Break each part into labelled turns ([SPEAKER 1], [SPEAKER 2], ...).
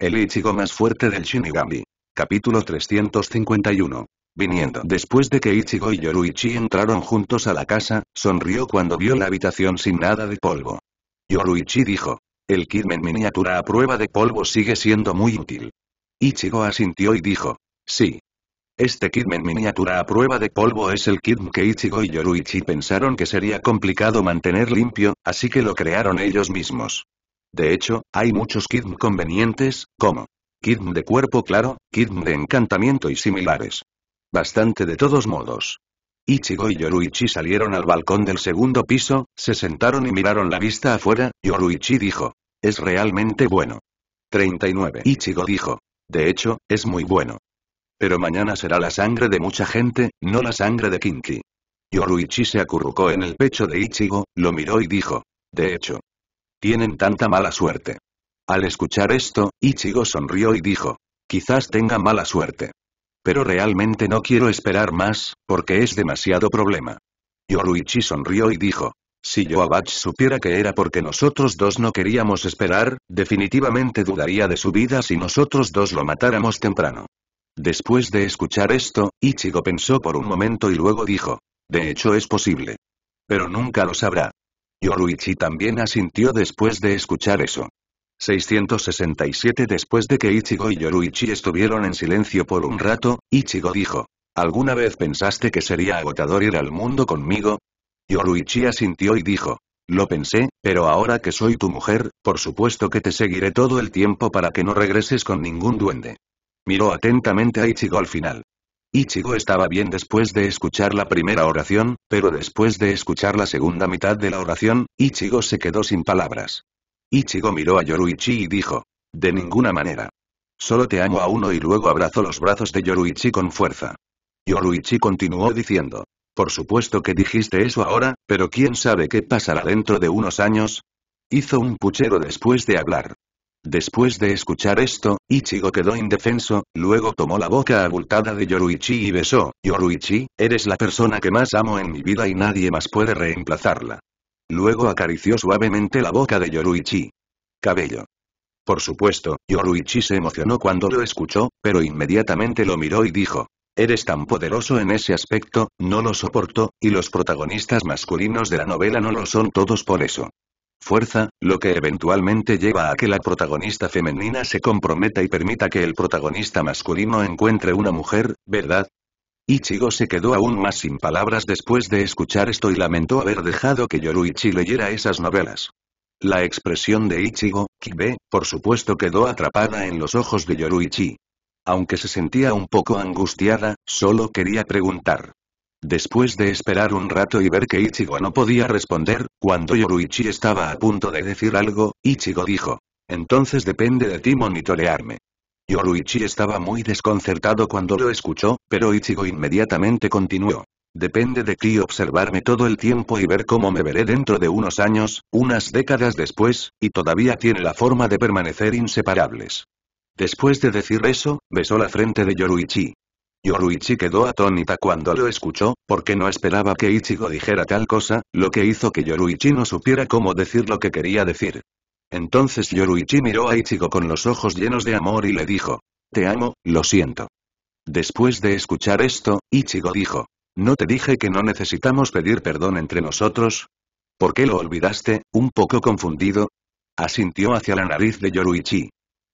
[SPEAKER 1] El Ichigo más fuerte del Shinigami. Capítulo 351. Viniendo después de que Ichigo y Yoruichi entraron juntos a la casa, sonrió cuando vio la habitación sin nada de polvo. Yoruichi dijo. El Kidmen miniatura a prueba de polvo sigue siendo muy útil. Ichigo asintió y dijo. Sí. Este Kidmen miniatura a prueba de polvo es el Kidmen que Ichigo y Yoruichi pensaron que sería complicado mantener limpio, así que lo crearon ellos mismos. De hecho, hay muchos Kidm convenientes, como Kidm de cuerpo claro, Kidm de encantamiento y similares. Bastante de todos modos. Ichigo y Yoruichi salieron al balcón del segundo piso, se sentaron y miraron la vista afuera, Yoruichi dijo. Es realmente bueno. 39. Ichigo dijo. De hecho, es muy bueno. Pero mañana será la sangre de mucha gente, no la sangre de Kinki. Yoruichi se acurrucó en el pecho de Ichigo, lo miró y dijo. De hecho, tienen tanta mala suerte. Al escuchar esto, Ichigo sonrió y dijo. Quizás tenga mala suerte. Pero realmente no quiero esperar más, porque es demasiado problema. Yoruichi sonrió y dijo. Si Yoabach supiera que era porque nosotros dos no queríamos esperar, definitivamente dudaría de su vida si nosotros dos lo matáramos temprano. Después de escuchar esto, Ichigo pensó por un momento y luego dijo. De hecho es posible. Pero nunca lo sabrá. Yoruichi también asintió después de escuchar eso. 667 Después de que Ichigo y Yoruichi estuvieron en silencio por un rato, Ichigo dijo. ¿Alguna vez pensaste que sería agotador ir al mundo conmigo? Yoruichi asintió y dijo. Lo pensé, pero ahora que soy tu mujer, por supuesto que te seguiré todo el tiempo para que no regreses con ningún duende. Miró atentamente a Ichigo al final. Ichigo estaba bien después de escuchar la primera oración, pero después de escuchar la segunda mitad de la oración, Ichigo se quedó sin palabras. Ichigo miró a Yoruichi y dijo. De ninguna manera. Solo te amo a uno y luego abrazó los brazos de Yoruichi con fuerza. Yoruichi continuó diciendo. Por supuesto que dijiste eso ahora, pero quién sabe qué pasará dentro de unos años. Hizo un puchero después de hablar. Después de escuchar esto, Ichigo quedó indefenso, luego tomó la boca abultada de Yoruichi y besó, Yoruichi, eres la persona que más amo en mi vida y nadie más puede reemplazarla. Luego acarició suavemente la boca de Yoruichi. Cabello. Por supuesto, Yoruichi se emocionó cuando lo escuchó, pero inmediatamente lo miró y dijo, Eres tan poderoso en ese aspecto, no lo soporto, y los protagonistas masculinos de la novela no lo son todos por eso fuerza, lo que eventualmente lleva a que la protagonista femenina se comprometa y permita que el protagonista masculino encuentre una mujer, ¿verdad? Ichigo se quedó aún más sin palabras después de escuchar esto y lamentó haber dejado que Yoruichi leyera esas novelas. La expresión de Ichigo, Kibe, por supuesto quedó atrapada en los ojos de Yoruichi. Aunque se sentía un poco angustiada, solo quería preguntar. Después de esperar un rato y ver que Ichigo no podía responder, cuando Yoruichi estaba a punto de decir algo, Ichigo dijo. Entonces depende de ti monitorearme. Yoruichi estaba muy desconcertado cuando lo escuchó, pero Ichigo inmediatamente continuó. Depende de ti observarme todo el tiempo y ver cómo me veré dentro de unos años, unas décadas después, y todavía tiene la forma de permanecer inseparables. Después de decir eso, besó la frente de Yoruichi. Yoruichi quedó atónita cuando lo escuchó, porque no esperaba que Ichigo dijera tal cosa, lo que hizo que Yoruichi no supiera cómo decir lo que quería decir. Entonces Yoruichi miró a Ichigo con los ojos llenos de amor y le dijo, Te amo, lo siento. Después de escuchar esto, Ichigo dijo, ¿No te dije que no necesitamos pedir perdón entre nosotros? ¿Por qué lo olvidaste, un poco confundido? Asintió hacia la nariz de Yoruichi.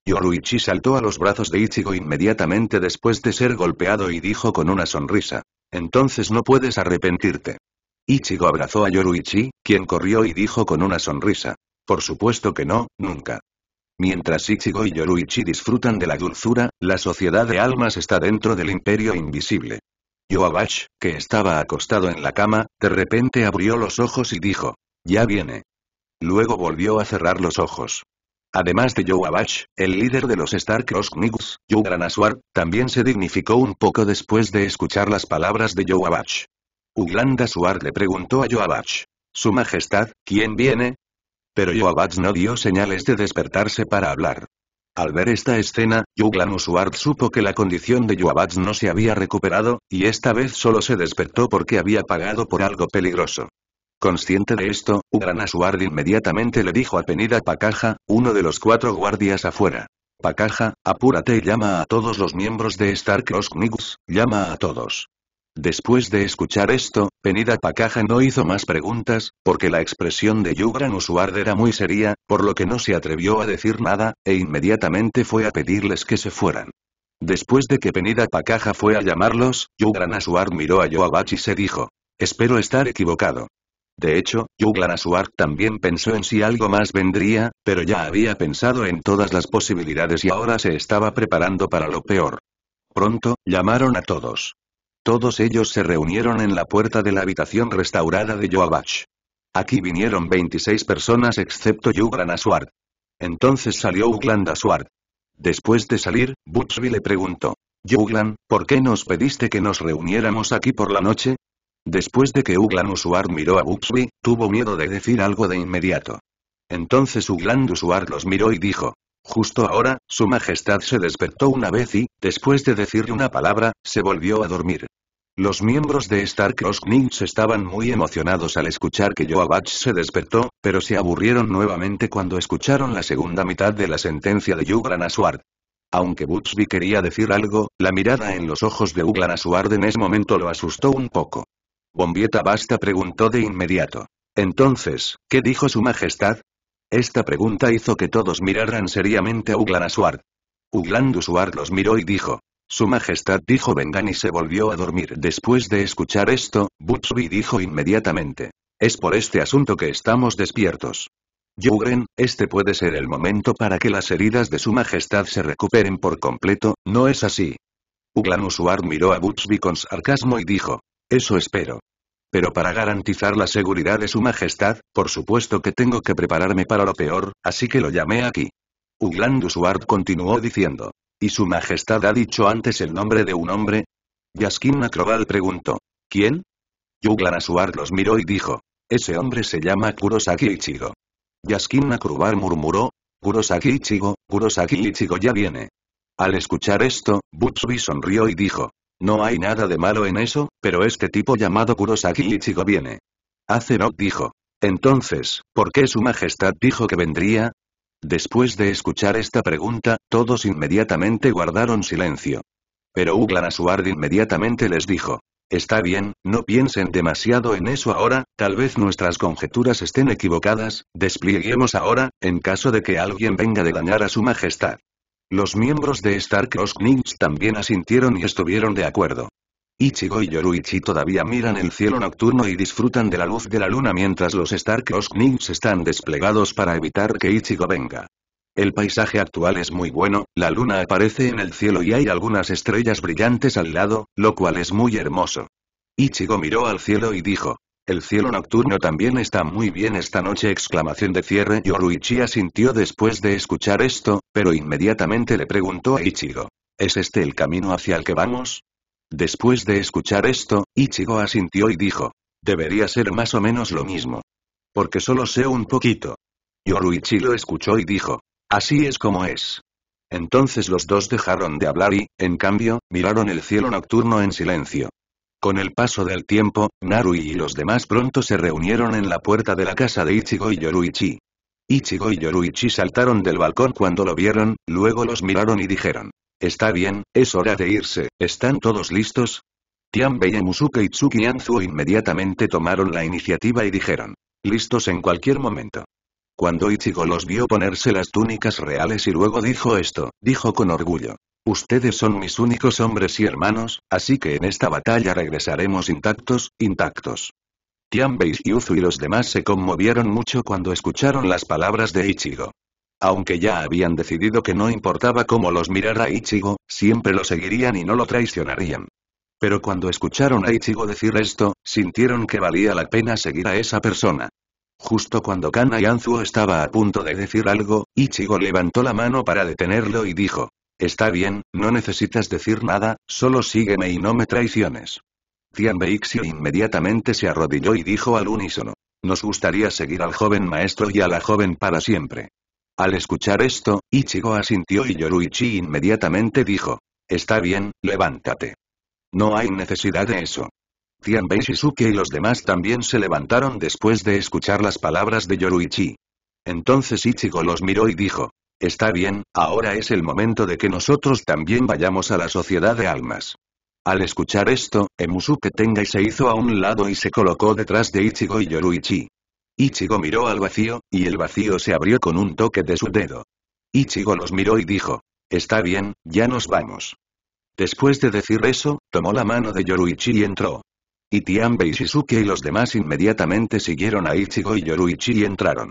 [SPEAKER 1] Yoruichi saltó a los brazos de Ichigo inmediatamente después de ser golpeado y dijo con una sonrisa. Entonces no puedes arrepentirte. Ichigo abrazó a Yoruichi, quien corrió y dijo con una sonrisa. Por supuesto que no, nunca. Mientras Ichigo y Yoruichi disfrutan de la dulzura, la sociedad de almas está dentro del imperio invisible. Yoabash, que estaba acostado en la cama, de repente abrió los ojos y dijo. Ya viene. Luego volvió a cerrar los ojos. Además de Joe el líder de los Starcross Knights, Joe también se dignificó un poco después de escuchar las palabras de Joe Abash. le preguntó a Joabach, Su Majestad, ¿quién viene? Pero Joe no dio señales de despertarse para hablar. Al ver esta escena, Yuglan supo que la condición de Yuabats no se había recuperado, y esta vez solo se despertó porque había pagado por algo peligroso. Consciente de esto, Uranasuard inmediatamente le dijo a Penida Pakaja, uno de los cuatro guardias afuera. Pakaja, apúrate y llama a todos los miembros de Stark llama a todos. Después de escuchar esto, Penida Pacaja no hizo más preguntas, porque la expresión de Yugran Usuard era muy seria, por lo que no se atrevió a decir nada, e inmediatamente fue a pedirles que se fueran. Después de que Penida Pakaja fue a llamarlos, Yugran Usuard miró a Yoabachi y se dijo, espero estar equivocado. De hecho, Juglan Asuart también pensó en si algo más vendría, pero ya había pensado en todas las posibilidades y ahora se estaba preparando para lo peor. Pronto, llamaron a todos. Todos ellos se reunieron en la puerta de la habitación restaurada de Joabach. Aquí vinieron 26 personas excepto Juglan Aswart. Entonces salió Yuglan Aswart. Después de salir, Butchby le preguntó. Yuglan, ¿por qué nos pediste que nos reuniéramos aquí por la noche? Después de que Uglan Usuar miró a Buxby, tuvo miedo de decir algo de inmediato. Entonces Uglan Usuar los miró y dijo. Justo ahora, su majestad se despertó una vez y, después de decirle una palabra, se volvió a dormir. Los miembros de Cross Knights estaban muy emocionados al escuchar que Joabach se despertó, pero se aburrieron nuevamente cuando escucharon la segunda mitad de la sentencia de Uglan Asuard. Aunque Buxby quería decir algo, la mirada en los ojos de Uglan Asuard en ese momento lo asustó un poco. Bombieta Basta preguntó de inmediato. Entonces, ¿qué dijo su majestad? Esta pregunta hizo que todos miraran seriamente a Uglan Asward. Uglan los miró y dijo. Su majestad dijo vengan y se volvió a dormir. Después de escuchar esto, Butsby dijo inmediatamente. Es por este asunto que estamos despiertos. Yugren, este puede ser el momento para que las heridas de su majestad se recuperen por completo, ¿no es así? Uglan miró a Butsby con sarcasmo y dijo. Eso espero. Pero para garantizar la seguridad de su majestad, por supuesto que tengo que prepararme para lo peor, así que lo llamé aquí. Uglan Suart continuó diciendo. ¿Y su majestad ha dicho antes el nombre de un hombre? Yaskin Acrobal preguntó. ¿Quién? Yuglan Asuart los miró y dijo. Ese hombre se llama Kurosaki Ichigo. Yaskin Acrobal murmuró. Kurosaki Ichigo, Kurosaki Ichigo ya viene. Al escuchar esto, Butsubi sonrió y dijo. No hay nada de malo en eso, pero este tipo llamado Kurosaki Ichigo viene. Azenok dijo. Entonces, ¿por qué su majestad dijo que vendría? Después de escuchar esta pregunta, todos inmediatamente guardaron silencio. Pero Uglan Suard inmediatamente les dijo. Está bien, no piensen demasiado en eso ahora, tal vez nuestras conjeturas estén equivocadas, desplieguemos ahora, en caso de que alguien venga de dañar a su majestad. Los miembros de Starcross Knights también asintieron y estuvieron de acuerdo. Ichigo y Yoruichi todavía miran el cielo nocturno y disfrutan de la luz de la luna mientras los Starcross Knights están desplegados para evitar que Ichigo venga. El paisaje actual es muy bueno, la luna aparece en el cielo y hay algunas estrellas brillantes al lado, lo cual es muy hermoso. Ichigo miró al cielo y dijo, el cielo nocturno también está muy bien esta noche exclamación de cierre Yoruichi asintió después de escuchar esto, pero inmediatamente le preguntó a Ichigo. ¿Es este el camino hacia el que vamos? Después de escuchar esto, Ichigo asintió y dijo. Debería ser más o menos lo mismo. Porque solo sé un poquito. Yoruichi lo escuchó y dijo. Así es como es. Entonces los dos dejaron de hablar y, en cambio, miraron el cielo nocturno en silencio. Con el paso del tiempo, Narui y los demás pronto se reunieron en la puerta de la casa de Ichigo y Yoruichi. Ichigo y Yoruichi saltaron del balcón cuando lo vieron, luego los miraron y dijeron. Está bien, es hora de irse, ¿están todos listos? Tianbei, Musuke y Tsuki Anzu inmediatamente tomaron la iniciativa y dijeron. Listos en cualquier momento. Cuando Ichigo los vio ponerse las túnicas reales y luego dijo esto, dijo con orgullo. Ustedes son mis únicos hombres y hermanos, así que en esta batalla regresaremos intactos, intactos. Tianbei Yuzu y los demás se conmovieron mucho cuando escucharon las palabras de Ichigo. Aunque ya habían decidido que no importaba cómo los mirara Ichigo, siempre lo seguirían y no lo traicionarían. Pero cuando escucharon a Ichigo decir esto, sintieron que valía la pena seguir a esa persona. Justo cuando Kana Yanzuo estaba a punto de decir algo, Ichigo levantó la mano para detenerlo y dijo. Está bien, no necesitas decir nada, solo sígueme y no me traiciones. Tian inmediatamente se arrodilló y dijo al unísono. Nos gustaría seguir al joven maestro y a la joven para siempre. Al escuchar esto, Ichigo asintió y Yoruichi inmediatamente dijo. Está bien, levántate. No hay necesidad de eso. Tianbei Shizuke y los demás también se levantaron después de escuchar las palabras de Yoruichi. Entonces Ichigo los miró y dijo, Está bien, ahora es el momento de que nosotros también vayamos a la sociedad de almas. Al escuchar esto, Emusuke Tengai se hizo a un lado y se colocó detrás de Ichigo y Yoruichi. Ichigo miró al vacío, y el vacío se abrió con un toque de su dedo. Ichigo los miró y dijo, Está bien, ya nos vamos. Después de decir eso, tomó la mano de Yoruichi y entró. Y Tianbei y los demás inmediatamente siguieron a Ichigo y Yoruichi y entraron.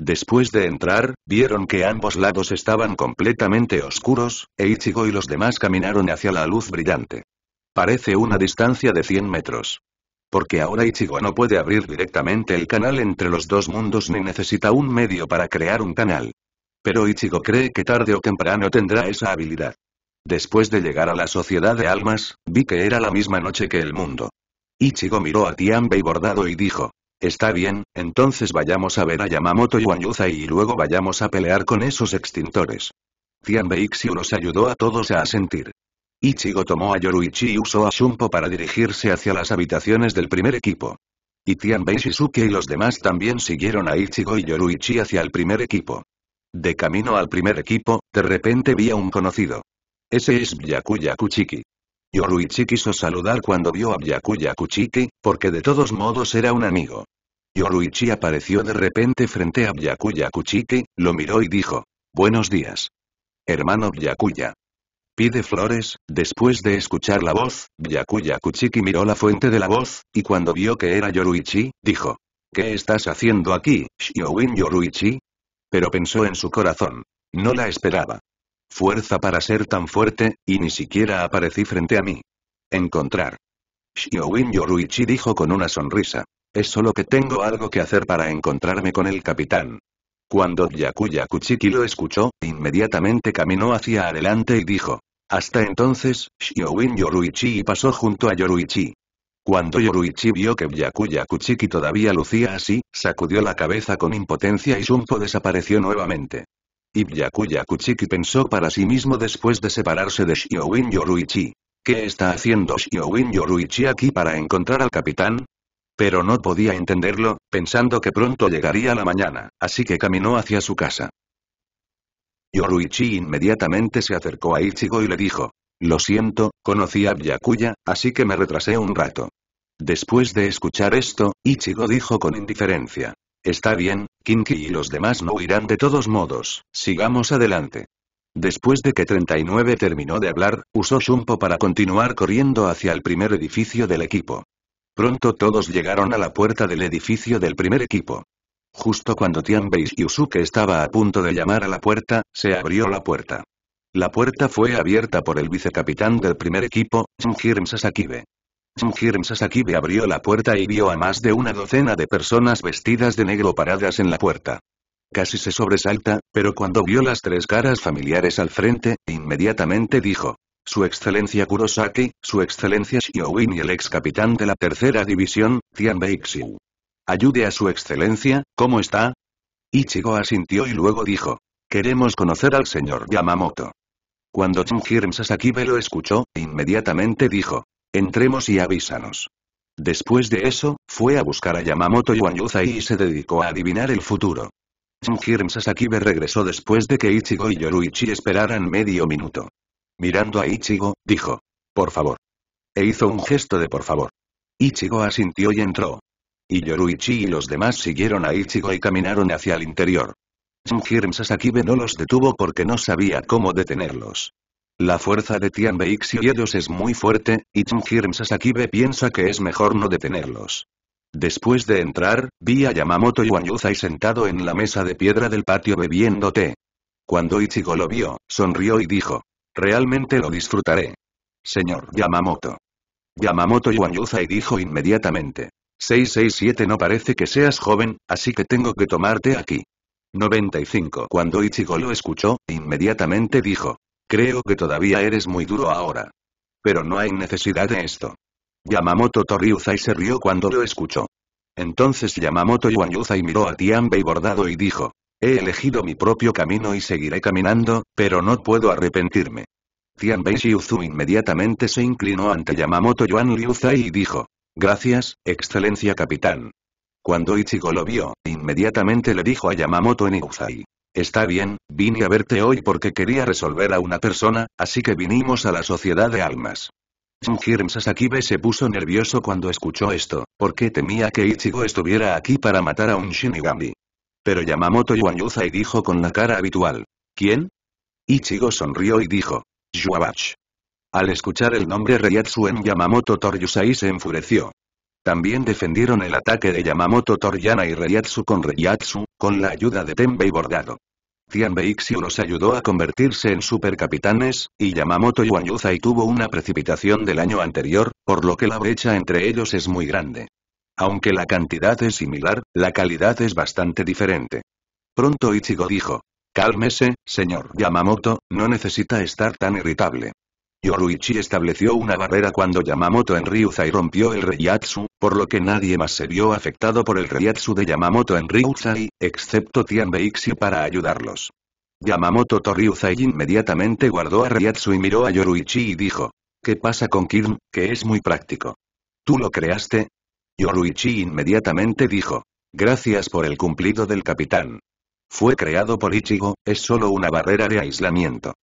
[SPEAKER 1] Después de entrar, vieron que ambos lados estaban completamente oscuros, e Ichigo y los demás caminaron hacia la luz brillante. Parece una distancia de 100 metros. Porque ahora Ichigo no puede abrir directamente el canal entre los dos mundos ni necesita un medio para crear un canal. Pero Ichigo cree que tarde o temprano tendrá esa habilidad. Después de llegar a la Sociedad de Almas, vi que era la misma noche que el mundo. Ichigo miró a Tianbei bordado y dijo. Está bien, entonces vayamos a ver a Yamamoto y Wanyuzai y luego vayamos a pelear con esos extintores. Tianbei los ayudó a todos a asentir. Ichigo tomó a Yoruichi y usó a Shumpo para dirigirse hacia las habitaciones del primer equipo. Y Tianbei Shizuke y los demás también siguieron a Ichigo y Yoruichi hacia el primer equipo. De camino al primer equipo, de repente vi a un conocido. Ese es Byakuya Kuchiki. Yoruichi quiso saludar cuando vio a Byakuya Kuchiki, porque de todos modos era un amigo. Yoruichi apareció de repente frente a Byakuya Kuchiki, lo miró y dijo. Buenos días. Hermano Byakuya. Pide flores, después de escuchar la voz, Byakuya Kuchiki miró la fuente de la voz, y cuando vio que era Yoruichi, dijo. ¿Qué estás haciendo aquí, Shiowin Yoruichi? Pero pensó en su corazón. No la esperaba. Fuerza para ser tan fuerte, y ni siquiera aparecí frente a mí. Encontrar. Shiowin Yoruichi dijo con una sonrisa. Es solo que tengo algo que hacer para encontrarme con el capitán. Cuando Yakuya Kuchiki lo escuchó, inmediatamente caminó hacia adelante y dijo. Hasta entonces, Shioin Yoruichi pasó junto a Yoruichi. Cuando Yoruichi vio que Yakuya Kuchiki todavía lucía así, sacudió la cabeza con impotencia y Shunpo desapareció nuevamente. Ibyakuya Kuchiki pensó para sí mismo después de separarse de Shiowin Yoruichi. ¿Qué está haciendo Shiowin Yoruichi aquí para encontrar al capitán? Pero no podía entenderlo, pensando que pronto llegaría la mañana, así que caminó hacia su casa. Yoruichi inmediatamente se acercó a Ichigo y le dijo. Lo siento, conocí a Byakuya, así que me retrasé un rato. Después de escuchar esto, Ichigo dijo con indiferencia. Está bien, Kinky y los demás no huirán de todos modos, sigamos adelante. Después de que 39 terminó de hablar, usó Shumpo para continuar corriendo hacia el primer edificio del equipo. Pronto todos llegaron a la puerta del edificio del primer equipo. Justo cuando Tianbei Usuke estaba a punto de llamar a la puerta, se abrió la puerta. La puerta fue abierta por el vicecapitán del primer equipo, Hirms Asakibe. Shinjirm Sasakibe abrió la puerta y vio a más de una docena de personas vestidas de negro paradas en la puerta. Casi se sobresalta, pero cuando vio las tres caras familiares al frente, inmediatamente dijo. Su excelencia Kurosaki, su excelencia Shiowin y el ex capitán de la tercera división, Tian Beixiu. Ayude a su excelencia, ¿cómo está? Ichigo asintió y luego dijo. Queremos conocer al señor Yamamoto. Cuando Shinjirm Sasakibe lo escuchó, inmediatamente dijo. Entremos y avísanos. Después de eso, fue a buscar a Yamamoto Yuanyuzai y se dedicó a adivinar el futuro. Shinjirm Sasakibe regresó después de que Ichigo y Yoruichi esperaran medio minuto. Mirando a Ichigo, dijo. Por favor. E hizo un gesto de por favor. Ichigo asintió y entró. Y Yoruichi y los demás siguieron a Ichigo y caminaron hacia el interior. Shinjirm Sasakibe no los detuvo porque no sabía cómo detenerlos. La fuerza de y y ellos es muy fuerte, y Chunhirm Sasakibe piensa que es mejor no detenerlos. Después de entrar, vi a Yamamoto y sentado en la mesa de piedra del patio bebiendo té. Cuando Ichigo lo vio, sonrió y dijo. Realmente lo disfrutaré. Señor Yamamoto. Yamamoto y dijo inmediatamente. 667 no parece que seas joven, así que tengo que tomarte aquí. 95 Cuando Ichigo lo escuchó, inmediatamente dijo. Creo que todavía eres muy duro ahora. Pero no hay necesidad de esto. Yamamoto Toriuzai se rió cuando lo escuchó. Entonces Yamamoto Yuanyuzai miró a Tianbei bordado y dijo. He elegido mi propio camino y seguiré caminando, pero no puedo arrepentirme. Tianbei Shiuzu inmediatamente se inclinó ante Yamamoto Yuan Liuzai y dijo. Gracias, excelencia capitán. Cuando Ichigo lo vio, inmediatamente le dijo a Yamamoto Niuzai. Está bien, vine a verte hoy porque quería resolver a una persona, así que vinimos a la sociedad de almas. Shinjirm Sasakibe se puso nervioso cuando escuchó esto, porque temía que Ichigo estuviera aquí para matar a un Shinigami. Pero Yamamoto Yuanyuza y dijo con la cara habitual. ¿Quién? Ichigo sonrió y dijo. Yuabash. Al escuchar el nombre en Yamamoto y se enfureció. También defendieron el ataque de Yamamoto Toriyama y Reyatsu con Reiatsu, con la ayuda de Tenbei Bordado. Tianbei Ixio los ayudó a convertirse en supercapitanes, y Yamamoto y y tuvo una precipitación del año anterior, por lo que la brecha entre ellos es muy grande. Aunque la cantidad es similar, la calidad es bastante diferente. Pronto Ichigo dijo. Cálmese, señor Yamamoto, no necesita estar tan irritable. Yoruichi estableció una barrera cuando Yamamoto en Ryuza y rompió el Ryatsu, por lo que nadie más se vio afectado por el Ryatsu de Yamamoto en Ryuzai, excepto Tianbeixi para ayudarlos. Yamamoto y inmediatamente guardó a Ryatsu y miró a Yoruichi y dijo, ¿Qué pasa con Kirn, que es muy práctico? ¿Tú lo creaste? Yoruichi inmediatamente dijo, Gracias por el cumplido del capitán. Fue creado por Ichigo, es solo una barrera de aislamiento.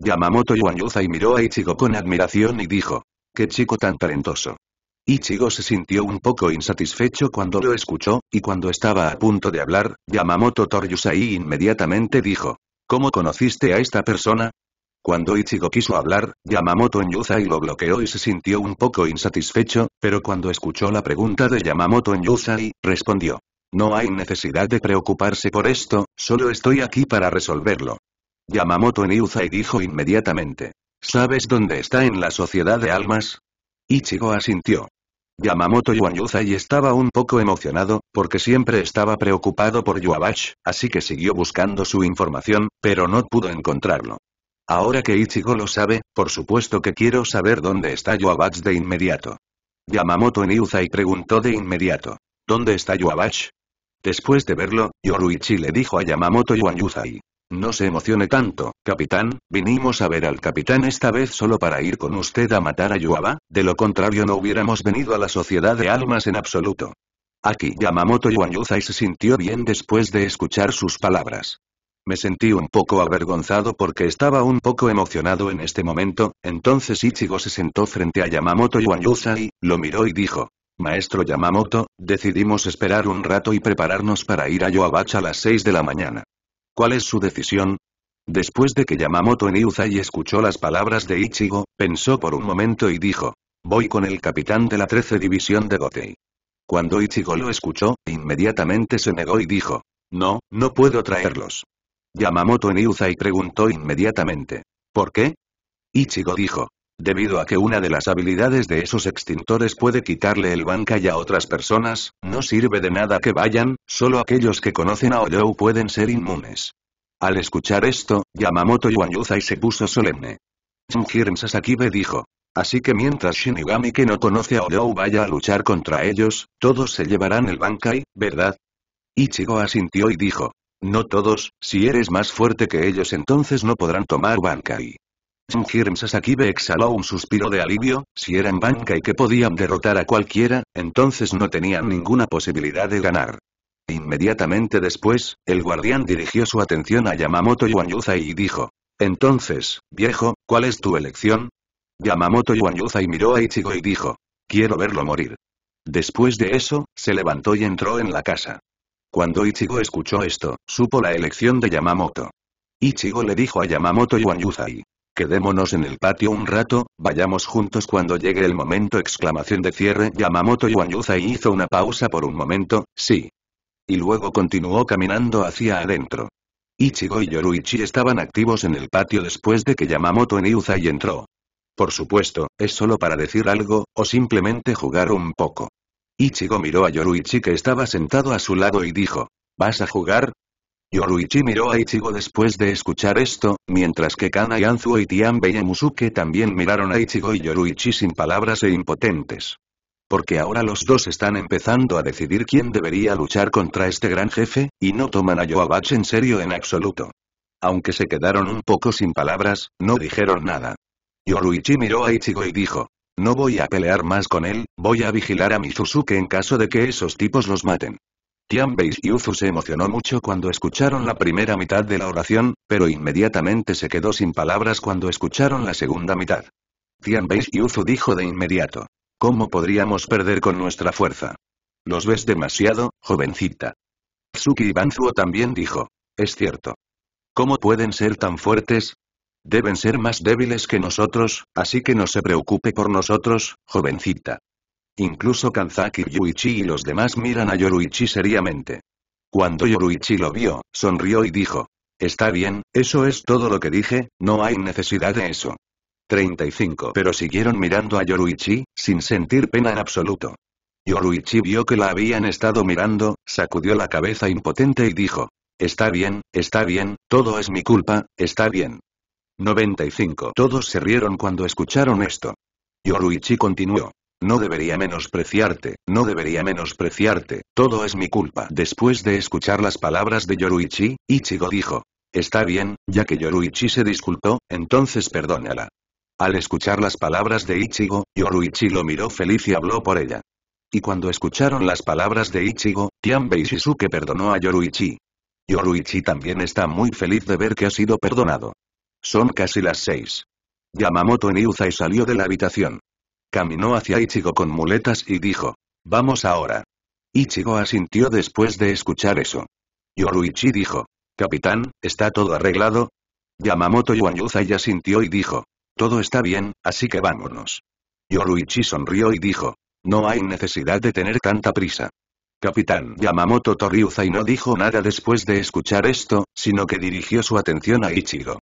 [SPEAKER 1] Yamamoto Yuanyuzai miró a Ichigo con admiración y dijo. ¡Qué chico tan talentoso! Ichigo se sintió un poco insatisfecho cuando lo escuchó, y cuando estaba a punto de hablar, Yamamoto Toryusai inmediatamente dijo. ¿Cómo conociste a esta persona? Cuando Ichigo quiso hablar, Yamamoto Yuzai lo bloqueó y se sintió un poco insatisfecho, pero cuando escuchó la pregunta de Yamamoto Yuzai, respondió. No hay necesidad de preocuparse por esto, solo estoy aquí para resolverlo. Yamamoto Niuzai dijo inmediatamente. ¿Sabes dónde está en la Sociedad de Almas? Ichigo asintió. Yamamoto y estaba un poco emocionado, porque siempre estaba preocupado por Yuabash, así que siguió buscando su información, pero no pudo encontrarlo. Ahora que Ichigo lo sabe, por supuesto que quiero saber dónde está Yuabash de inmediato. Yamamoto Niuzai preguntó de inmediato. ¿Dónde está Yuabash? Después de verlo, Yoruichi le dijo a Yamamoto Yuanyuzai. No se emocione tanto, capitán, vinimos a ver al capitán esta vez solo para ir con usted a matar a Yuaba, de lo contrario no hubiéramos venido a la sociedad de almas en absoluto. Aquí Yamamoto Yuanyuzai se sintió bien después de escuchar sus palabras. Me sentí un poco avergonzado porque estaba un poco emocionado en este momento, entonces Ichigo se sentó frente a Yamamoto Yuanyuzai, lo miró y dijo, Maestro Yamamoto, decidimos esperar un rato y prepararnos para ir a Yoabacha a las 6 de la mañana. ¿Cuál es su decisión? Después de que Yamamoto en escuchó las palabras de Ichigo, pensó por un momento y dijo. Voy con el capitán de la 13 División de Gotei. Cuando Ichigo lo escuchó, inmediatamente se negó y dijo. No, no puedo traerlos. Yamamoto en preguntó inmediatamente. ¿Por qué? Ichigo dijo. Debido a que una de las habilidades de esos extintores puede quitarle el banca a otras personas, no sirve de nada que vayan, solo aquellos que conocen a oyo pueden ser inmunes. Al escuchar esto, Yamamoto Yuanyuzai se puso solemne. Shinjiren Sasakibe dijo. Así que mientras Shinigami que no conoce a oyo vaya a luchar contra ellos, todos se llevarán el Bankai, ¿verdad? Ichigo asintió y dijo. No todos, si eres más fuerte que ellos entonces no podrán tomar Bankai. Hirms Sasakibe exhaló un suspiro de alivio, si eran banca y que podían derrotar a cualquiera, entonces no tenían ninguna posibilidad de ganar. Inmediatamente después, el guardián dirigió su atención a Yamamoto Yuanyuzai y dijo. Entonces, viejo, ¿cuál es tu elección? Yamamoto Yuanyuzai miró a Ichigo y dijo. Quiero verlo morir. Después de eso, se levantó y entró en la casa. Cuando Ichigo escuchó esto, supo la elección de Yamamoto. Ichigo le dijo a Yamamoto Yuanyuzai. Quedémonos en el patio un rato, vayamos juntos cuando llegue el momento exclamación de cierre Yamamoto Yuzai hizo una pausa por un momento, sí. Y luego continuó caminando hacia adentro. Ichigo y Yoruichi estaban activos en el patio después de que Yamamoto y y entró. Por supuesto, es solo para decir algo, o simplemente jugar un poco. Ichigo miró a Yoruichi que estaba sentado a su lado y dijo, ¿Vas a jugar? Yoruichi miró a Ichigo después de escuchar esto, mientras que Kana y y Tianbei Musuke también miraron a Ichigo y Yoruichi sin palabras e impotentes. Porque ahora los dos están empezando a decidir quién debería luchar contra este gran jefe, y no toman a Yoabachi en serio en absoluto. Aunque se quedaron un poco sin palabras, no dijeron nada. Yoruichi miró a Ichigo y dijo, no voy a pelear más con él, voy a vigilar a Mizusuke en caso de que esos tipos los maten. Tianbei y Uzu se emocionó mucho cuando escucharon la primera mitad de la oración, pero inmediatamente se quedó sin palabras cuando escucharon la segunda mitad. Tianbei y Uzu dijo de inmediato. ¿Cómo podríamos perder con nuestra fuerza? Los ves demasiado, jovencita. Tsuki y Banzuo también dijo. Es cierto. ¿Cómo pueden ser tan fuertes? Deben ser más débiles que nosotros, así que no se preocupe por nosotros, jovencita. Incluso Kanzaki Yuichi y los demás miran a Yoruichi seriamente. Cuando Yoruichi lo vio, sonrió y dijo. Está bien, eso es todo lo que dije, no hay necesidad de eso. 35 Pero siguieron mirando a Yoruichi, sin sentir pena en absoluto. Yoruichi vio que la habían estado mirando, sacudió la cabeza impotente y dijo. Está bien, está bien, todo es mi culpa, está bien. 95 Todos se rieron cuando escucharon esto. Yoruichi continuó. No debería menospreciarte, no debería menospreciarte, todo es mi culpa. Después de escuchar las palabras de Yoruichi, Ichigo dijo. Está bien, ya que Yoruichi se disculpó, entonces perdónala. Al escuchar las palabras de Ichigo, Yoruichi lo miró feliz y habló por ella. Y cuando escucharon las palabras de Ichigo, Tianbei Shisuke perdonó a Yoruichi. Yoruichi también está muy feliz de ver que ha sido perdonado. Son casi las seis. Yamamoto Niuzai salió de la habitación. Caminó hacia Ichigo con muletas y dijo. Vamos ahora. Ichigo asintió después de escuchar eso. Yoruichi dijo. Capitán, ¿está todo arreglado? Yamamoto Yuanyuza ya asintió y dijo. Todo está bien, así que vámonos. Yoruichi sonrió y dijo. No hay necesidad de tener tanta prisa. Capitán Yamamoto y no dijo nada después de escuchar esto, sino que dirigió su atención a Ichigo.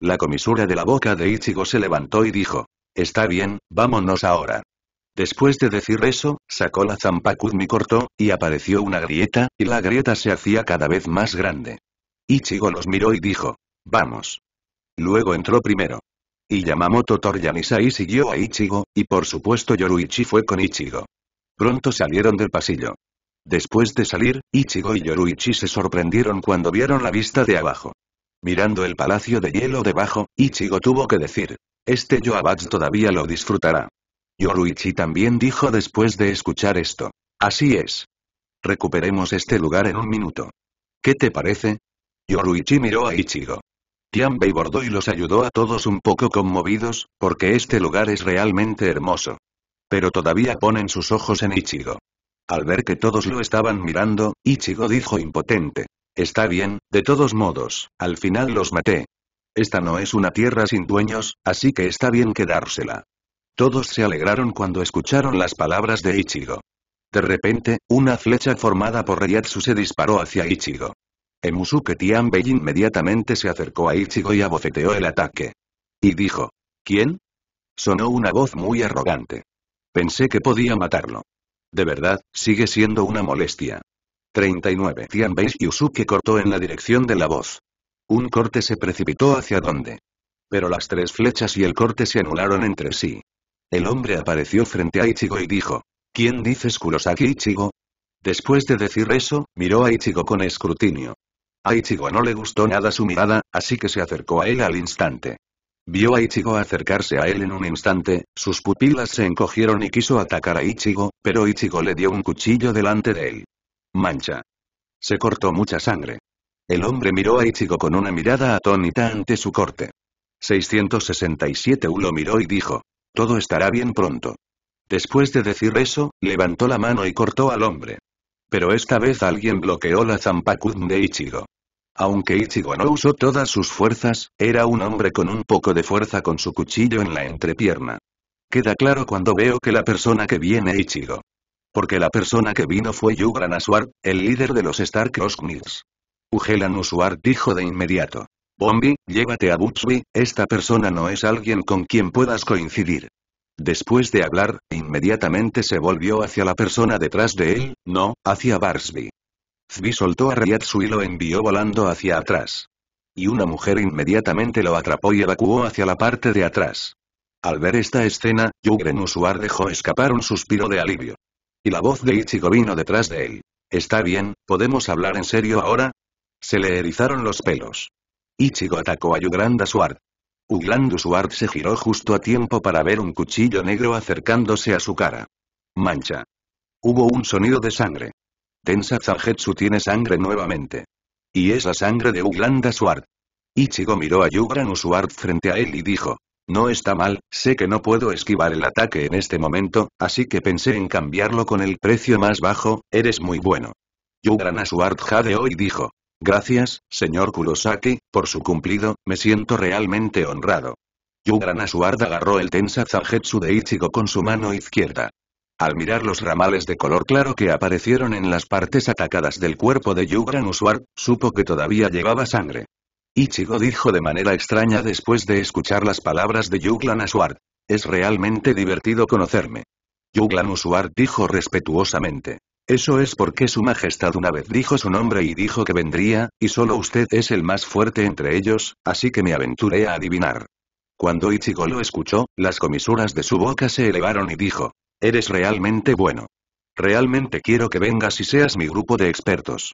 [SPEAKER 1] La comisura de la boca de Ichigo se levantó y dijo. Está bien, vámonos ahora. Después de decir eso, sacó la zampacudmi mi cortó y apareció una grieta, y la grieta se hacía cada vez más grande. Ichigo los miró y dijo, vamos. Luego entró primero. Y Yamamoto y siguió a Ichigo, y por supuesto Yoruichi fue con Ichigo. Pronto salieron del pasillo. Después de salir, Ichigo y Yoruichi se sorprendieron cuando vieron la vista de abajo. Mirando el palacio de hielo debajo, Ichigo tuvo que decir. Este Yoabats todavía lo disfrutará. Yoruichi también dijo después de escuchar esto. Así es. Recuperemos este lugar en un minuto. ¿Qué te parece? Yoruichi miró a Ichigo. Tianbei bordó y los ayudó a todos un poco conmovidos, porque este lugar es realmente hermoso. Pero todavía ponen sus ojos en Ichigo. Al ver que todos lo estaban mirando, Ichigo dijo impotente. Está bien, de todos modos, al final los maté. Esta no es una tierra sin dueños, así que está bien quedársela. Todos se alegraron cuando escucharon las palabras de Ichigo. De repente, una flecha formada por Reiatsu se disparó hacia Ichigo. Emusuke Tianbei inmediatamente se acercó a Ichigo y abofeteó el ataque. Y dijo. ¿Quién? Sonó una voz muy arrogante. Pensé que podía matarlo. De verdad, sigue siendo una molestia. 39. Tianbei Yusuke cortó en la dirección de la voz. Un corte se precipitó hacia donde. Pero las tres flechas y el corte se anularon entre sí. El hombre apareció frente a Ichigo y dijo. ¿Quién dices Kurosaki Ichigo? Después de decir eso, miró a Ichigo con escrutinio. A Ichigo no le gustó nada su mirada, así que se acercó a él al instante. Vio a Ichigo acercarse a él en un instante, sus pupilas se encogieron y quiso atacar a Ichigo, pero Ichigo le dio un cuchillo delante de él. Mancha. Se cortó mucha sangre. El hombre miró a Ichigo con una mirada atónita ante su corte. 667 U lo miró y dijo. Todo estará bien pronto. Después de decir eso, levantó la mano y cortó al hombre. Pero esta vez alguien bloqueó la zampacum de Ichigo. Aunque Ichigo no usó todas sus fuerzas, era un hombre con un poco de fuerza con su cuchillo en la entrepierna. Queda claro cuando veo que la persona que viene Ichigo porque la persona que vino fue Yugran Aswar, el líder de los Starcross Knights. Ugelan Usuar dijo de inmediato. Bombi, llévate a Butsby, esta persona no es alguien con quien puedas coincidir. Después de hablar, inmediatamente se volvió hacia la persona detrás de él, no, hacia Barsby. Zvi soltó a Ryatsu y lo e envió volando hacia atrás. Y una mujer inmediatamente lo atrapó y evacuó hacia la parte de atrás. Al ver esta escena, Yugren Usuar dejó escapar un suspiro de alivio. Y la voz de Ichigo vino detrás de él. Está bien, ¿podemos hablar en serio ahora? Se le erizaron los pelos. Ichigo atacó a Yugranda Sword. Ugland se giró justo a tiempo para ver un cuchillo negro acercándose a su cara. Mancha. Hubo un sonido de sangre. Tensa Zangetsu tiene sangre nuevamente. Y es la sangre de Uglanda y Ichigo miró a Yugran Sword frente a él y dijo. No está mal, sé que no puedo esquivar el ataque en este momento, así que pensé en cambiarlo con el precio más bajo, eres muy bueno. Aswart Jade hoy dijo. Gracias, señor Kurosaki, por su cumplido, me siento realmente honrado. Yugran Aswart agarró el tensa Zangetsu de Ichigo con su mano izquierda. Al mirar los ramales de color claro que aparecieron en las partes atacadas del cuerpo de Yugran supo que todavía llevaba sangre. Ichigo dijo de manera extraña después de escuchar las palabras de Yuglan Asward. Es realmente divertido conocerme. Yuglan Asward dijo respetuosamente. Eso es porque su majestad una vez dijo su nombre y dijo que vendría, y solo usted es el más fuerte entre ellos, así que me aventuré a adivinar. Cuando Ichigo lo escuchó, las comisuras de su boca se elevaron y dijo. Eres realmente bueno. Realmente quiero que vengas y seas mi grupo de expertos.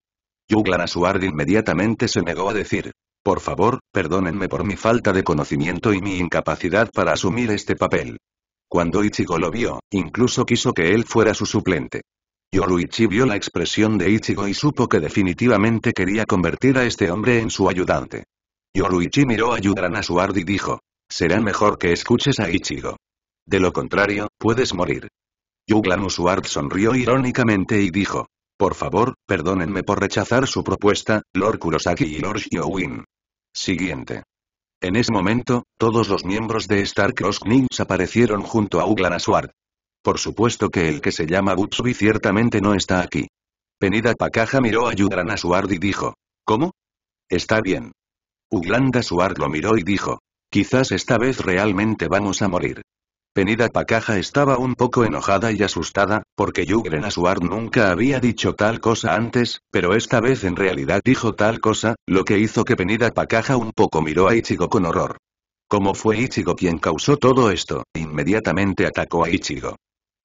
[SPEAKER 1] Yuglan Asuard inmediatamente se negó a decir. Por favor, perdónenme por mi falta de conocimiento y mi incapacidad para asumir este papel. Cuando Ichigo lo vio, incluso quiso que él fuera su suplente. Yoruichi vio la expresión de Ichigo y supo que definitivamente quería convertir a este hombre en su ayudante. Yoruichi miró a Asuard y dijo, será mejor que escuches a Ichigo. De lo contrario, puedes morir. Usuard sonrió irónicamente y dijo, por favor, perdónenme por rechazar su propuesta, Lord Kurosaki y Lord Shiowin siguiente. En ese momento, todos los miembros de Starcross Knights aparecieron junto a Uglan Swart. Por supuesto que el que se llama Butsubi ciertamente no está aquí. Penida Pakaja miró a Uglan Asward y dijo. ¿Cómo? Está bien. Uglan Swart lo miró y dijo. Quizás esta vez realmente vamos a morir. Penida Pacaja estaba un poco enojada y asustada, porque Yugren Asuar nunca había dicho tal cosa antes, pero esta vez en realidad dijo tal cosa, lo que hizo que Penida Pacaja un poco miró a Ichigo con horror. Como fue Ichigo quien causó todo esto, inmediatamente atacó a Ichigo.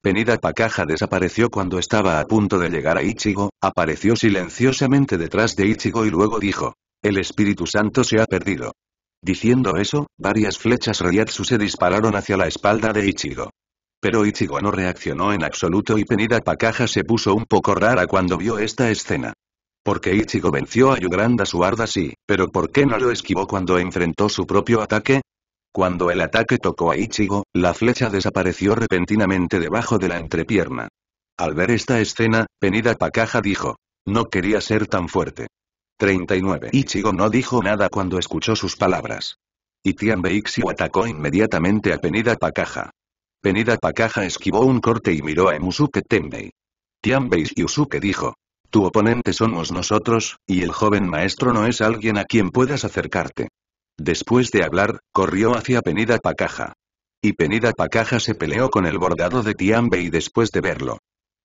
[SPEAKER 1] Penida Pacaja desapareció cuando estaba a punto de llegar a Ichigo, apareció silenciosamente detrás de Ichigo y luego dijo, el Espíritu Santo se ha perdido. Diciendo eso, varias flechas Ryatsu se dispararon hacia la espalda de Ichigo. Pero Ichigo no reaccionó en absoluto y Penida Pakaja se puso un poco rara cuando vio esta escena. Porque Ichigo venció a Yugranda Suarda sí, pero ¿por qué no lo esquivó cuando enfrentó su propio ataque? Cuando el ataque tocó a Ichigo, la flecha desapareció repentinamente debajo de la entrepierna. Al ver esta escena, Penida Pakaja dijo. No quería ser tan fuerte. 39. Ichigo no dijo nada cuando escuchó sus palabras. Y Xiu atacó inmediatamente a Penida Pakaja. Penida Pakaja esquivó un corte y miró a Musuke Tenbei. Tianbei Yusuke dijo. Tu oponente somos nosotros, y el joven maestro no es alguien a quien puedas acercarte. Después de hablar, corrió hacia Penida Pakaja. Y Penida Pakaja se peleó con el bordado de Tiambei después de verlo.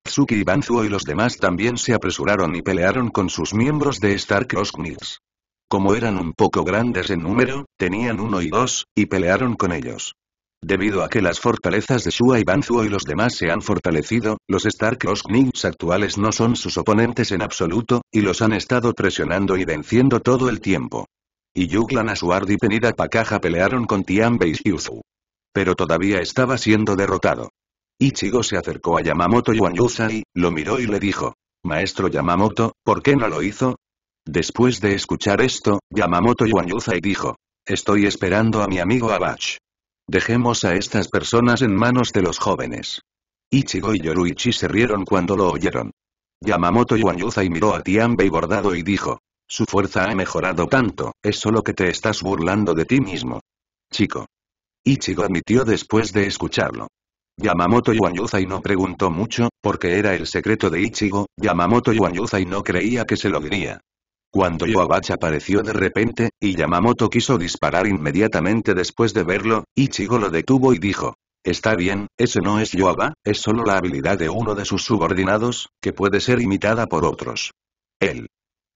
[SPEAKER 1] Tsuki y Banzuo y los demás también se apresuraron y pelearon con sus miembros de Starcross Knights. Como eran un poco grandes en número, tenían uno y dos, y pelearon con ellos. Debido a que las fortalezas de Shua y Banzuo y los demás se han fortalecido, los Starcross Knights actuales no son sus oponentes en absoluto, y los han estado presionando y venciendo todo el tiempo. Y Yuglan Asuard y Penida Pakaja pelearon con Tianbei y Yuzu. Pero todavía estaba siendo derrotado. Ichigo se acercó a Yamamoto y, lo miró y le dijo. Maestro Yamamoto, ¿por qué no lo hizo? Después de escuchar esto, Yamamoto y dijo. Estoy esperando a mi amigo Abash. Dejemos a estas personas en manos de los jóvenes. Ichigo y Yoruichi se rieron cuando lo oyeron. Yamamoto y miró a y bordado y dijo. Su fuerza ha mejorado tanto, es solo que te estás burlando de ti mismo. Chico. Ichigo admitió después de escucharlo. Yamamoto Yuanyuzai no preguntó mucho, porque era el secreto de Ichigo, Yamamoto Yuanyuzai no creía que se lo diría. Cuando Yoabachi apareció de repente, y Yamamoto quiso disparar inmediatamente después de verlo, Ichigo lo detuvo y dijo. Está bien, ese no es Yoaba, es solo la habilidad de uno de sus subordinados, que puede ser imitada por otros. Él.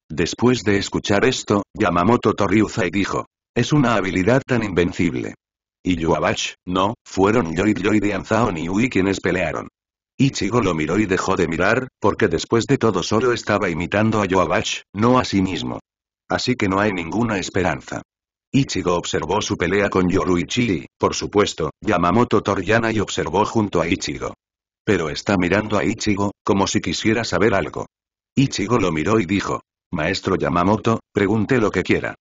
[SPEAKER 1] Después de escuchar esto, Yamamoto Toriuzai dijo. Es una habilidad tan invencible. Y Yuabash, no, fueron Yoi y y Anzao Ui quienes pelearon. Ichigo lo miró y dejó de mirar, porque después de todo solo estaba imitando a yuabash no a sí mismo. Así que no hay ninguna esperanza. Ichigo observó su pelea con Yoruichi, por supuesto, Yamamoto Toriyana y observó junto a Ichigo. Pero está mirando a Ichigo, como si quisiera saber algo. Ichigo lo miró y dijo, Maestro Yamamoto, pregunte lo que quiera.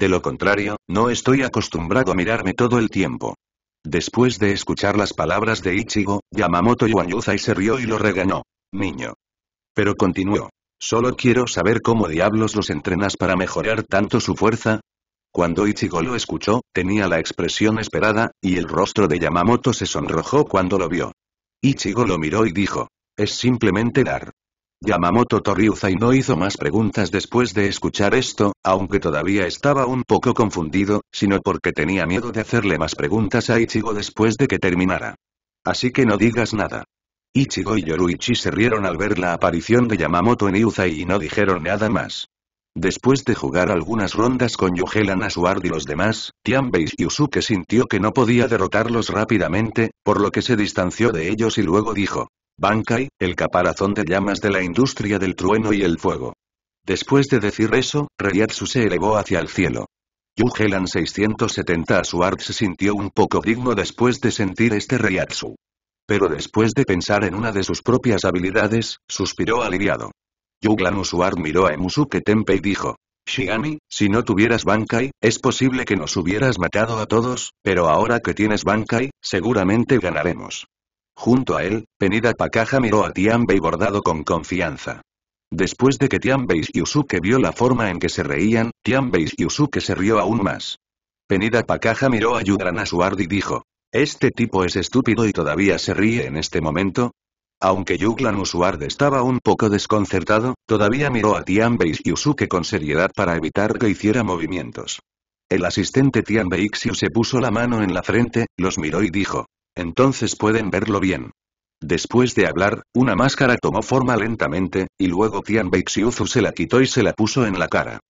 [SPEAKER 1] De lo contrario, no estoy acostumbrado a mirarme todo el tiempo. Después de escuchar las palabras de Ichigo, Yamamoto y se rió y lo regañó. Niño. Pero continuó. Solo quiero saber cómo diablos los entrenas para mejorar tanto su fuerza. Cuando Ichigo lo escuchó, tenía la expresión esperada, y el rostro de Yamamoto se sonrojó cuando lo vio. Ichigo lo miró y dijo. Es simplemente dar. Yamamoto y no hizo más preguntas después de escuchar esto, aunque todavía estaba un poco confundido, sino porque tenía miedo de hacerle más preguntas a Ichigo después de que terminara. Así que no digas nada. Ichigo y Yoruichi se rieron al ver la aparición de Yamamoto en Iuzai y no dijeron nada más. Después de jugar algunas rondas con Yugelan Asuard y los demás, Tianbei y sintió que no podía derrotarlos rápidamente, por lo que se distanció de ellos y luego dijo. Bankai, el caparazón de llamas de la industria del trueno y el fuego. Después de decir eso, Reiatsu se elevó hacia el cielo. Yugelan 670 Asuar se sintió un poco digno después de sentir este Reyatsu. Pero después de pensar en una de sus propias habilidades, suspiró aliviado. Yuglan Usuar miró a Musuke Tempe y dijo, Shigami, si no tuvieras Bankai, es posible que nos hubieras matado a todos, pero ahora que tienes Bankai, seguramente ganaremos. Junto a él, Penida Pakaja miró a Tianbei bordado con confianza. Después de que Tianbei y Yusuke vio la forma en que se reían, Tianbei y Yusuke se rió aún más. Penida Pakaja miró a Yuglan Suard y dijo, ¿Este tipo es estúpido y todavía se ríe en este momento? Aunque Yuglan Usuard estaba un poco desconcertado, todavía miró a Tianbei y Yusuke con seriedad para evitar que hiciera movimientos. El asistente Xiu se puso la mano en la frente, los miró y dijo, entonces pueden verlo bien. Después de hablar, una máscara tomó forma lentamente, y luego Tian Xiuzu se la quitó y se la puso en la cara.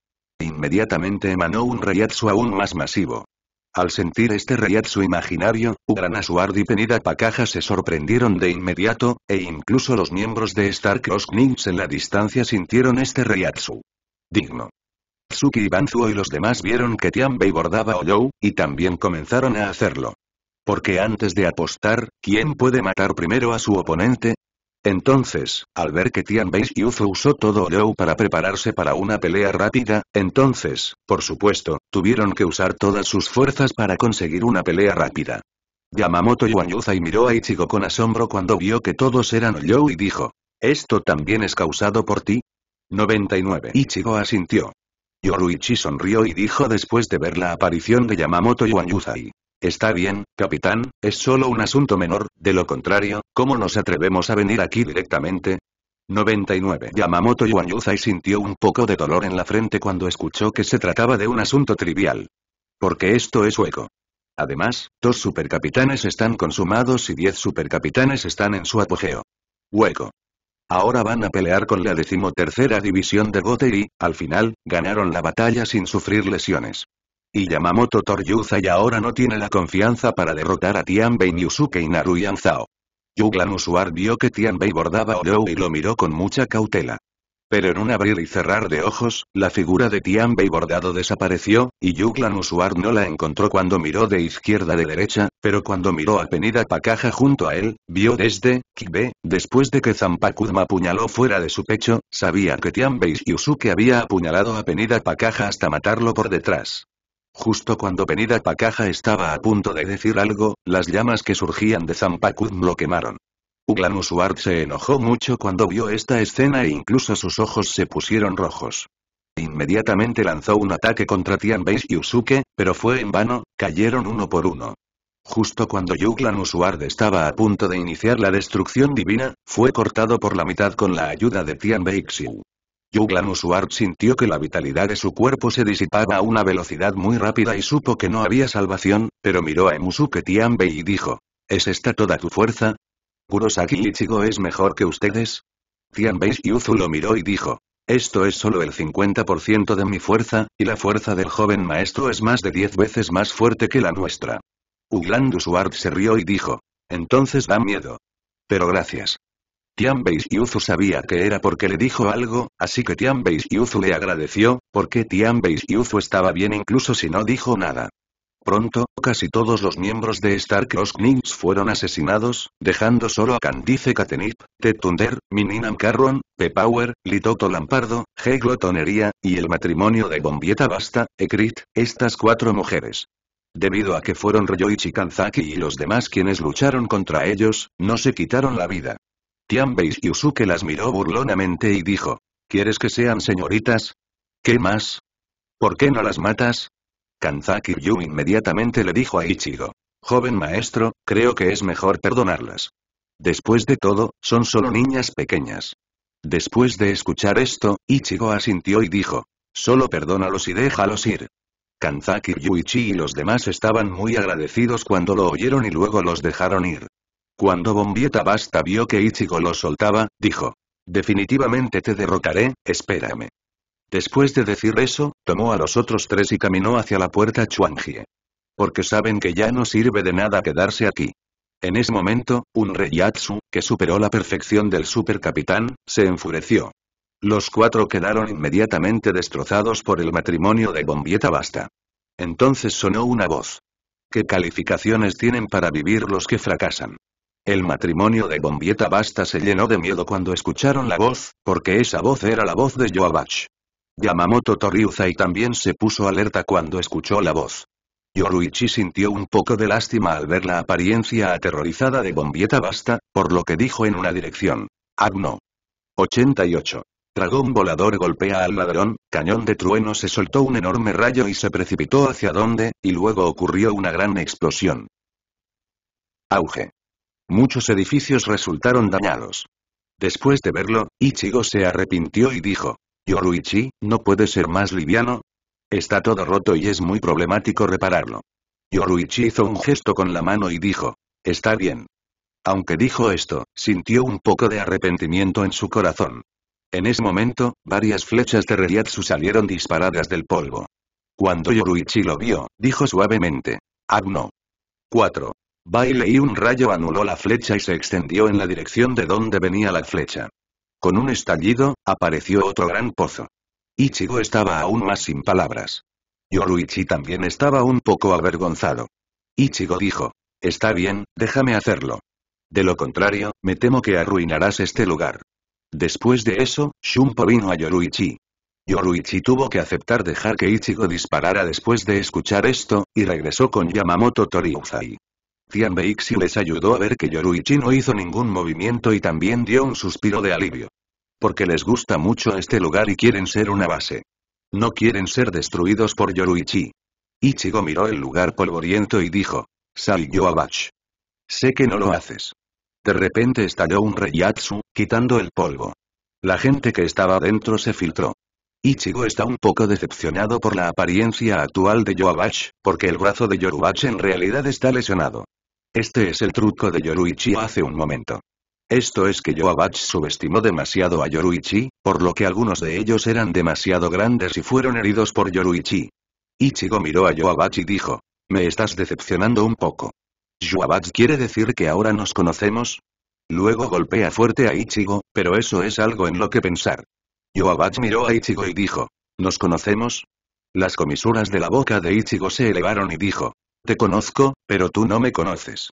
[SPEAKER 1] Inmediatamente emanó un reyatsu aún más masivo. Al sentir este reyatsu imaginario, Uranasuard y Penida Pakaja se sorprendieron de inmediato, e incluso los miembros de Star Cross Knights en la distancia sintieron este reyatsu. Digno. Tsuki y Banzuo y los demás vieron que Tianbei bordaba Oyou, y también comenzaron a hacerlo. Porque antes de apostar, ¿quién puede matar primero a su oponente? Entonces, al ver que Tian usó todo Oyou para prepararse para una pelea rápida, entonces, por supuesto, tuvieron que usar todas sus fuerzas para conseguir una pelea rápida. Yamamoto Yuanyuzai miró a Ichigo con asombro cuando vio que todos eran Oyou y dijo, ¿esto también es causado por ti? 99 Ichigo asintió. Yoruichi sonrió y dijo después de ver la aparición de Yamamoto Yuanyuzai. Está bien, capitán, es solo un asunto menor, de lo contrario, ¿cómo nos atrevemos a venir aquí directamente? 99. Yamamoto Yuanyuzai sintió un poco de dolor en la frente cuando escuchó que se trataba de un asunto trivial. Porque esto es hueco. Además, dos supercapitanes están consumados y diez supercapitanes están en su apogeo. Hueco. Ahora van a pelear con la decimotercera división de Gote y, al final, ganaron la batalla sin sufrir lesiones. Y Yamamoto y ahora no tiene la confianza para derrotar a Tianbei Yusuke y Naruyan Zhao. Yuglan Usuar vio que Tianbei bordaba Oro y lo miró con mucha cautela. Pero en un abrir y cerrar de ojos, la figura de Tianbei bordado desapareció, y Yuglan Usuar no la encontró cuando miró de izquierda de derecha, pero cuando miró a Penida Pakaja junto a él, vio desde, Kibe, después de que Zampakudma apuñaló fuera de su pecho, sabía que Tianbei Yusuke había apuñalado a Penida Pakaja hasta matarlo por detrás. Justo cuando Penida Pakaja estaba a punto de decir algo, las llamas que surgían de Zampakud lo quemaron. Uglan Usuard se enojó mucho cuando vio esta escena e incluso sus ojos se pusieron rojos. Inmediatamente lanzó un ataque contra Tianbei y Usuke, pero fue en vano, cayeron uno por uno. Justo cuando Uglan Usuard estaba a punto de iniciar la destrucción divina, fue cortado por la mitad con la ayuda de Tianbei Xiu. Yuglan Usuart sintió que la vitalidad de su cuerpo se disipaba a una velocidad muy rápida y supo que no había salvación, pero miró a Emusuke Tianbei y dijo, ¿Es esta toda tu fuerza? ¿Kurosaki Ichigo es mejor que ustedes? Tianbei Yuzu lo miró y dijo, esto es solo el 50% de mi fuerza, y la fuerza del joven maestro es más de 10 veces más fuerte que la nuestra. Uglandu Suart se rió y dijo, entonces da miedo. Pero gracias. Tianbei Yuzu sabía que era porque le dijo algo, así que Tianbei Yuzu le agradeció, porque Tianbei Yuzu estaba bien incluso si no dijo nada. Pronto, casi todos los miembros de Star Cross fueron asesinados, dejando solo a Candice Katenip, Tetunder, Mininam Carron, Pe power Litoto Lampardo, G. y el matrimonio de Bombieta Basta, Ekrit, estas cuatro mujeres. Debido a que fueron Ryoichi Kanzaki y los demás quienes lucharon contra ellos, no se quitaron la vida. Tianbei Yusuke las miró burlonamente y dijo. ¿Quieres que sean señoritas? ¿Qué más? ¿Por qué no las matas? Kanzaki Ryu inmediatamente le dijo a Ichigo. Joven maestro, creo que es mejor perdonarlas. Después de todo, son solo niñas pequeñas. Después de escuchar esto, Ichigo asintió y dijo. Solo perdónalos y déjalos ir. Kanzaki Yuichi y los demás estaban muy agradecidos cuando lo oyeron y luego los dejaron ir. Cuando Bombieta Basta vio que Ichigo lo soltaba, dijo. Definitivamente te derrotaré, espérame. Después de decir eso, tomó a los otros tres y caminó hacia la puerta Chuangie. Porque saben que ya no sirve de nada quedarse aquí. En ese momento, un Yatsu, que superó la perfección del supercapitán, se enfureció. Los cuatro quedaron inmediatamente destrozados por el matrimonio de Bombieta Basta. Entonces sonó una voz. ¿Qué calificaciones tienen para vivir los que fracasan? El matrimonio de Bombieta Basta se llenó de miedo cuando escucharon la voz, porque esa voz era la voz de Yoabach. Yamamoto y también se puso alerta cuando escuchó la voz. Yoruichi sintió un poco de lástima al ver la apariencia aterrorizada de Bombieta Basta, por lo que dijo en una dirección. Agno. 88. Dragón volador golpea al ladrón, cañón de trueno se soltó un enorme rayo y se precipitó hacia donde, y luego ocurrió una gran explosión. Auge. Muchos edificios resultaron dañados. Después de verlo, Ichigo se arrepintió y dijo, Yoruichi, ¿no puede ser más liviano? Está todo roto y es muy problemático repararlo. Yoruichi hizo un gesto con la mano y dijo, está bien. Aunque dijo esto, sintió un poco de arrepentimiento en su corazón. En ese momento, varias flechas de Reyatsu salieron disparadas del polvo. Cuando Yoruichi lo vio, dijo suavemente. Agno. 4. Baile y un rayo anuló la flecha y se extendió en la dirección de donde venía la flecha. Con un estallido, apareció otro gran pozo. Ichigo estaba aún más sin palabras. Yoruichi también estaba un poco avergonzado. Ichigo dijo, está bien, déjame hacerlo. De lo contrario, me temo que arruinarás este lugar. Después de eso, Shunpo vino a Yoruichi. Yoruichi tuvo que aceptar dejar que Ichigo disparara después de escuchar esto, y regresó con Yamamoto Toriuzai. Tian Beixi les ayudó a ver que Yoruichi no hizo ningún movimiento y también dio un suspiro de alivio. Porque les gusta mucho este lugar y quieren ser una base. No quieren ser destruidos por Yoruichi. Ichigo miró el lugar polvoriento y dijo. sal Yoabach. Sé que no lo haces. De repente estalló un reyatsu, quitando el polvo. La gente que estaba dentro se filtró. Ichigo está un poco decepcionado por la apariencia actual de Yoabash, porque el brazo de Yorubash en realidad está lesionado. Este es el truco de Yoruichi hace un momento. Esto es que Yoabach subestimó demasiado a Yoruichi, por lo que algunos de ellos eran demasiado grandes y fueron heridos por Yoruichi. Ichigo miró a Yoabach y dijo, me estás decepcionando un poco. ¿Yoabach quiere decir que ahora nos conocemos? Luego golpea fuerte a Ichigo, pero eso es algo en lo que pensar. Yoabach miró a Ichigo y dijo, ¿nos conocemos? Las comisuras de la boca de Ichigo se elevaron y dijo, te conozco, pero tú no me conoces.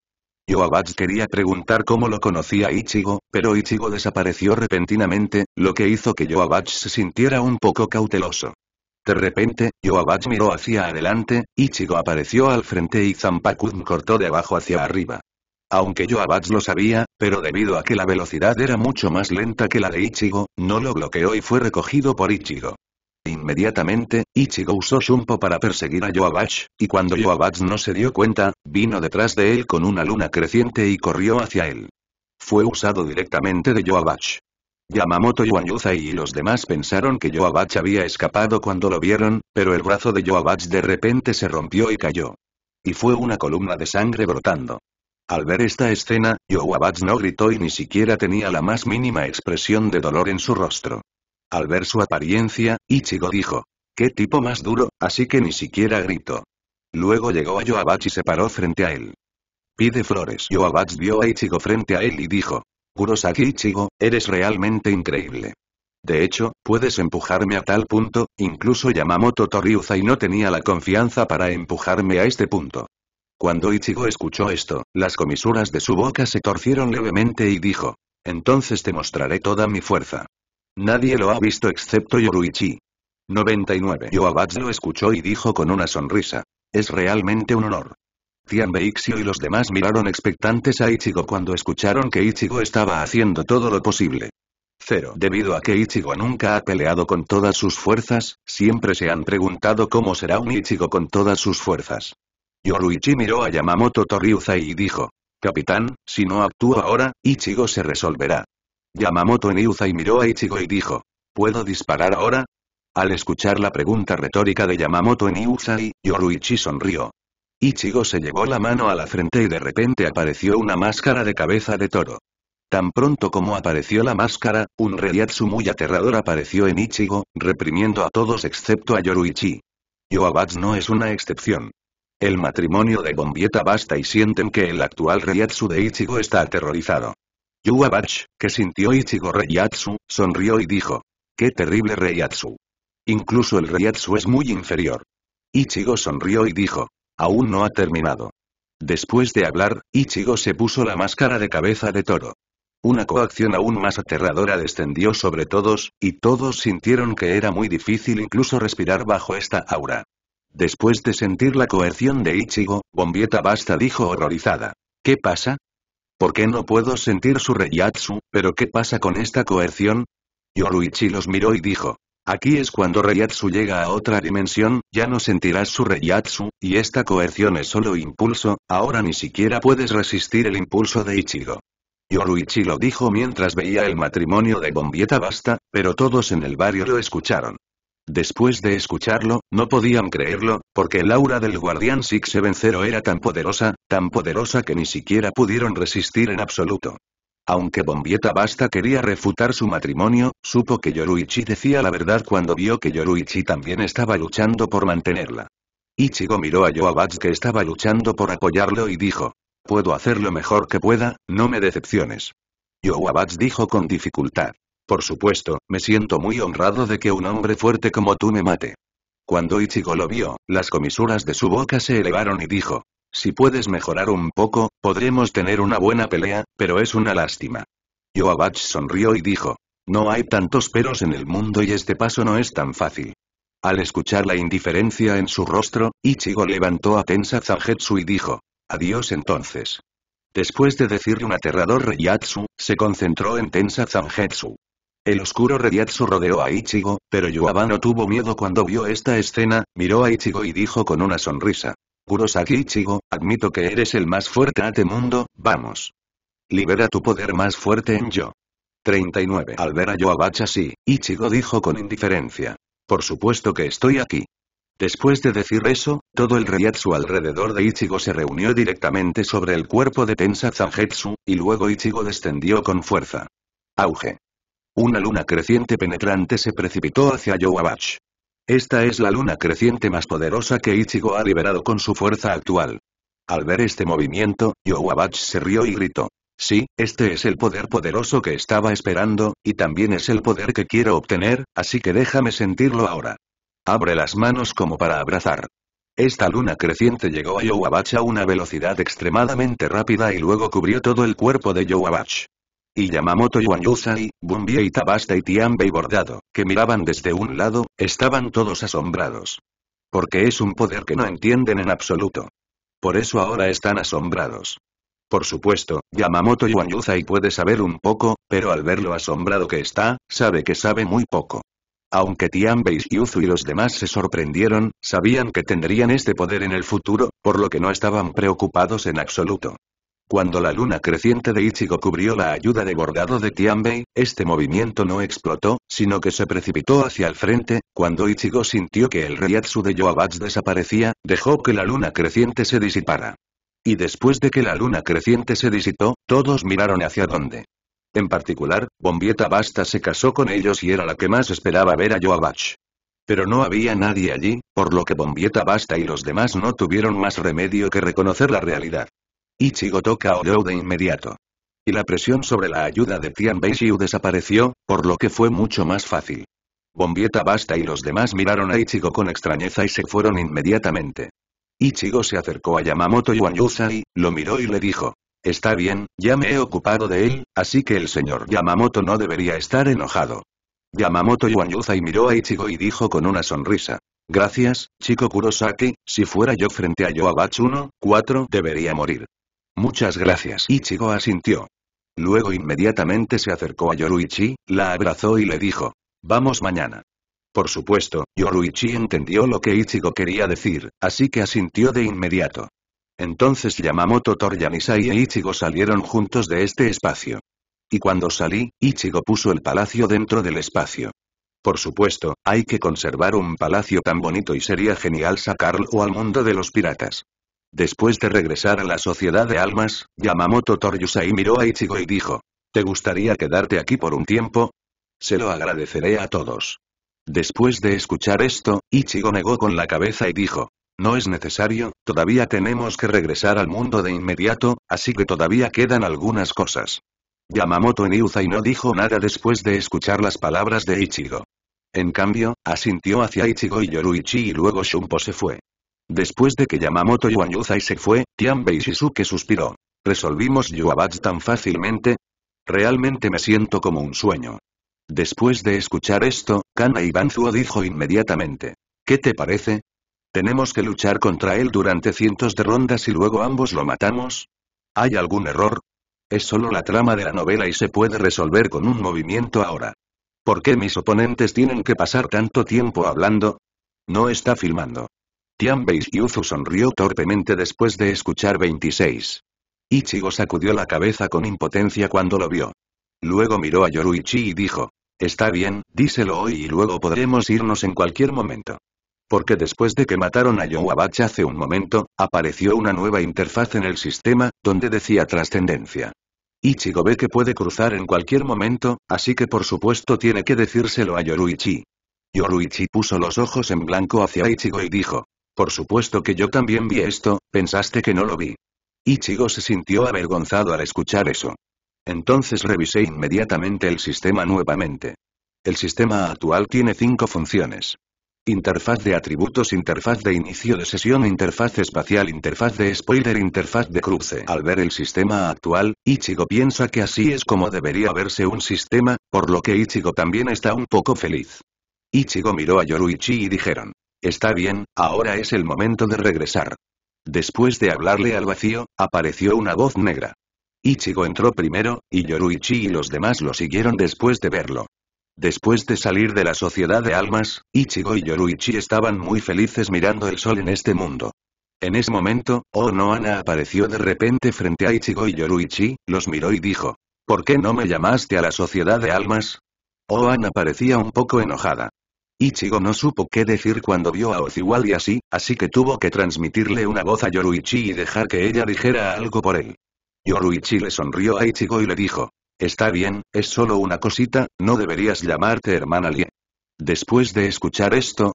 [SPEAKER 1] Joabach quería preguntar cómo lo conocía Ichigo, pero Ichigo desapareció repentinamente, lo que hizo que Joabach se sintiera un poco cauteloso. De repente, Joabach miró hacia adelante, Ichigo apareció al frente y Zampakun cortó de abajo hacia arriba. Aunque Yoabatsu lo sabía, pero debido a que la velocidad era mucho más lenta que la de Ichigo, no lo bloqueó y fue recogido por Ichigo. Inmediatamente, Ichigo usó Shumpo para perseguir a Yoabash, y cuando Yoabash no se dio cuenta, vino detrás de él con una luna creciente y corrió hacia él. Fue usado directamente de Yoabash. Yamamoto Yuanyuzai y los demás pensaron que Yoabach había escapado cuando lo vieron, pero el brazo de Yoabach de repente se rompió y cayó. Y fue una columna de sangre brotando. Al ver esta escena, Yoabach no gritó y ni siquiera tenía la más mínima expresión de dolor en su rostro. Al ver su apariencia, Ichigo dijo. ¿Qué tipo más duro? Así que ni siquiera gritó. Luego llegó a Yoabach y se paró frente a él. Pide flores. Yoabach vio a Ichigo frente a él y dijo. Kurosaki Ichigo, eres realmente increíble. De hecho, puedes empujarme a tal punto, incluso Yamamoto y no tenía la confianza para empujarme a este punto. Cuando Ichigo escuchó esto, las comisuras de su boca se torcieron levemente y dijo. Entonces te mostraré toda mi fuerza. Nadie lo ha visto excepto Yoruichi. 99. Yoabatsu lo escuchó y dijo con una sonrisa. Es realmente un honor. Tianbeixio y los demás miraron expectantes a Ichigo cuando escucharon que Ichigo estaba haciendo todo lo posible. 0. Debido a que Ichigo nunca ha peleado con todas sus fuerzas, siempre se han preguntado cómo será un Ichigo con todas sus fuerzas. Yoruichi miró a Yamamoto Toriuzai y dijo. Capitán, si no actúa ahora, Ichigo se resolverá. Yamamoto niyuzai y miró a Ichigo y dijo. ¿Puedo disparar ahora? Al escuchar la pregunta retórica de Yamamoto niyuzai Yoruichi sonrió. Ichigo se llevó la mano a la frente y de repente apareció una máscara de cabeza de toro. Tan pronto como apareció la máscara, un reyatsu muy aterrador apareció en Ichigo, reprimiendo a todos excepto a Yoruichi. Yoabats no es una excepción. El matrimonio de Bombieta basta y sienten que el actual reyatsu de Ichigo está aterrorizado. Yuabash, que sintió Ichigo Reiatsu, sonrió y dijo. ¡Qué terrible Reiatsu! Incluso el Reiatsu es muy inferior. Ichigo sonrió y dijo. Aún no ha terminado. Después de hablar, Ichigo se puso la máscara de cabeza de toro. Una coacción aún más aterradora descendió sobre todos, y todos sintieron que era muy difícil incluso respirar bajo esta aura. Después de sentir la coerción de Ichigo, Bombieta Basta dijo horrorizada. ¿Qué pasa? ¿Por qué no puedo sentir su reyatsu, pero ¿qué pasa con esta coerción? Yoruichi los miró y dijo. Aquí es cuando reyatsu llega a otra dimensión, ya no sentirás su reyatsu, y esta coerción es solo impulso, ahora ni siquiera puedes resistir el impulso de Ichigo. Yoruichi lo dijo mientras veía el matrimonio de Bombieta Basta, pero todos en el barrio lo escucharon. Después de escucharlo, no podían creerlo, porque el aura del Guardián 670 era tan poderosa, tan poderosa que ni siquiera pudieron resistir en absoluto. Aunque Bombieta Basta quería refutar su matrimonio, supo que Yoruichi decía la verdad cuando vio que Yoruichi también estaba luchando por mantenerla. Ichigo miró a Yoabats que estaba luchando por apoyarlo y dijo, puedo hacer lo mejor que pueda, no me decepciones. Yoabats dijo con dificultad, por supuesto, me siento muy honrado de que un hombre fuerte como tú me mate. Cuando Ichigo lo vio, las comisuras de su boca se elevaron y dijo, si puedes mejorar un poco, podremos tener una buena pelea, pero es una lástima. Yoabach sonrió y dijo, no hay tantos peros en el mundo y este paso no es tan fácil. Al escuchar la indiferencia en su rostro, Ichigo levantó a Tensa Zangetsu y dijo, adiós entonces. Después de decirle un aterrador reyatsu, se concentró en Tensa Zangetsu. El oscuro Rediatsu rodeó a Ichigo, pero Yuaba no tuvo miedo cuando vio esta escena, miró a Ichigo y dijo con una sonrisa. Kurosaki Ichigo, admito que eres el más fuerte ate mundo, vamos. Libera tu poder más fuerte en yo. 39. Al ver a Yuaba Chasi, Ichigo dijo con indiferencia. Por supuesto que estoy aquí. Después de decir eso, todo el Reiatsu alrededor de Ichigo se reunió directamente sobre el cuerpo de Tensa Zangetsu, y luego Ichigo descendió con fuerza. Auge. Una luna creciente penetrante se precipitó hacia Yowabach. Esta es la luna creciente más poderosa que Ichigo ha liberado con su fuerza actual. Al ver este movimiento, Yowabach se rió y gritó. Sí, este es el poder poderoso que estaba esperando, y también es el poder que quiero obtener, así que déjame sentirlo ahora. Abre las manos como para abrazar. Esta luna creciente llegó a Yowabach a una velocidad extremadamente rápida y luego cubrió todo el cuerpo de Yowabach y Yamamoto y Bumbie Tabasta y Tianbei Bordado, que miraban desde un lado, estaban todos asombrados. Porque es un poder que no entienden en absoluto. Por eso ahora están asombrados. Por supuesto, Yamamoto Yuanyuzai puede saber un poco, pero al ver lo asombrado que está, sabe que sabe muy poco. Aunque Tianbei Yuzu y los demás se sorprendieron, sabían que tendrían este poder en el futuro, por lo que no estaban preocupados en absoluto. Cuando la luna creciente de Ichigo cubrió la ayuda de bordado de Tianbei, este movimiento no explotó, sino que se precipitó hacia el frente, cuando Ichigo sintió que el Ryatsu de Yoabats desaparecía, dejó que la luna creciente se disipara. Y después de que la luna creciente se disipó, todos miraron hacia dónde. En particular, Bombieta Basta se casó con ellos y era la que más esperaba ver a Yoabach. Pero no había nadie allí, por lo que Bombieta Basta y los demás no tuvieron más remedio que reconocer la realidad. Ichigo toca a de inmediato. Y la presión sobre la ayuda de Tian Beishiu desapareció, por lo que fue mucho más fácil. Bombieta Basta y los demás miraron a Ichigo con extrañeza y se fueron inmediatamente. Ichigo se acercó a Yamamoto y, lo miró y le dijo. Está bien, ya me he ocupado de él, así que el señor Yamamoto no debería estar enojado. Yamamoto Yuanyuzai miró a Ichigo y dijo con una sonrisa. Gracias, chico Kurosaki, si fuera yo frente a 1, 4 debería morir. Muchas gracias. Ichigo asintió. Luego inmediatamente se acercó a Yoruichi, la abrazó y le dijo. Vamos mañana. Por supuesto, Yoruichi entendió lo que Ichigo quería decir, así que asintió de inmediato. Entonces Yamamoto Yanisai y Ichigo salieron juntos de este espacio. Y cuando salí, Ichigo puso el palacio dentro del espacio. Por supuesto, hay que conservar un palacio tan bonito y sería genial sacarlo al mundo de los piratas. Después de regresar a la Sociedad de Almas, Yamamoto Toryusai miró a Ichigo y dijo. ¿Te gustaría quedarte aquí por un tiempo? Se lo agradeceré a todos. Después de escuchar esto, Ichigo negó con la cabeza y dijo. No es necesario, todavía tenemos que regresar al mundo de inmediato, así que todavía quedan algunas cosas. Yamamoto y no dijo nada después de escuchar las palabras de Ichigo. En cambio, asintió hacia Ichigo y Yoruichi y luego Shunpo se fue. Después de que Yamamoto y se fue, Tianbei que suspiró. ¿Resolvimos Yuabatsu tan fácilmente? Realmente me siento como un sueño. Después de escuchar esto, Kana Ibanzuo dijo inmediatamente. ¿Qué te parece? ¿Tenemos que luchar contra él durante cientos de rondas y luego ambos lo matamos? ¿Hay algún error? Es solo la trama de la novela y se puede resolver con un movimiento ahora. ¿Por qué mis oponentes tienen que pasar tanto tiempo hablando? No está filmando. Tianbei Yuzu sonrió torpemente después de escuchar 26. Ichigo sacudió la cabeza con impotencia cuando lo vio. Luego miró a Yoruichi y dijo, Está bien, díselo hoy y luego podremos irnos en cualquier momento. Porque después de que mataron a Yowabachi hace un momento, apareció una nueva interfaz en el sistema, donde decía trascendencia. Ichigo ve que puede cruzar en cualquier momento, así que por supuesto tiene que decírselo a Yoruichi. Yoruichi puso los ojos en blanco hacia Ichigo y dijo, por supuesto que yo también vi esto, pensaste que no lo vi. Ichigo se sintió avergonzado al escuchar eso. Entonces revisé inmediatamente el sistema nuevamente. El sistema actual tiene cinco funciones. Interfaz de atributos, interfaz de inicio de sesión, interfaz espacial, interfaz de spoiler, interfaz de cruce. Al ver el sistema actual, Ichigo piensa que así es como debería verse un sistema, por lo que Ichigo también está un poco feliz. Ichigo miró a Yoruichi y dijeron. Está bien, ahora es el momento de regresar. Después de hablarle al vacío, apareció una voz negra. Ichigo entró primero, y Yoruichi y los demás lo siguieron después de verlo. Después de salir de la sociedad de almas, Ichigo y Yoruichi estaban muy felices mirando el sol en este mundo. En ese momento, Oh no Ana apareció de repente frente a Ichigo y Yoruichi, los miró y dijo, ¿Por qué no me llamaste a la sociedad de almas? Oh Ana parecía un poco enojada. Ichigo no supo qué decir cuando vio a Oziwali así, así que tuvo que transmitirle una voz a Yoruichi y dejar que ella dijera algo por él. Yoruichi le sonrió a Ichigo y le dijo, Está bien, es solo una cosita, no deberías llamarte hermana Lie. Después de escuchar esto,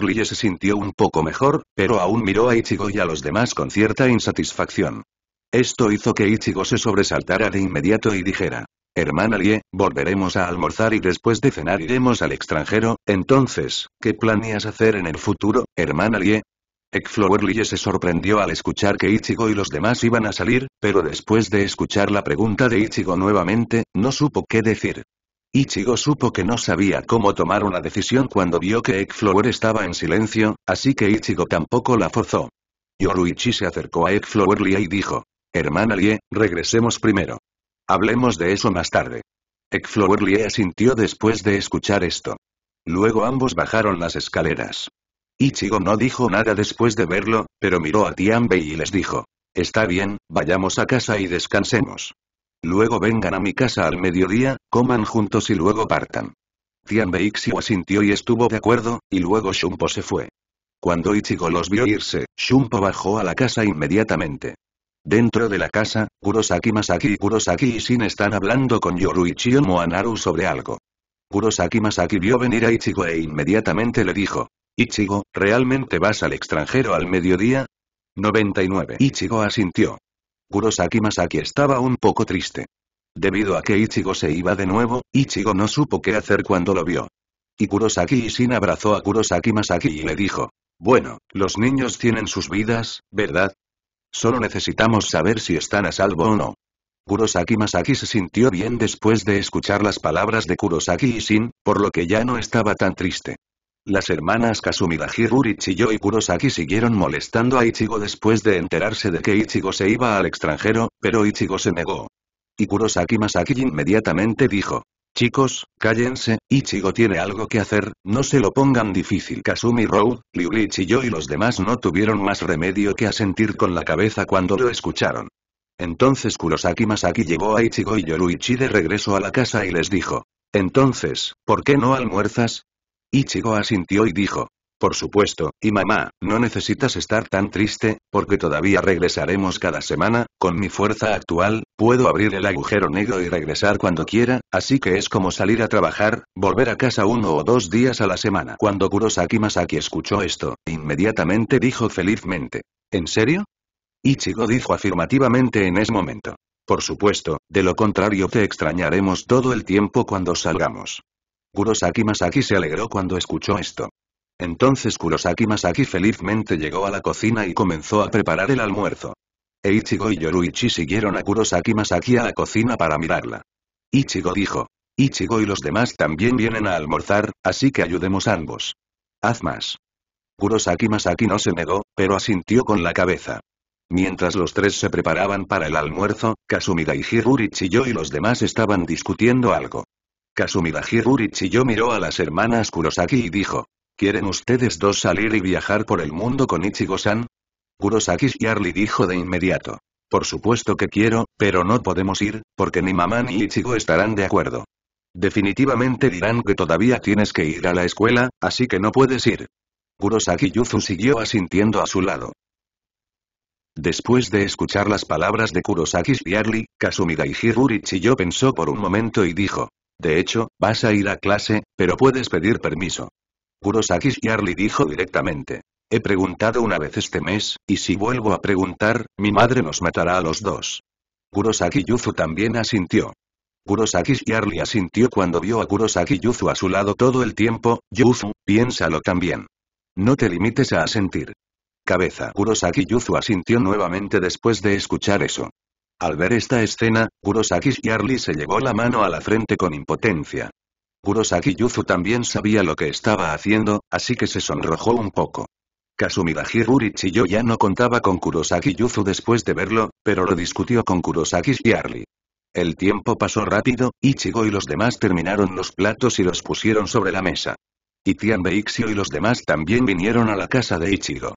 [SPEAKER 1] Lie se sintió un poco mejor, pero aún miró a Ichigo y a los demás con cierta insatisfacción. Esto hizo que Ichigo se sobresaltara de inmediato y dijera, Hermana Lie, volveremos a almorzar y después de cenar iremos al extranjero, entonces, ¿qué planeas hacer en el futuro, hermana Lie? Ekflower Lie se sorprendió al escuchar que Ichigo y los demás iban a salir, pero después de escuchar la pregunta de Ichigo nuevamente, no supo qué decir. Ichigo supo que no sabía cómo tomar una decisión cuando vio que Ekflower estaba en silencio, así que Ichigo tampoco la forzó. Yoruichi se acercó a Ekflower Lie y dijo, Hermana Lie, regresemos primero. Hablemos de eso más tarde. Lee asintió después de escuchar esto. Luego ambos bajaron las escaleras. Ichigo no dijo nada después de verlo, pero miró a Tianbei y les dijo. Está bien, vayamos a casa y descansemos. Luego vengan a mi casa al mediodía, coman juntos y luego partan. Tianbei Xiu asintió y estuvo de acuerdo, y luego Shumpo se fue. Cuando Ichigo los vio irse, Shumpo bajó a la casa inmediatamente. Dentro de la casa, Kurosaki Masaki y Kurosaki Ishin están hablando con Yoruichi Moanaru sobre algo. Kurosaki Masaki vio venir a Ichigo e inmediatamente le dijo. Ichigo, ¿realmente vas al extranjero al mediodía? 99. Ichigo asintió. Kurosaki Masaki estaba un poco triste. Debido a que Ichigo se iba de nuevo, Ichigo no supo qué hacer cuando lo vio. Y Kurosaki Ishin abrazó a Kurosaki Masaki y le dijo. Bueno, los niños tienen sus vidas, ¿verdad? Solo necesitamos saber si están a salvo o no. Kurosaki Masaki se sintió bien después de escuchar las palabras de Kurosaki y Sin, por lo que ya no estaba tan triste. Las hermanas Kazumi y Chiyo y Kurosaki siguieron molestando a Ichigo después de enterarse de que Ichigo se iba al extranjero, pero Ichigo se negó. Y Kurosaki Masaki inmediatamente dijo, Chicos, cállense, Ichigo tiene algo que hacer, no se lo pongan difícil Kasumi Rou, Liu y yo y los demás no tuvieron más remedio que asentir con la cabeza cuando lo escucharon. Entonces Kurosaki Masaki llevó a Ichigo y Yoruichi de regreso a la casa y les dijo. Entonces, ¿por qué no almuerzas? Ichigo asintió y dijo por supuesto, y mamá, no necesitas estar tan triste, porque todavía regresaremos cada semana, con mi fuerza actual, puedo abrir el agujero negro y regresar cuando quiera, así que es como salir a trabajar, volver a casa uno o dos días a la semana. Cuando Kurosaki Masaki escuchó esto, inmediatamente dijo felizmente. ¿En serio? Ichigo dijo afirmativamente en ese momento. Por supuesto, de lo contrario te extrañaremos todo el tiempo cuando salgamos. Kurosaki Masaki se alegró cuando escuchó esto. Entonces Kurosaki Masaki felizmente llegó a la cocina y comenzó a preparar el almuerzo. E Ichigo y Yoruichi siguieron a Kurosaki Masaki a la cocina para mirarla. Ichigo dijo. Ichigo y los demás también vienen a almorzar, así que ayudemos ambos. Haz más. Kurosaki Masaki no se negó, pero asintió con la cabeza. Mientras los tres se preparaban para el almuerzo, Kasumida y Hirurichiyo y los demás estaban discutiendo algo. Kasumida y yo miró a las hermanas Kurosaki y dijo, ¿Quieren ustedes dos salir y viajar por el mundo con Ichigo-san? Kurosaki Shiarly dijo de inmediato. Por supuesto que quiero, pero no podemos ir, porque ni mamá ni Ichigo estarán de acuerdo. Definitivamente dirán que todavía tienes que ir a la escuela, así que no puedes ir. Kurosaki Yuzu siguió asintiendo a su lado. Después de escuchar las palabras de Kurosaki Shiarly, Kasumi Daijiru Ichiyo pensó por un momento y dijo. De hecho, vas a ir a clase, pero puedes pedir permiso. Kurosaki Yarli dijo directamente. He preguntado una vez este mes, y si vuelvo a preguntar, mi madre nos matará a los dos. Kurosaki Yuzu también asintió. Kurosaki Yarli asintió cuando vio a Kurosaki Yuzu a su lado todo el tiempo, Yuzu, piénsalo también. No te limites a asentir. Cabeza Kurosaki Yuzu asintió nuevamente después de escuchar eso. Al ver esta escena, Kurosaki Yarli se llevó la mano a la frente con impotencia. Kurosaki Yuzu también sabía lo que estaba haciendo, así que se sonrojó un poco. Kasumi Dajiruri ya no contaba con Kurosaki Yuzu después de verlo, pero lo discutió con Kurosaki Shiarli. El tiempo pasó rápido, Ichigo y los demás terminaron los platos y los pusieron sobre la mesa. Itian Beixio y los demás también vinieron a la casa de Ichigo.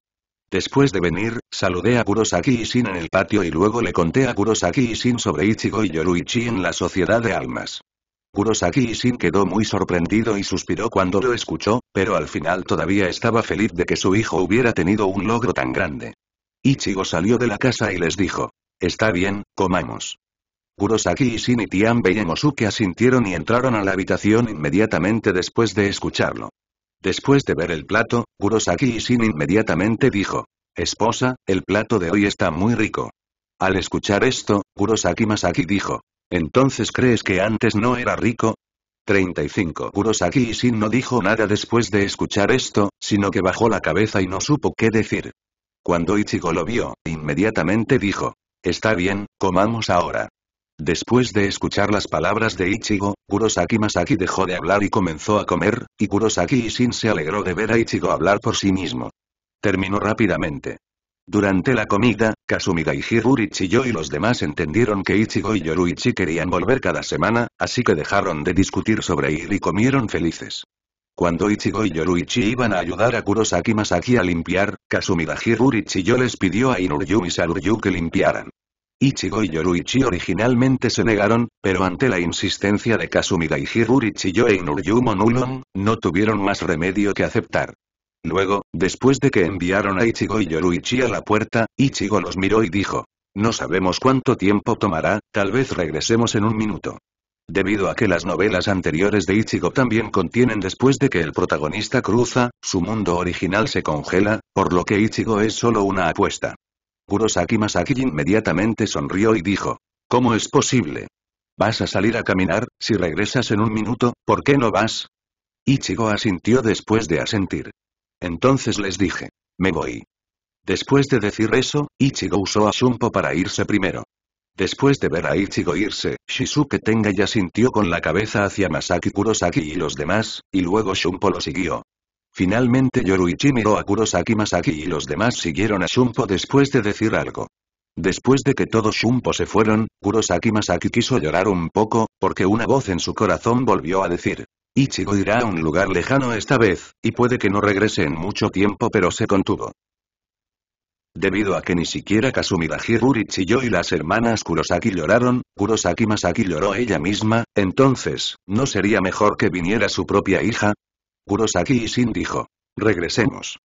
[SPEAKER 1] Después de venir, saludé a Kurosaki sin en el patio y luego le conté a Kurosaki sin sobre Ichigo y Yoruichi en la Sociedad de Almas. Kurosaki sin quedó muy sorprendido y suspiró cuando lo escuchó, pero al final todavía estaba feliz de que su hijo hubiera tenido un logro tan grande. Ichigo salió de la casa y les dijo. Está bien, comamos. Kurosaki Ishin y Tianbei y asintieron y entraron a la habitación inmediatamente después de escucharlo. Después de ver el plato, Kurosaki shin inmediatamente dijo. Esposa, el plato de hoy está muy rico. Al escuchar esto, Kurosaki Masaki dijo. ¿Entonces crees que antes no era rico? 35. Kurosaki sin no dijo nada después de escuchar esto, sino que bajó la cabeza y no supo qué decir. Cuando Ichigo lo vio, inmediatamente dijo. Está bien, comamos ahora. Después de escuchar las palabras de Ichigo, Kurosaki Masaki dejó de hablar y comenzó a comer, y Kurosaki Ishin se alegró de ver a Ichigo hablar por sí mismo. Terminó rápidamente. Durante la comida, Kasumi y Chiyo y los demás entendieron que Ichigo y Yoruichi querían volver cada semana, así que dejaron de discutir sobre ir y comieron felices. Cuando Ichigo y Yoruichi iban a ayudar a Kurosaki Masaki a limpiar, Kasumi Hirurichiyo les pidió a Inuryu y Saruryu que limpiaran. Ichigo y Yoruichi originalmente se negaron, pero ante la insistencia de Kasumi y Chiyo e Inuryu Monulon, no tuvieron más remedio que aceptar. Luego, después de que enviaron a Ichigo y Yoruichi a la puerta, Ichigo los miró y dijo. No sabemos cuánto tiempo tomará, tal vez regresemos en un minuto. Debido a que las novelas anteriores de Ichigo también contienen después de que el protagonista cruza, su mundo original se congela, por lo que Ichigo es solo una apuesta. Kurosaki Masaki inmediatamente sonrió y dijo. ¿Cómo es posible? ¿Vas a salir a caminar, si regresas en un minuto, por qué no vas? Ichigo asintió después de asentir. Entonces les dije. Me voy. Después de decir eso, Ichigo usó a Shunpo para irse primero. Después de ver a Ichigo irse, Shisuke Tenga ya sintió con la cabeza hacia Masaki Kurosaki y los demás, y luego Shunpo lo siguió. Finalmente Yoruichi miró a Kurosaki Masaki y los demás siguieron a Shunpo después de decir algo. Después de que todos Shunpo se fueron, Kurosaki Masaki quiso llorar un poco, porque una voz en su corazón volvió a decir, Ichigo irá a un lugar lejano esta vez, y puede que no regrese en mucho tiempo pero se contuvo. Debido a que ni siquiera Kasumi y Ichigo y las hermanas Kurosaki lloraron, Kurosaki Masaki lloró ella misma, entonces, ¿no sería mejor que viniera su propia hija? Kurosaki Shin dijo. Regresemos.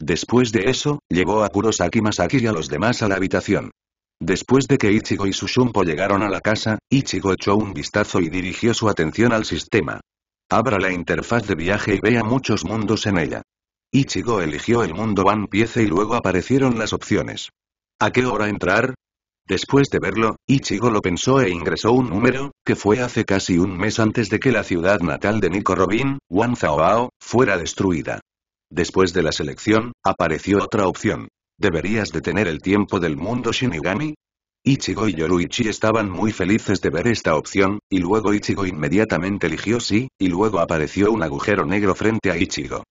[SPEAKER 1] Después de eso, llevó a Kurosaki Masaki y a los demás a la habitación. Después de que Ichigo y Sushumpo llegaron a la casa, Ichigo echó un vistazo y dirigió su atención al sistema. Abra la interfaz de viaje y vea muchos mundos en ella. Ichigo eligió el mundo One Piece y luego aparecieron las opciones. ¿A qué hora entrar? Después de verlo, Ichigo lo pensó e ingresó un número, que fue hace casi un mes antes de que la ciudad natal de Nico Robin, Wan fuera destruida. Después de la selección, apareció otra opción. ¿Deberías detener el tiempo del mundo Shinigami? Ichigo y Yoruichi estaban muy felices de ver esta opción, y luego Ichigo inmediatamente eligió sí, y luego apareció un agujero negro frente a Ichigo.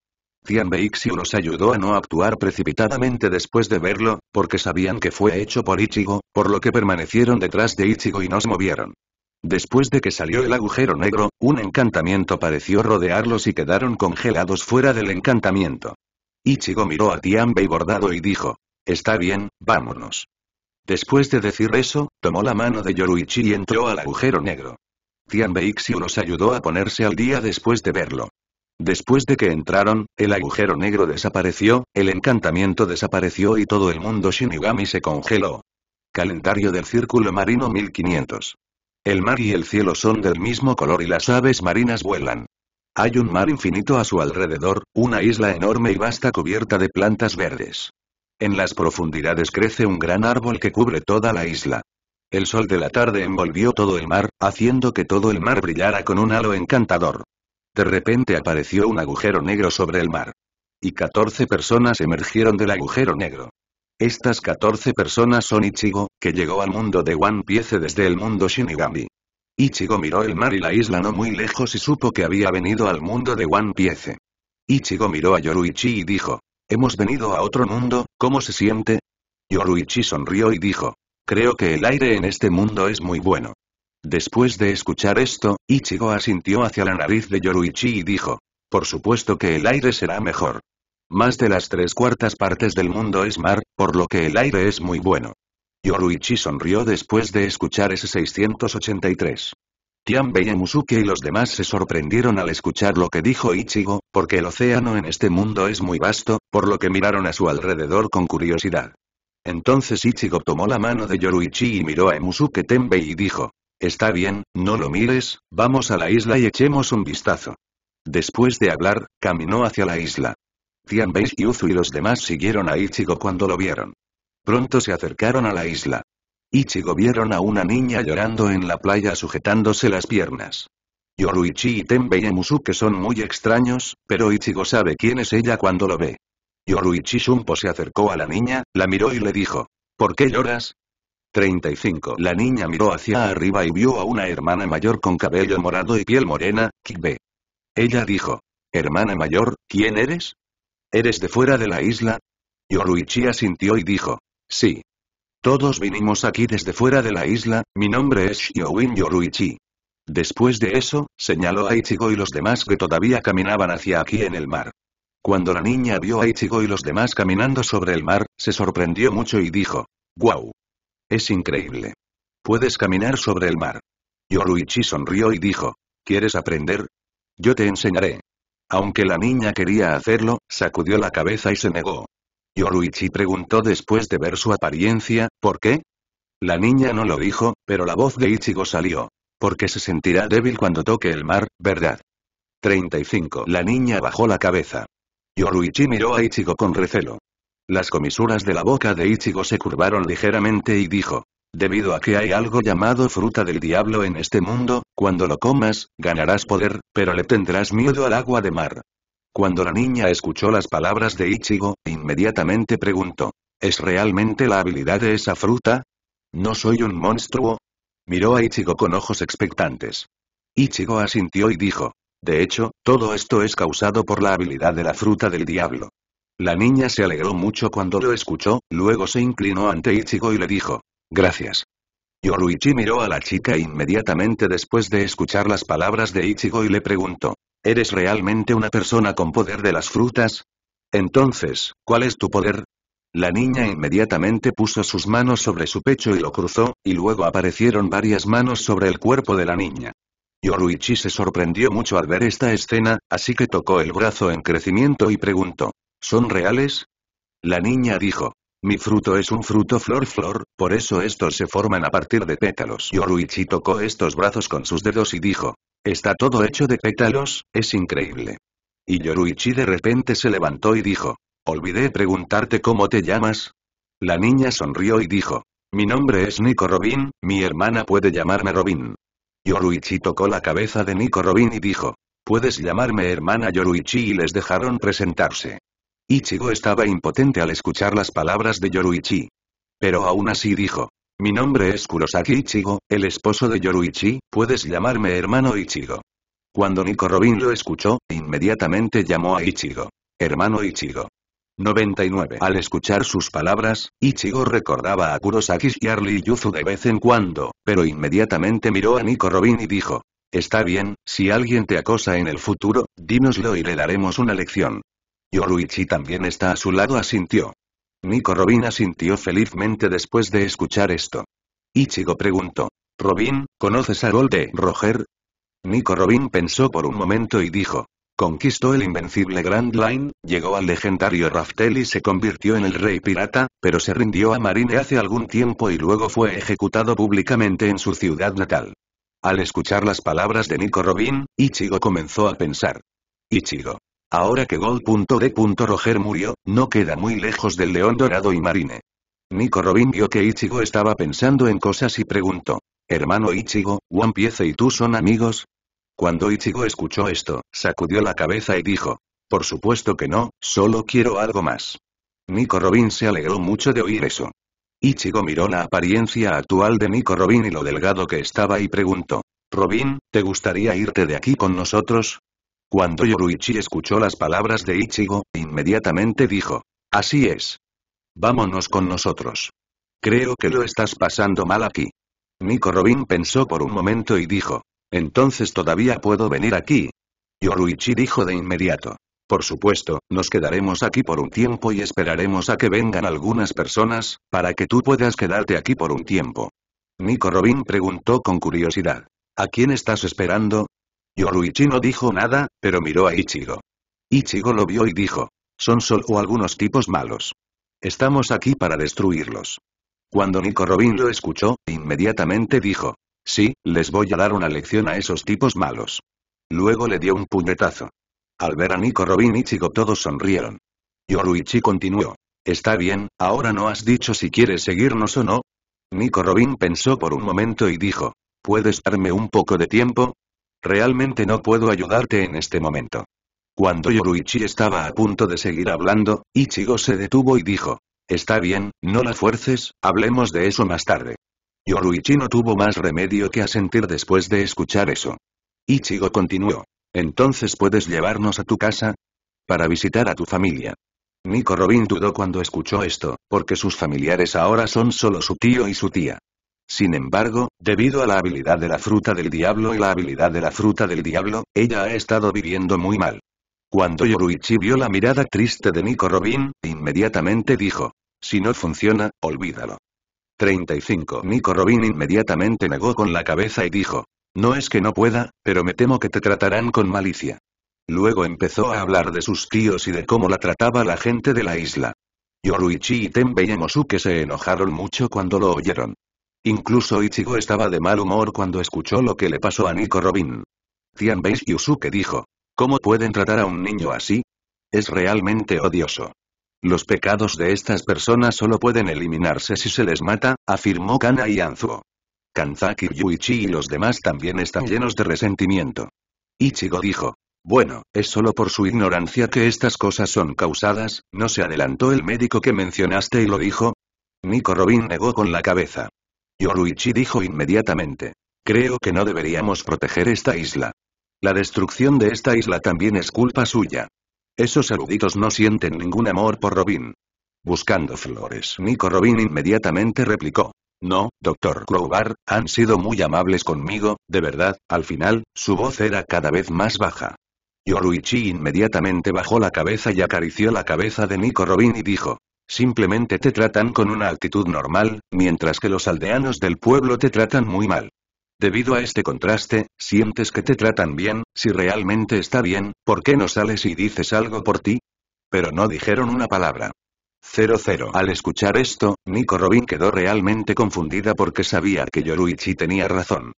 [SPEAKER 1] Tiambe Ixiu los ayudó a no actuar precipitadamente después de verlo, porque sabían que fue hecho por Ichigo, por lo que permanecieron detrás de Ichigo y no se movieron. Después de que salió el agujero negro, un encantamiento pareció rodearlos y quedaron congelados fuera del encantamiento. Ichigo miró a Tiambe y bordado y dijo, «Está bien, vámonos». Después de decir eso, tomó la mano de Yoruichi y entró al agujero negro. Tian Beixiu los ayudó a ponerse al día después de verlo. Después de que entraron, el agujero negro desapareció, el encantamiento desapareció y todo el mundo Shinigami se congeló. Calendario del Círculo Marino 1500. El mar y el cielo son del mismo color y las aves marinas vuelan. Hay un mar infinito a su alrededor, una isla enorme y vasta cubierta de plantas verdes. En las profundidades crece un gran árbol que cubre toda la isla. El sol de la tarde envolvió todo el mar, haciendo que todo el mar brillara con un halo encantador. De repente apareció un agujero negro sobre el mar. Y 14 personas emergieron del agujero negro. Estas 14 personas son Ichigo, que llegó al mundo de One Piece desde el mundo Shinigami. Ichigo miró el mar y la isla no muy lejos y supo que había venido al mundo de One Piece. Ichigo miró a Yoruichi y dijo, Hemos venido a otro mundo, ¿cómo se siente? Yoruichi sonrió y dijo. Creo que el aire en este mundo es muy bueno. Después de escuchar esto, Ichigo asintió hacia la nariz de Yoruichi y dijo. Por supuesto que el aire será mejor. Más de las tres cuartas partes del mundo es mar, por lo que el aire es muy bueno. Yoruichi sonrió después de escuchar ese 683. Tianbei Musuke y los demás se sorprendieron al escuchar lo que dijo Ichigo, porque el océano en este mundo es muy vasto, por lo que miraron a su alrededor con curiosidad. Entonces Ichigo tomó la mano de Yoruichi y miró a Emusuke Tenbei y dijo, Está bien, no lo mires, vamos a la isla y echemos un vistazo. Después de hablar, caminó hacia la isla. Tianbei Yuzu y los demás siguieron a Ichigo cuando lo vieron. Pronto se acercaron a la isla. Ichigo vieron a una niña llorando en la playa sujetándose las piernas. Yoruichi y Tenbei y Musuke son muy extraños, pero Ichigo sabe quién es ella cuando lo ve. Yoruichi Shumpo se acercó a la niña, la miró y le dijo, ¿por qué lloras? 35. La niña miró hacia arriba y vio a una hermana mayor con cabello morado y piel morena, Kibe. Ella dijo, hermana mayor, ¿quién eres? ¿Eres de fuera de la isla? Yoruichi asintió y dijo, sí. Todos vinimos aquí desde fuera de la isla, mi nombre es Shiowin Yoruichi. Después de eso, señaló a Ichigo y los demás que todavía caminaban hacia aquí en el mar. Cuando la niña vio a Ichigo y los demás caminando sobre el mar, se sorprendió mucho y dijo, ¡Guau! Es increíble. Puedes caminar sobre el mar. Yoruichi sonrió y dijo, ¿quieres aprender? Yo te enseñaré. Aunque la niña quería hacerlo, sacudió la cabeza y se negó. Yoruichi preguntó después de ver su apariencia, ¿por qué? La niña no lo dijo, pero la voz de Ichigo salió. Porque se sentirá débil cuando toque el mar, ¿verdad? 35. La niña bajó la cabeza. Yoruichi miró a Ichigo con recelo. Las comisuras de la boca de Ichigo se curvaron ligeramente y dijo, Debido a que hay algo llamado fruta del diablo en este mundo, cuando lo comas, ganarás poder, pero le tendrás miedo al agua de mar. Cuando la niña escuchó las palabras de Ichigo, inmediatamente preguntó. ¿Es realmente la habilidad de esa fruta? ¿No soy un monstruo? Miró a Ichigo con ojos expectantes. Ichigo asintió y dijo. De hecho, todo esto es causado por la habilidad de la fruta del diablo. La niña se alegró mucho cuando lo escuchó, luego se inclinó ante Ichigo y le dijo. Gracias. Yoruichi miró a la chica inmediatamente después de escuchar las palabras de Ichigo y le preguntó. ¿Eres realmente una persona con poder de las frutas? Entonces, ¿cuál es tu poder? La niña inmediatamente puso sus manos sobre su pecho y lo cruzó, y luego aparecieron varias manos sobre el cuerpo de la niña. Yoruichi se sorprendió mucho al ver esta escena, así que tocó el brazo en crecimiento y preguntó, ¿son reales? La niña dijo, mi fruto es un fruto flor-flor, por eso estos se forman a partir de pétalos. Yoruichi tocó estos brazos con sus dedos y dijo, Está todo hecho de pétalos, es increíble. Y Yoruichi de repente se levantó y dijo, olvidé preguntarte cómo te llamas. La niña sonrió y dijo, mi nombre es Nico Robin, mi hermana puede llamarme Robin. Yoruichi tocó la cabeza de Nico Robin y dijo, puedes llamarme hermana Yoruichi y les dejaron presentarse. Ichigo estaba impotente al escuchar las palabras de Yoruichi. Pero aún así dijo, mi nombre es Kurosaki Ichigo, el esposo de Yoruichi, puedes llamarme hermano Ichigo. Cuando Nico Robin lo escuchó, inmediatamente llamó a Ichigo. Hermano Ichigo. 99. Al escuchar sus palabras, Ichigo recordaba a Kurosaki y Yuzu de vez en cuando, pero inmediatamente miró a Nico Robin y dijo. Está bien, si alguien te acosa en el futuro, dínoslo y le daremos una lección. Yoruichi también está a su lado asintió. Nico Robin asintió felizmente después de escuchar esto. Ichigo preguntó. Robin, ¿conoces a Gold, de eh, Roger? Nico Robin pensó por un momento y dijo. Conquistó el invencible Grand Line, llegó al legendario Raftel y se convirtió en el rey pirata, pero se rindió a Marine hace algún tiempo y luego fue ejecutado públicamente en su ciudad natal. Al escuchar las palabras de Nico Robin, Ichigo comenzó a pensar. Ichigo, Ahora que Gold.D. murió, no queda muy lejos del león dorado y marine. Nico Robin vio que Ichigo estaba pensando en cosas y preguntó. Hermano Ichigo, One Piece y tú son amigos, cuando Ichigo escuchó esto, sacudió la cabeza y dijo, por supuesto que no, solo quiero algo más. Nico Robin se alegró mucho de oír eso. Ichigo miró la apariencia actual de Nico Robin y lo delgado que estaba y preguntó, Robin, ¿te gustaría irte de aquí con nosotros? Cuando Yoruichi escuchó las palabras de Ichigo, inmediatamente dijo. Así es. Vámonos con nosotros. Creo que lo estás pasando mal aquí. Nico Robin pensó por un momento y dijo. Entonces todavía puedo venir aquí. Yoruichi dijo de inmediato. Por supuesto, nos quedaremos aquí por un tiempo y esperaremos a que vengan algunas personas, para que tú puedas quedarte aquí por un tiempo. Nico Robin preguntó con curiosidad. ¿A quién estás esperando? Yoruichi no dijo nada, pero miró a Ichigo. Ichigo lo vio y dijo. Son solo algunos tipos malos. Estamos aquí para destruirlos. Cuando Nico Robin lo escuchó, inmediatamente dijo. Sí, les voy a dar una lección a esos tipos malos. Luego le dio un puñetazo. Al ver a Nico Robin y Ichigo todos sonrieron. Yoruichi continuó. Está bien, ahora no has dicho si quieres seguirnos o no. Nico Robin pensó por un momento y dijo. ¿Puedes darme un poco de tiempo? Realmente no puedo ayudarte en este momento. Cuando Yoruichi estaba a punto de seguir hablando, Ichigo se detuvo y dijo. Está bien, no la fuerces, hablemos de eso más tarde. Yoruichi no tuvo más remedio que asentir después de escuchar eso. Ichigo continuó. Entonces puedes llevarnos a tu casa? Para visitar a tu familia. Nico Robin dudó cuando escuchó esto, porque sus familiares ahora son solo su tío y su tía. Sin embargo, debido a la habilidad de la fruta del diablo y la habilidad de la fruta del diablo, ella ha estado viviendo muy mal. Cuando Yoruichi vio la mirada triste de Nico Robin, inmediatamente dijo. Si no funciona, olvídalo. 35. Nico Robin inmediatamente negó con la cabeza y dijo. No es que no pueda, pero me temo que te tratarán con malicia. Luego empezó a hablar de sus tíos y de cómo la trataba la gente de la isla. Yoruichi y Tenbei y se enojaron mucho cuando lo oyeron. Incluso Ichigo estaba de mal humor cuando escuchó lo que le pasó a Nico Robin. Tianbei Yusuke dijo. ¿Cómo pueden tratar a un niño así? Es realmente odioso. Los pecados de estas personas solo pueden eliminarse si se les mata, afirmó Kana y Anzuo. Kanzaki Yuichi y los demás también están llenos de resentimiento. Ichigo dijo. Bueno, es solo por su ignorancia que estas cosas son causadas, ¿no se adelantó el médico que mencionaste y lo dijo? Nico Robin negó con la cabeza. Yoruichi dijo inmediatamente. Creo que no deberíamos proteger esta isla. La destrucción de esta isla también es culpa suya. Esos eruditos no sienten ningún amor por Robin. Buscando flores, Nico Robin inmediatamente replicó. No, doctor Crowbar, han sido muy amables conmigo, de verdad, al final, su voz era cada vez más baja. Yoruichi inmediatamente bajó la cabeza y acarició la cabeza de Nico Robin y dijo, simplemente te tratan con una actitud normal, mientras que los aldeanos del pueblo te tratan muy mal. Debido a este contraste, sientes que te tratan bien, si realmente está bien, ¿por qué no sales y dices algo por ti? Pero no dijeron una palabra. 00. Al escuchar esto, Nico Robin quedó realmente confundida porque sabía que Yoruichi tenía razón.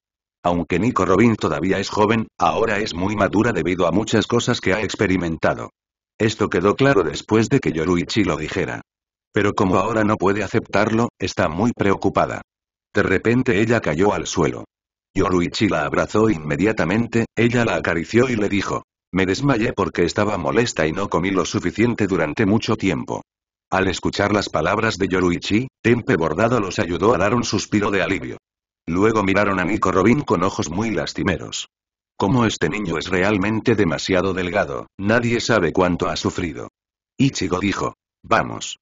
[SPEAKER 1] Aunque Nico Robin todavía es joven, ahora es muy madura debido a muchas cosas que ha experimentado. Esto quedó claro después de que Yoruichi lo dijera. Pero como ahora no puede aceptarlo, está muy preocupada. De repente ella cayó al suelo. Yoruichi la abrazó inmediatamente, ella la acarició y le dijo. Me desmayé porque estaba molesta y no comí lo suficiente durante mucho tiempo. Al escuchar las palabras de Yoruichi, Tempe Bordado los ayudó a dar un suspiro de alivio. Luego miraron a Nico Robin con ojos muy lastimeros. Como este niño es realmente demasiado delgado, nadie sabe cuánto ha sufrido. Ichigo dijo. Vamos.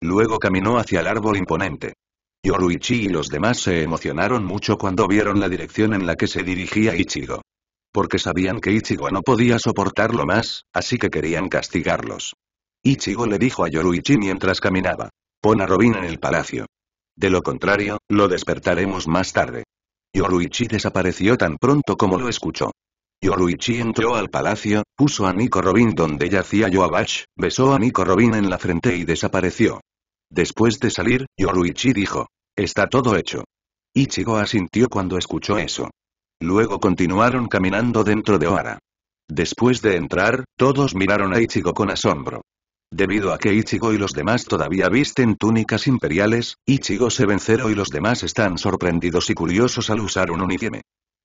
[SPEAKER 1] Luego caminó hacia el árbol imponente. Yoruichi y los demás se emocionaron mucho cuando vieron la dirección en la que se dirigía Ichigo. Porque sabían que Ichigo no podía soportarlo más, así que querían castigarlos. Ichigo le dijo a Yoruichi mientras caminaba. Pon a Robin en el palacio. De lo contrario, lo despertaremos más tarde. Yoruichi desapareció tan pronto como lo escuchó. Yoruichi entró al palacio, puso a Nico Robin donde yacía Yoabash, besó a Nico Robin en la frente y desapareció. Después de salir, Yoruichi dijo. Está todo hecho. Ichigo asintió cuando escuchó eso. Luego continuaron caminando dentro de Oara. Después de entrar, todos miraron a Ichigo con asombro. Debido a que Ichigo y los demás todavía visten túnicas imperiales, Ichigo se cero y los demás están sorprendidos y curiosos al usar un uniforme.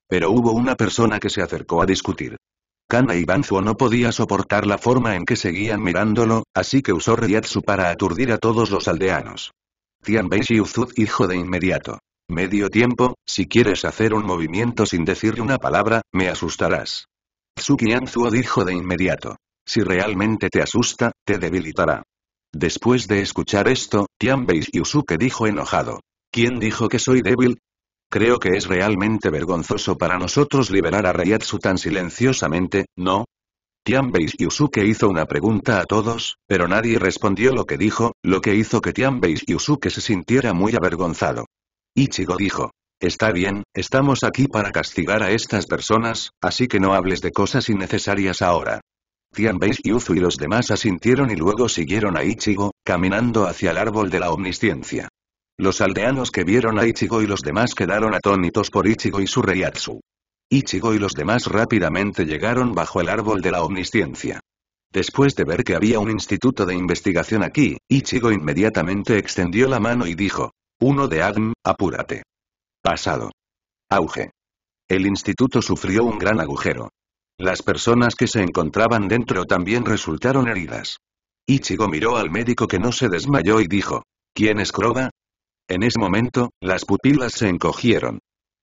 [SPEAKER 1] Pero hubo una persona que se acercó a discutir. Kana y Banzuo no podía soportar la forma en que seguían mirándolo, así que usó Ryatsu para aturdir a todos los aldeanos. Tianbei Shiuzud hijo de inmediato. Medio tiempo, si quieres hacer un movimiento sin decir una palabra, me asustarás. Tsuki dijo de inmediato. Si realmente te asusta, te debilitará. Después de escuchar esto, Tianbei Yusuke dijo enojado. ¿Quién dijo que soy débil? Creo que es realmente vergonzoso para nosotros liberar a Reiatsu tan silenciosamente, ¿no? Tianbei Yusuke hizo una pregunta a todos, pero nadie respondió lo que dijo, lo que hizo que Tianbei Yusuke se sintiera muy avergonzado. Ichigo dijo. Está bien, estamos aquí para castigar a estas personas, así que no hables de cosas innecesarias ahora. Tianbei Yuzu y los demás asintieron y luego siguieron a Ichigo, caminando hacia el árbol de la omnisciencia. Los aldeanos que vieron a Ichigo y los demás quedaron atónitos por Ichigo y su reyatsu. Ichigo y los demás rápidamente llegaron bajo el árbol de la omnisciencia. Después de ver que había un instituto de investigación aquí, Ichigo inmediatamente extendió la mano y dijo. Uno de ADM, apúrate. Pasado. Auge. El instituto sufrió un gran agujero. Las personas que se encontraban dentro también resultaron heridas. Ichigo miró al médico que no se desmayó y dijo. ¿Quién es Kroba? En ese momento, las pupilas se encogieron.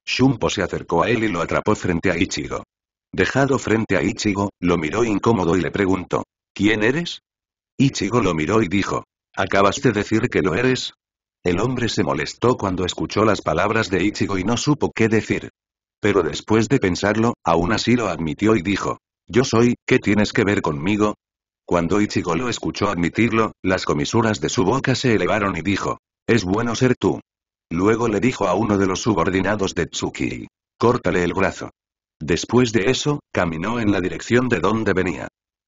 [SPEAKER 1] Shumpo se acercó a él y lo atrapó frente a Ichigo. Dejado frente a Ichigo, lo miró incómodo y le preguntó, ¿quién eres? Ichigo lo miró y dijo, ¿acabaste de decir que lo eres? El hombre se molestó cuando escuchó las palabras de Ichigo y no supo qué decir. Pero después de pensarlo, aún así lo admitió y dijo, yo soy, ¿qué tienes que ver conmigo? Cuando Ichigo lo escuchó admitirlo, las comisuras de su boca se elevaron y dijo, es bueno ser tú. Luego le dijo a uno de los subordinados de Tsuki. Córtale el brazo. Después de eso, caminó en la dirección de donde venía.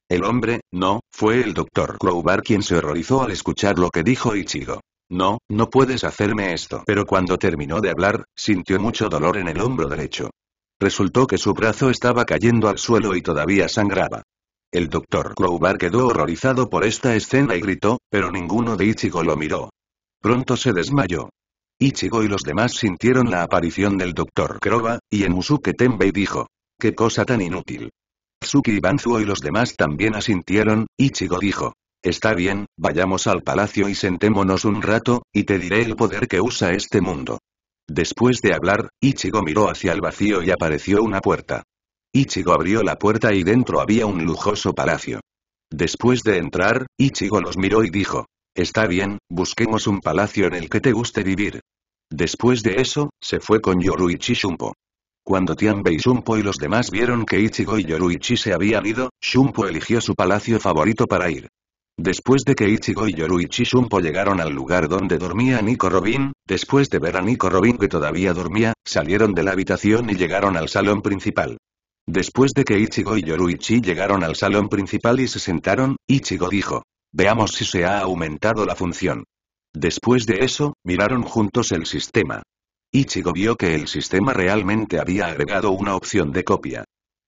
[SPEAKER 1] El hombre, no, fue el doctor Crowbar quien se horrorizó al escuchar lo que dijo Ichigo. No, no puedes hacerme esto. Pero cuando terminó de hablar, sintió mucho dolor en el hombro derecho. Resultó que su brazo estaba cayendo al suelo y todavía sangraba. El doctor Crowbar quedó horrorizado por esta escena y gritó, pero ninguno de Ichigo lo miró. Pronto se desmayó. Ichigo y los demás sintieron la aparición del Dr. Kroba, y Enusuke Tenbei dijo. ¡Qué cosa tan inútil! Tsuki y Banzuo y los demás también asintieron, Ichigo dijo. Está bien, vayamos al palacio y sentémonos un rato, y te diré el poder que usa este mundo. Después de hablar, Ichigo miró hacia el vacío y apareció una puerta. Ichigo abrió la puerta y dentro había un lujoso palacio. Después de entrar, Ichigo los miró y dijo, Está bien, busquemos un palacio en el que te guste vivir. Después de eso, se fue con Yoruichi Shunpo. Cuando Tianbei Shunpo y los demás vieron que Ichigo y Yoruichi se habían ido, Shunpo eligió su palacio favorito para ir. Después de que Ichigo y Yoruichi Shunpo llegaron al lugar donde dormía Nico Robin, después de ver a Nico Robin que todavía dormía, salieron de la habitación y llegaron al salón principal. Después de que Ichigo y Yoruichi llegaron al salón principal y se sentaron, Ichigo dijo. Veamos si se ha aumentado la función. Después de eso, miraron juntos el sistema. Ichigo vio que el sistema realmente había agregado una opción de copia.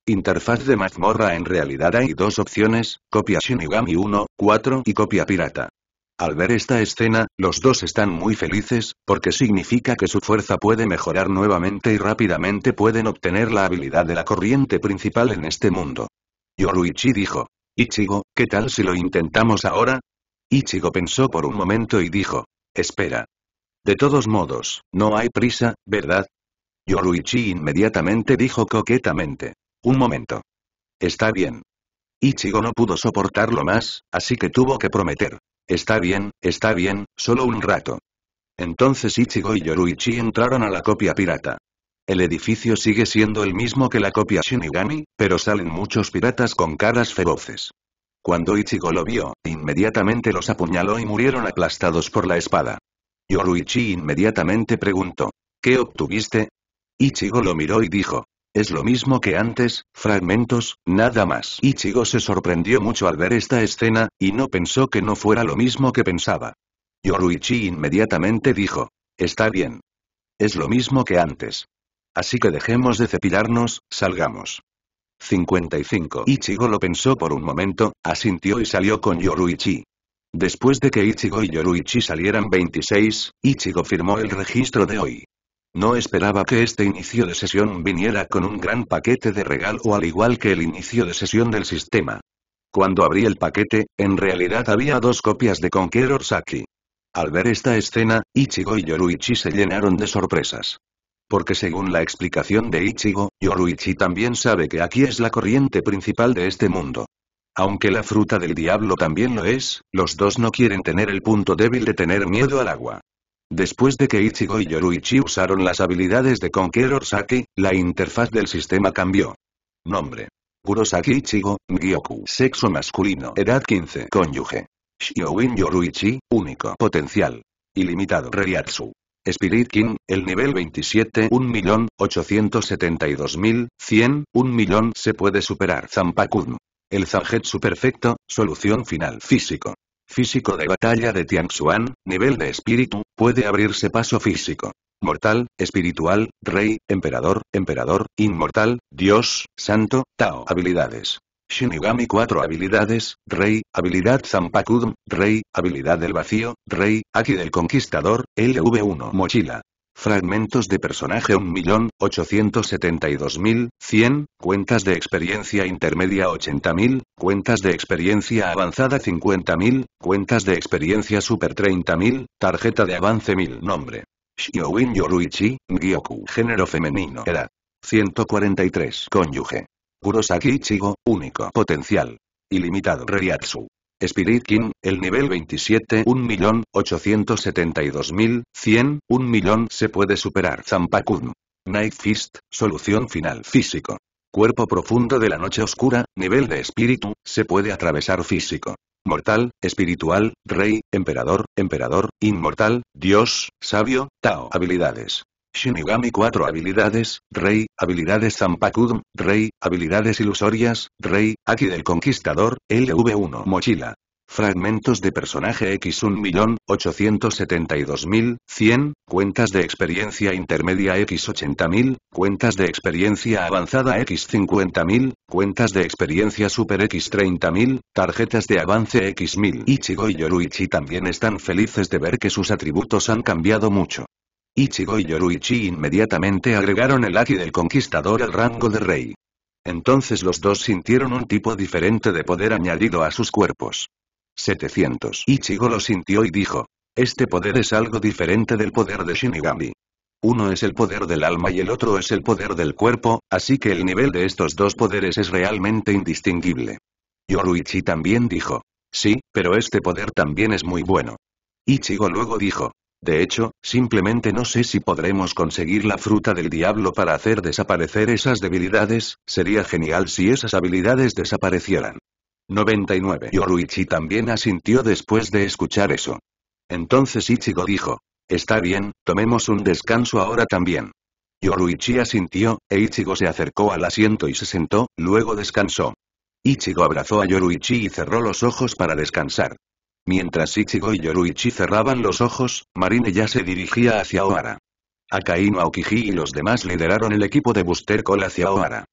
[SPEAKER 1] Interfaz de mazmorra En realidad hay dos opciones, copia Shinigami 1, 4 y copia pirata. Al ver esta escena, los dos están muy felices, porque significa que su fuerza puede mejorar nuevamente y rápidamente pueden obtener la habilidad de la corriente principal en este mundo. Yoruichi dijo. Ichigo, ¿qué tal si lo intentamos ahora? Ichigo pensó por un momento y dijo. Espera. De todos modos, no hay prisa, ¿verdad? Yoruichi inmediatamente dijo coquetamente. Un momento. Está bien. Ichigo no pudo soportarlo más, así que tuvo que prometer. Está bien, está bien, solo un rato. Entonces Ichigo y Yoruichi entraron a la copia pirata. El edificio sigue siendo el mismo que la copia Shinigami, pero salen muchos piratas con caras feroces. Cuando Ichigo lo vio, inmediatamente los apuñaló y murieron aplastados por la espada. Yoruichi inmediatamente preguntó, ¿qué obtuviste? Ichigo lo miró y dijo, es lo mismo que antes, fragmentos, nada más. Ichigo se sorprendió mucho al ver esta escena, y no pensó que no fuera lo mismo que pensaba. Yoruichi inmediatamente dijo, está bien. Es lo mismo que antes. Así que dejemos de cepilarnos, salgamos. 55. Ichigo lo pensó por un momento, asintió y salió con Yoruichi. Después de que Ichigo y Yoruichi salieran 26, Ichigo firmó el registro de hoy. No esperaba que este inicio de sesión viniera con un gran paquete de regalo al igual que el inicio de sesión del sistema. Cuando abrí el paquete, en realidad había dos copias de Conqueror Saki. Al ver esta escena, Ichigo y Yoruichi se llenaron de sorpresas. Porque según la explicación de Ichigo, Yoruichi también sabe que aquí es la corriente principal de este mundo. Aunque la fruta del diablo también lo es, los dos no quieren tener el punto débil de tener miedo al agua. Después de que Ichigo y Yoruichi usaron las habilidades de Conqueror Saki, la interfaz del sistema cambió. Nombre. Kurosaki Ichigo, Ngyoku. Sexo masculino. Edad 15. Cónyuge. Shioin Yoruichi, único. Potencial. Ilimitado. Reiatsu. Spirit King, el nivel 27 1.872.100, 1 millón se puede superar Zampakun. El Zangetsu perfecto, solución final físico. Físico de batalla de Tianxuan, nivel de espíritu, puede abrirse paso físico. Mortal, espiritual, rey, emperador, emperador, inmortal, dios, santo, Tao. Habilidades. Shinigami 4 habilidades, Rey, habilidad Zampakudum, Rey, habilidad del vacío, Rey, Aki del conquistador, LV1 mochila. Fragmentos de personaje 1.872.100, cuentas de experiencia intermedia 80.000, cuentas de experiencia avanzada 50.000, cuentas de experiencia super 30.000, tarjeta de avance 1.000 nombre. Shiowin Yoruichi, Gyoku género femenino Era. 143 cónyuge. Kurosaki Ichigo, único potencial. Ilimitado Reiatsu. Spirit King, el nivel 27 1.872.100, un millón se puede superar Zampakun. Night Fist, solución final físico. Cuerpo profundo de la noche oscura, nivel de espíritu, se puede atravesar físico. Mortal, espiritual, rey, emperador, emperador, inmortal, dios, sabio, Tao. Habilidades. Shinigami 4 Habilidades, Rey, Habilidades Zampakudm, Rey, Habilidades Ilusorias, Rey, Aki del Conquistador, LV1 Mochila. Fragmentos de personaje X 1.872.100, cuentas de experiencia intermedia X 80.000, cuentas de experiencia avanzada X 50.000, cuentas de experiencia super X 30.000, tarjetas de avance X 1000. Ichigo y Yoruichi también están felices de ver que sus atributos han cambiado mucho. Ichigo y Yoruichi inmediatamente agregaron el Aki del Conquistador al rango de rey. Entonces los dos sintieron un tipo diferente de poder añadido a sus cuerpos. 700. Ichigo lo sintió y dijo. Este poder es algo diferente del poder de Shinigami. Uno es el poder del alma y el otro es el poder del cuerpo, así que el nivel de estos dos poderes es realmente indistinguible. Yoruichi también dijo. Sí, pero este poder también es muy bueno. Ichigo luego dijo. De hecho, simplemente no sé si podremos conseguir la fruta del diablo para hacer desaparecer esas debilidades, sería genial si esas habilidades desaparecieran. 99. Yoruichi también asintió después de escuchar eso. Entonces Ichigo dijo. Está bien, tomemos un descanso ahora también. Yoruichi asintió, e Ichigo se acercó al asiento y se sentó, luego descansó. Ichigo abrazó a Yoruichi y cerró los ojos para descansar. Mientras Ichigo y Yoruichi cerraban los ojos, Marine ya se dirigía hacia Ohara. Akainu Aokiji y los demás lideraron el equipo de Buster Call hacia Ohara.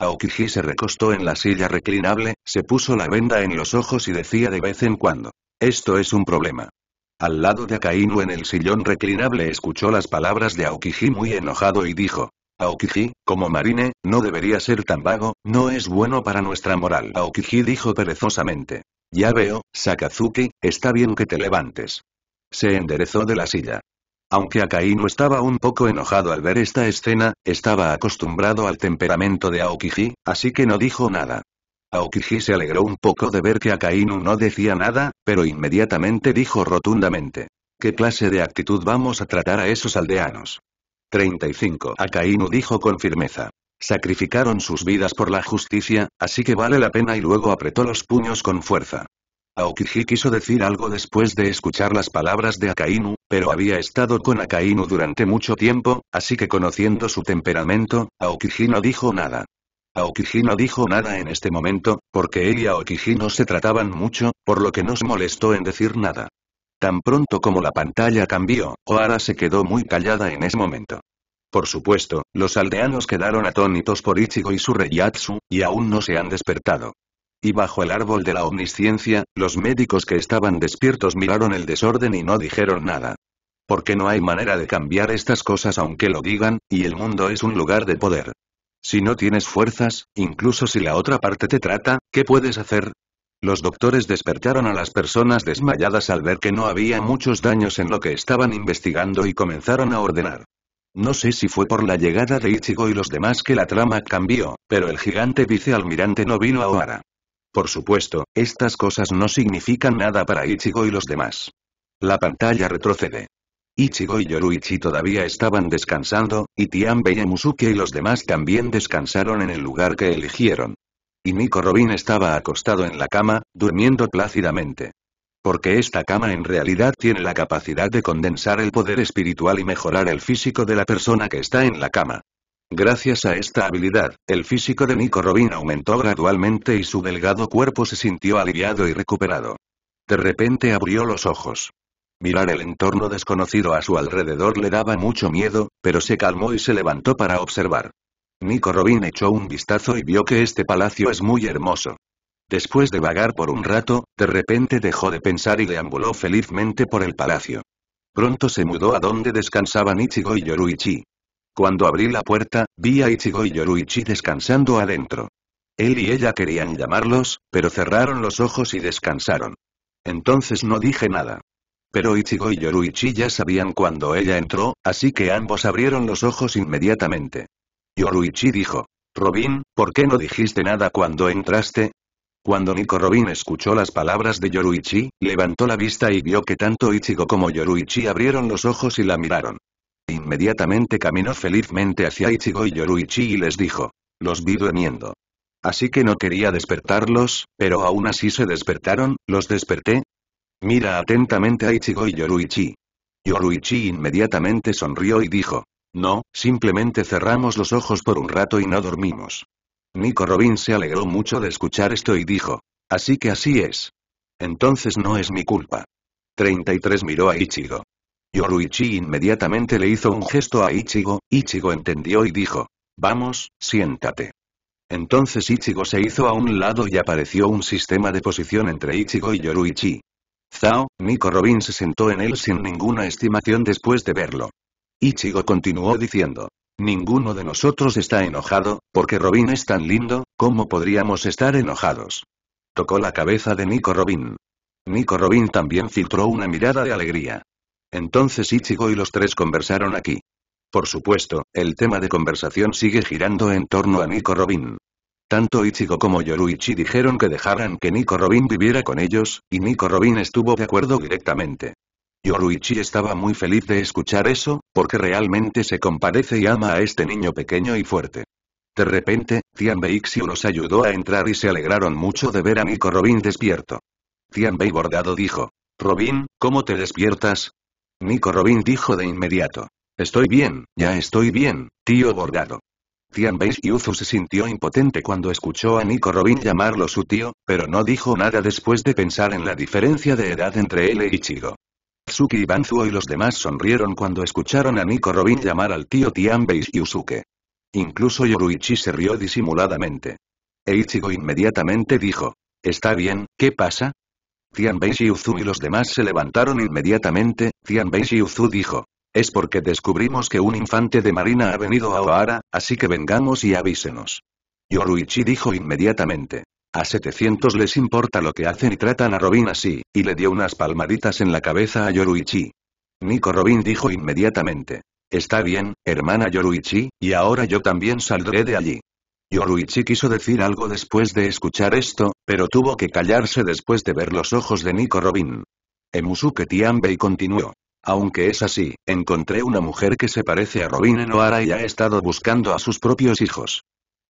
[SPEAKER 1] Aokiji se recostó en la silla reclinable, se puso la venda en los ojos y decía de vez en cuando, «Esto es un problema». Al lado de Akainu en el sillón reclinable escuchó las palabras de Aokiji muy enojado y dijo, Aokiji, como marine, no debería ser tan vago, no es bueno para nuestra moral. Aokiji dijo perezosamente. Ya veo, Sakazuki, está bien que te levantes. Se enderezó de la silla. Aunque Akainu estaba un poco enojado al ver esta escena, estaba acostumbrado al temperamento de Aokiji, así que no dijo nada. Aokiji se alegró un poco de ver que Akainu no decía nada, pero inmediatamente dijo rotundamente. ¿Qué clase de actitud vamos a tratar a esos aldeanos? 35. Akainu dijo con firmeza. Sacrificaron sus vidas por la justicia, así que vale la pena y luego apretó los puños con fuerza. Aokiji quiso decir algo después de escuchar las palabras de Akainu, pero había estado con Akainu durante mucho tiempo, así que conociendo su temperamento, Aokiji no dijo nada. Aokiji no dijo nada en este momento, porque él y Aokiji no se trataban mucho, por lo que no se molestó en decir nada. Tan pronto como la pantalla cambió, Oara se quedó muy callada en ese momento. Por supuesto, los aldeanos quedaron atónitos por Ichigo y su reyatsu, y aún no se han despertado. Y bajo el árbol de la omnisciencia, los médicos que estaban despiertos miraron el desorden y no dijeron nada. Porque no hay manera de cambiar estas cosas aunque lo digan, y el mundo es un lugar de poder. Si no tienes fuerzas, incluso si la otra parte te trata, ¿qué puedes hacer? Los doctores despertaron a las personas desmayadas al ver que no había muchos daños en lo que estaban investigando y comenzaron a ordenar. No sé si fue por la llegada de Ichigo y los demás que la trama cambió, pero el gigante vicealmirante no vino a Oara. Por supuesto, estas cosas no significan nada para Ichigo y los demás. La pantalla retrocede. Ichigo y Yoruichi todavía estaban descansando, y Tiambe y y los demás también descansaron en el lugar que eligieron. Y Nico Robin estaba acostado en la cama, durmiendo plácidamente porque esta cama en realidad tiene la capacidad de condensar el poder espiritual y mejorar el físico de la persona que está en la cama. Gracias a esta habilidad, el físico de Nico Robin aumentó gradualmente y su delgado cuerpo se sintió aliviado y recuperado. De repente abrió los ojos. Mirar el entorno desconocido a su alrededor le daba mucho miedo, pero se calmó y se levantó para observar. Nico Robin echó un vistazo y vio que este palacio es muy hermoso. Después de vagar por un rato, de repente dejó de pensar y deambuló felizmente por el palacio. Pronto se mudó a donde descansaban Ichigo y Yoruichi. Cuando abrí la puerta, vi a Ichigo y Yoruichi descansando adentro. Él y ella querían llamarlos, pero cerraron los ojos y descansaron. Entonces no dije nada. Pero Ichigo y Yoruichi ya sabían cuando ella entró, así que ambos abrieron los ojos inmediatamente. Yoruichi dijo, Robin, ¿por qué no dijiste nada cuando entraste? Cuando Nico Robin escuchó las palabras de Yoruichi, levantó la vista y vio que tanto Ichigo como Yoruichi abrieron los ojos y la miraron. Inmediatamente caminó felizmente hacia Ichigo y Yoruichi y les dijo. Los vi durmiendo. Así que no quería despertarlos, pero aún así se despertaron, ¿los desperté? Mira atentamente a Ichigo y Yoruichi. Yoruichi inmediatamente sonrió y dijo. No, simplemente cerramos los ojos por un rato y no dormimos. Nico Robin se alegró mucho de escuchar esto y dijo. Así que así es. Entonces no es mi culpa. 33 miró a Ichigo. Yoruichi inmediatamente le hizo un gesto a Ichigo, Ichigo entendió y dijo. Vamos, siéntate. Entonces Ichigo se hizo a un lado y apareció un sistema de posición entre Ichigo y Yoruichi. Zao, Nico Robin se sentó en él sin ninguna estimación después de verlo. Ichigo continuó diciendo. Ninguno de nosotros está enojado, porque Robin es tan lindo, ¿cómo podríamos estar enojados? Tocó la cabeza de Nico Robin. Nico Robin también filtró una mirada de alegría. Entonces Ichigo y los tres conversaron aquí. Por supuesto, el tema de conversación sigue girando en torno a Nico Robin. Tanto Ichigo como Yoruichi dijeron que dejaran que Nico Robin viviera con ellos, y Nico Robin estuvo de acuerdo directamente. Yoruichi estaba muy feliz de escuchar eso, porque realmente se compadece y ama a este niño pequeño y fuerte. De repente, Tianbei Xiu los ayudó a entrar y se alegraron mucho de ver a Nico Robin despierto. Tianbei bordado dijo, Robin, ¿cómo te despiertas? Nico Robin dijo de inmediato, Estoy bien, ya estoy bien, tío bordado. Tianbei xiu se sintió impotente cuando escuchó a Nico Robin llamarlo su tío, pero no dijo nada después de pensar en la diferencia de edad entre él y e Ichigo. Tsuki Banzuo y los demás sonrieron cuando escucharon a Nico Robin llamar al tío Tianbei Yusuke. Incluso Yoruichi se rió disimuladamente. Eichigo inmediatamente dijo. Está bien, ¿qué pasa? Tianbei Yusuke y los demás se levantaron inmediatamente, Tianbei Yusuke dijo. Es porque descubrimos que un infante de marina ha venido a Ohara, así que vengamos y avísenos. Yoruichi dijo inmediatamente. A 700 les importa lo que hacen y tratan a Robin así, y le dio unas palmaditas en la cabeza a Yoruichi. Nico Robin dijo inmediatamente. Está bien, hermana Yoruichi, y ahora yo también saldré de allí. Yoruichi quiso decir algo después de escuchar esto, pero tuvo que callarse después de ver los ojos de Nico Robin. Emusuke Tianbei continuó. Aunque es así, encontré una mujer que se parece a Robin en Oara y ha estado buscando a sus propios hijos.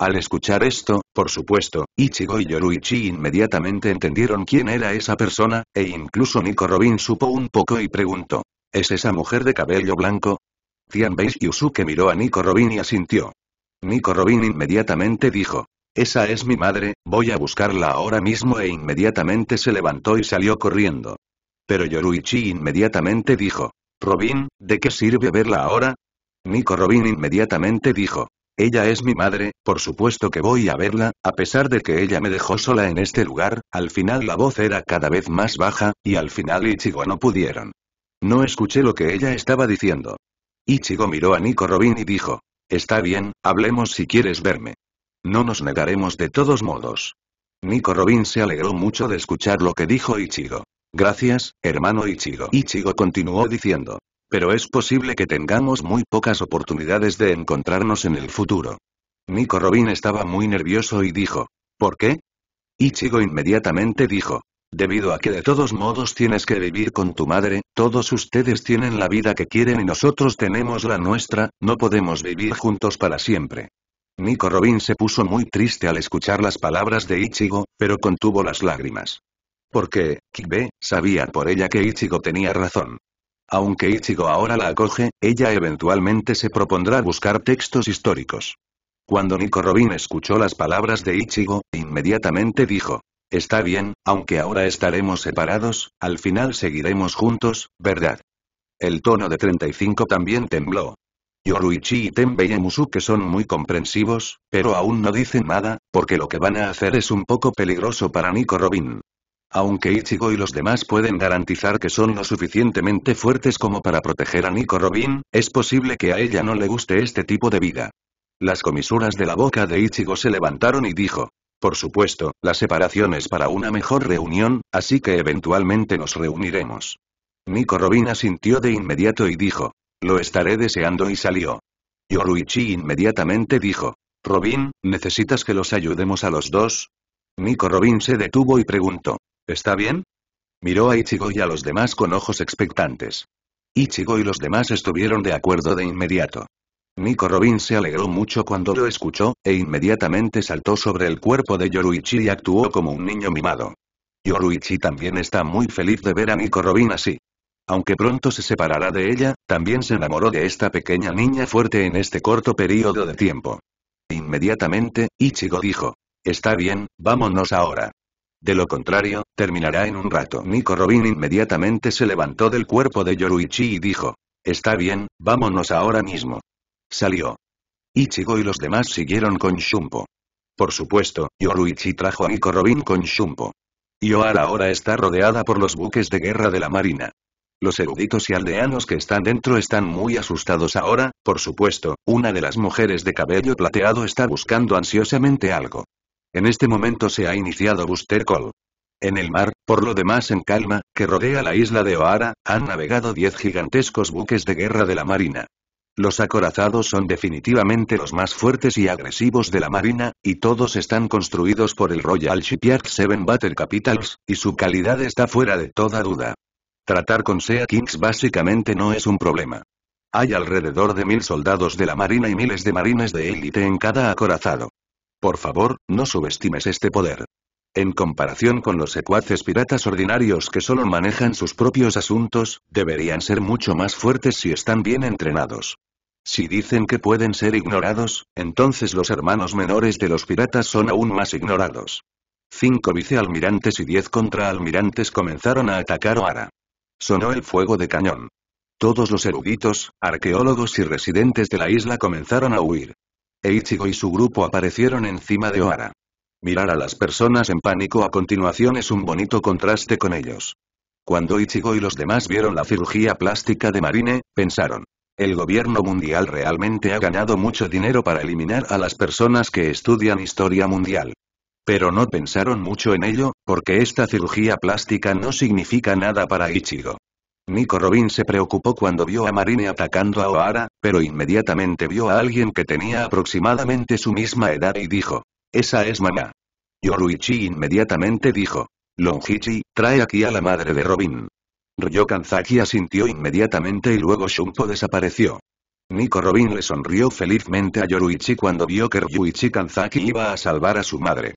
[SPEAKER 1] Al escuchar esto, por supuesto, Ichigo y Yoruichi inmediatamente entendieron quién era esa persona, e incluso Nico Robin supo un poco y preguntó. ¿Es esa mujer de cabello blanco? Tianbei Yusuke miró a Nico Robin y asintió. Nico Robin inmediatamente dijo. Esa es mi madre, voy a buscarla ahora mismo e inmediatamente se levantó y salió corriendo. Pero Yoruichi inmediatamente dijo. Robin, ¿de qué sirve verla ahora? Nico Robin inmediatamente dijo. Ella es mi madre, por supuesto que voy a verla, a pesar de que ella me dejó sola en este lugar, al final la voz era cada vez más baja, y al final Ichigo no pudieron. No escuché lo que ella estaba diciendo. Ichigo miró a Nico Robin y dijo. Está bien, hablemos si quieres verme. No nos negaremos de todos modos. Nico Robin se alegró mucho de escuchar lo que dijo Ichigo. Gracias, hermano Ichigo. Ichigo continuó diciendo. Pero es posible que tengamos muy pocas oportunidades de encontrarnos en el futuro. Nico Robin estaba muy nervioso y dijo, ¿por qué? Ichigo inmediatamente dijo, debido a que de todos modos tienes que vivir con tu madre, todos ustedes tienen la vida que quieren y nosotros tenemos la nuestra, no podemos vivir juntos para siempre. Nico Robin se puso muy triste al escuchar las palabras de Ichigo, pero contuvo las lágrimas. Porque, Kibe, sabía por ella que Ichigo tenía razón. Aunque Ichigo ahora la acoge, ella eventualmente se propondrá buscar textos históricos. Cuando Nico Robin escuchó las palabras de Ichigo, inmediatamente dijo, Está bien, aunque ahora estaremos separados, al final seguiremos juntos, ¿verdad? El tono de 35 también tembló. Yoruichi y Tembe y Musuke son muy comprensivos, pero aún no dicen nada, porque lo que van a hacer es un poco peligroso para Nico Robin. Aunque Ichigo y los demás pueden garantizar que son lo suficientemente fuertes como para proteger a Nico Robin, es posible que a ella no le guste este tipo de vida. Las comisuras de la boca de Ichigo se levantaron y dijo. Por supuesto, la separación es para una mejor reunión, así que eventualmente nos reuniremos. Nico Robin asintió de inmediato y dijo. Lo estaré deseando y salió. Yoruichi inmediatamente dijo. Robin, ¿necesitas que los ayudemos a los dos? Nico Robin se detuvo y preguntó. ¿Está bien? Miró a Ichigo y a los demás con ojos expectantes. Ichigo y los demás estuvieron de acuerdo de inmediato. Nico Robin se alegró mucho cuando lo escuchó, e inmediatamente saltó sobre el cuerpo de Yoruichi y actuó como un niño mimado. Yoruichi también está muy feliz de ver a Nico Robin así. Aunque pronto se separará de ella, también se enamoró de esta pequeña niña fuerte en este corto periodo de tiempo. Inmediatamente, Ichigo dijo. Está bien, vámonos ahora. De lo contrario, terminará en un rato. Nico Robin inmediatamente se levantó del cuerpo de Yoruichi y dijo. Está bien, vámonos ahora mismo. Salió. Ichigo y los demás siguieron con Shumpo. Por supuesto, Yoruichi trajo a Nico Robin con Shumpo. Yoara ahora está rodeada por los buques de guerra de la marina. Los eruditos y aldeanos que están dentro están muy asustados ahora, por supuesto, una de las mujeres de cabello plateado está buscando ansiosamente algo. En este momento se ha iniciado Buster Call. En el mar, por lo demás en calma, que rodea la isla de O'Hara, han navegado 10 gigantescos buques de guerra de la Marina. Los acorazados son definitivamente los más fuertes y agresivos de la Marina, y todos están construidos por el Royal Shipyard Seven Battle Capitals, y su calidad está fuera de toda duda. Tratar con Sea Kings básicamente no es un problema. Hay alrededor de mil soldados de la Marina y miles de marines de élite en cada acorazado. Por favor, no subestimes este poder. En comparación con los secuaces piratas ordinarios que solo manejan sus propios asuntos, deberían ser mucho más fuertes si están bien entrenados. Si dicen que pueden ser ignorados, entonces los hermanos menores de los piratas son aún más ignorados. Cinco vicealmirantes y diez contraalmirantes comenzaron a atacar Oara. Sonó el fuego de cañón. Todos los eruditos, arqueólogos y residentes de la isla comenzaron a huir. Ichigo y su grupo aparecieron encima de Oara. Mirar a las personas en pánico a continuación es un bonito contraste con ellos. Cuando Ichigo y los demás vieron la cirugía plástica de Marine, pensaron. El gobierno mundial realmente ha ganado mucho dinero para eliminar a las personas que estudian historia mundial. Pero no pensaron mucho en ello, porque esta cirugía plástica no significa nada para Ichigo. Nico Robin se preocupó cuando vio a Marine atacando a O'Hara, pero inmediatamente vio a alguien que tenía aproximadamente su misma edad y dijo. Esa es mamá. Yoruichi inmediatamente dijo. Longichi, trae aquí a la madre de Robin. Ryo Kanzaki asintió inmediatamente y luego Shunpo desapareció. Nico Robin le sonrió felizmente a Yoruichi cuando vio que Ryuichi Kanzaki iba a salvar a su madre.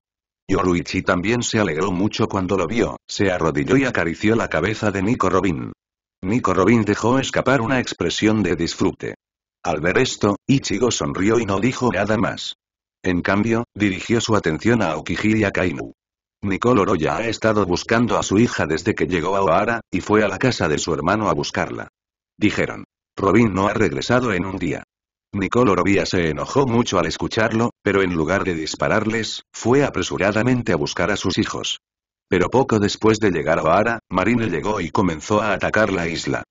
[SPEAKER 1] Yoruichi también se alegró mucho cuando lo vio, se arrodilló y acarició la cabeza de Nico Robin. Nico Robin dejó escapar una expresión de disfrute. Al ver esto, Ichigo sonrió y no dijo nada más. En cambio, dirigió su atención a Okiji y a Kainu. Nicole Oroya ha estado buscando a su hija desde que llegó a Ohara, y fue a la casa de su hermano a buscarla. Dijeron. Robin no ha regresado en un día. Nicole Orovia se enojó mucho al escucharlo, pero en lugar de dispararles, fue apresuradamente a buscar a sus hijos. Pero poco después de llegar a Ara, Marine llegó y comenzó a atacar la isla.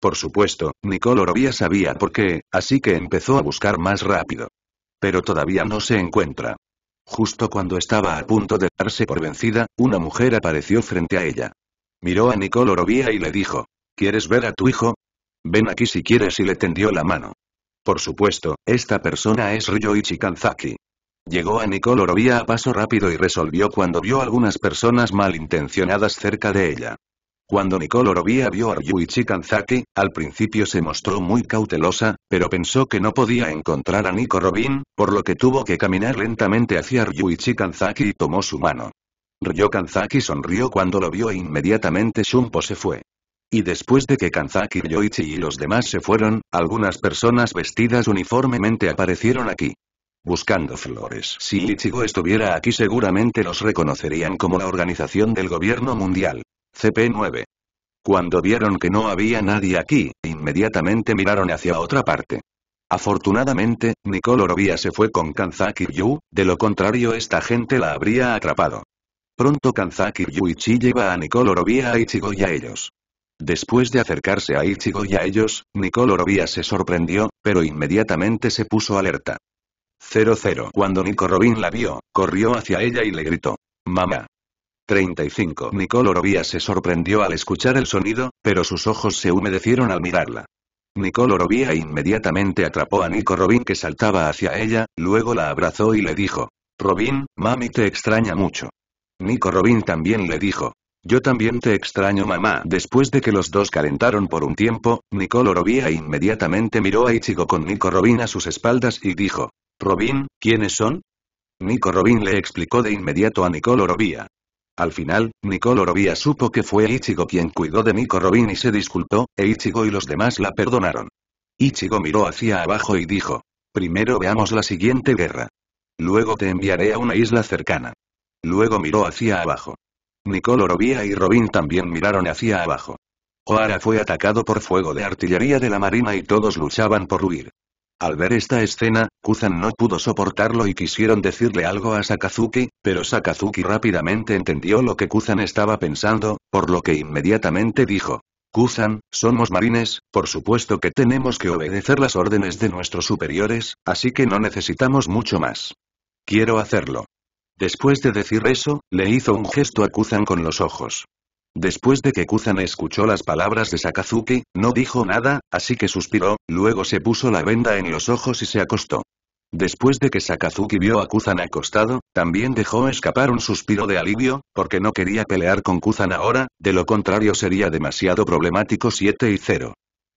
[SPEAKER 1] Por supuesto, Nicole sabía por qué, así que empezó a buscar más rápido. Pero todavía no se encuentra. Justo cuando estaba a punto de darse por vencida, una mujer apareció frente a ella. Miró a Nicole y le dijo, ¿Quieres ver a tu hijo? Ven aquí si quieres y le tendió la mano. Por supuesto, esta persona es Ryoichi Kanzaki. Llegó a Orovia a paso rápido y resolvió cuando vio algunas personas malintencionadas cerca de ella. Cuando Orovia vio a Ryuichi Kanzaki, al principio se mostró muy cautelosa, pero pensó que no podía encontrar a Nico Robin, por lo que tuvo que caminar lentamente hacia Ryuichi Kanzaki y tomó su mano. Ryo Kanzaki sonrió cuando lo vio e inmediatamente Shumpo se fue. Y después de que Kanzaki, Ryuichi y los demás se fueron, algunas personas vestidas uniformemente aparecieron aquí buscando flores. Si Ichigo estuviera aquí seguramente los reconocerían como la organización del gobierno mundial. CP9. Cuando vieron que no había nadie aquí, inmediatamente miraron hacia otra parte. Afortunadamente, Nicole Orobia se fue con Kanzaki Yu, de lo contrario esta gente la habría atrapado. Pronto Kanzaki Yuichi lleva a Nicole Orobia a Ichigo y a ellos. Después de acercarse a Ichigo y a ellos, Nicole Orobia se sorprendió, pero inmediatamente se puso alerta. 00. Cuando Nico Robin la vio, corrió hacia ella y le gritó. Mamá. 35. Nicole se sorprendió al escuchar el sonido, pero sus ojos se humedecieron al mirarla. Nicole Robin inmediatamente atrapó a Nico Robin que saltaba hacia ella, luego la abrazó y le dijo. Robin, mami te extraña mucho. Nico Robin también le dijo. Yo también te extraño mamá. Después de que los dos calentaron por un tiempo, Nicole Robin inmediatamente miró a Ichigo con Nico Robin a sus espaldas y dijo. Robin, ¿quiénes son? Nico Robin le explicó de inmediato a Nicole Orovia. Al final, Nicole Orovia supo que fue Ichigo quien cuidó de Nico Robin y se disculpó, e Ichigo y los demás la perdonaron. Ichigo miró hacia abajo y dijo. Primero veamos la siguiente guerra. Luego te enviaré a una isla cercana. Luego miró hacia abajo. Nicole y Robin también miraron hacia abajo. Oara fue atacado por fuego de artillería de la marina y todos luchaban por huir. Al ver esta escena, Kuzan no pudo soportarlo y quisieron decirle algo a Sakazuki, pero Sakazuki rápidamente entendió lo que Kuzan estaba pensando, por lo que inmediatamente dijo. Kuzan, somos marines, por supuesto que tenemos que obedecer las órdenes de nuestros superiores, así que no necesitamos mucho más. Quiero hacerlo. Después de decir eso, le hizo un gesto a Kuzan con los ojos. Después de que Kuzan escuchó las palabras de Sakazuki, no dijo nada, así que suspiró, luego se puso la venda en los ojos y se acostó. Después de que Sakazuki vio a Kuzan acostado, también dejó escapar un suspiro de alivio, porque no quería pelear con Kuzan ahora, de lo contrario sería demasiado problemático 7 y 0.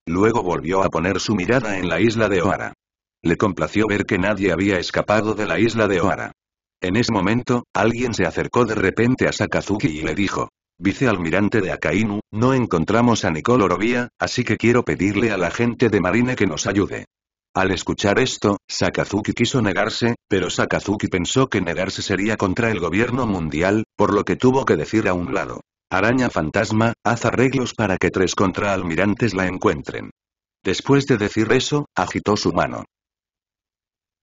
[SPEAKER 1] Luego volvió a poner su mirada en la isla de Ohara. Le complació ver que nadie había escapado de la isla de Ohara. En ese momento, alguien se acercó de repente a Sakazuki y le dijo, vicealmirante de Akainu, no encontramos a Nicole Orovia, así que quiero pedirle a la gente de Marine que nos ayude. Al escuchar esto, Sakazuki quiso negarse, pero Sakazuki pensó que negarse sería contra el gobierno mundial, por lo que tuvo que decir a un lado. Araña fantasma, haz arreglos para que tres contraalmirantes la encuentren. Después de decir eso, agitó su mano.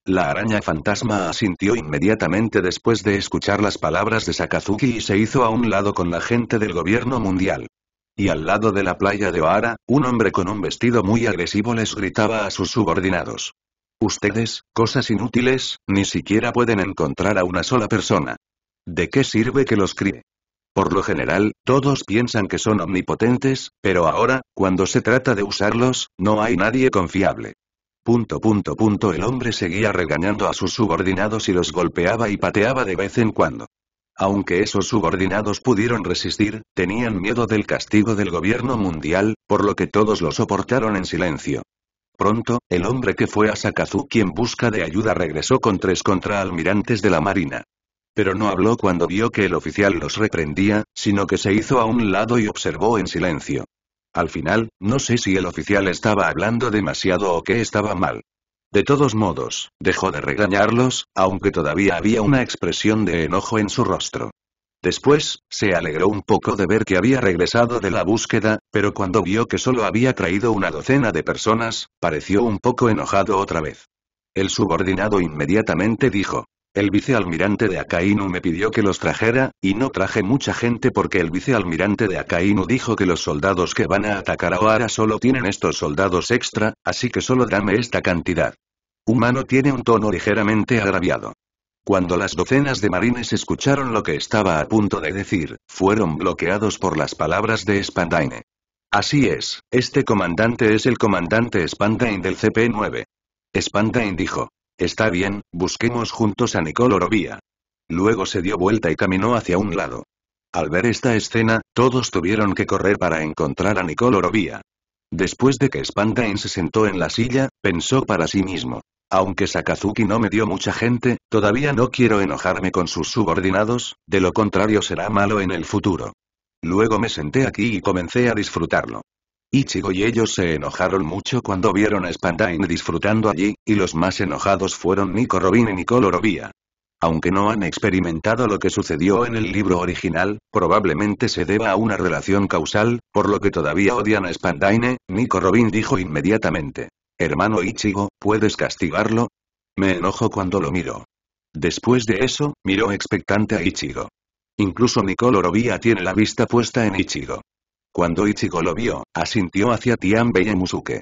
[SPEAKER 1] La araña fantasma asintió inmediatamente después de escuchar las palabras de Sakazuki y se hizo a un lado con la gente del gobierno mundial. Y al lado de la playa de Ohara, un hombre con un vestido muy agresivo les gritaba a sus subordinados. Ustedes, cosas inútiles, ni siquiera pueden encontrar a una sola persona. ¿De qué sirve que los críe? Por lo general, todos piensan que son omnipotentes, pero ahora, cuando se trata de usarlos, no hay nadie confiable. Punto, punto, punto. El hombre seguía regañando a sus subordinados y los golpeaba y pateaba de vez en cuando. Aunque esos subordinados pudieron resistir, tenían miedo del castigo del gobierno mundial, por lo que todos lo soportaron en silencio. Pronto, el hombre que fue a Sakazuki en busca de ayuda regresó con tres contraalmirantes de la marina. Pero no habló cuando vio que el oficial los reprendía, sino que se hizo a un lado y observó en silencio. Al final, no sé si el oficial estaba hablando demasiado o que estaba mal. De todos modos, dejó de regañarlos, aunque todavía había una expresión de enojo en su rostro. Después, se alegró un poco de ver que había regresado de la búsqueda, pero cuando vio que solo había traído una docena de personas, pareció un poco enojado otra vez. El subordinado inmediatamente dijo, el vicealmirante de Akainu me pidió que los trajera, y no traje mucha gente porque el vicealmirante de Akainu dijo que los soldados que van a atacar a Oara solo tienen estos soldados extra, así que solo dame esta cantidad. Humano tiene un tono ligeramente agraviado. Cuando las docenas de marines escucharon lo que estaba a punto de decir, fueron bloqueados por las palabras de Spandaine. Así es, este comandante es el comandante Spandain del CP-9. Spandain dijo. Está bien, busquemos juntos a Nicole Luego se dio vuelta y caminó hacia un lado. Al ver esta escena, todos tuvieron que correr para encontrar a Nicole Después de que Spandain se sentó en la silla, pensó para sí mismo. Aunque Sakazuki no me dio mucha gente, todavía no quiero enojarme con sus subordinados, de lo contrario será malo en el futuro. Luego me senté aquí y comencé a disfrutarlo. Ichigo y ellos se enojaron mucho cuando vieron a Spandaine disfrutando allí, y los más enojados fueron Nico Robin y Nicole Orobia. Aunque no han experimentado lo que sucedió en el libro original, probablemente se deba a una relación causal, por lo que todavía odian a Spandaine, Nico Robin dijo inmediatamente. Hermano Ichigo, ¿puedes castigarlo? Me enojo cuando lo miro. Después de eso, miró expectante a Ichigo. Incluso Nicole Orobia tiene la vista puesta en Ichigo. Cuando Ichigo lo vio, asintió hacia Tianbei y Musuke.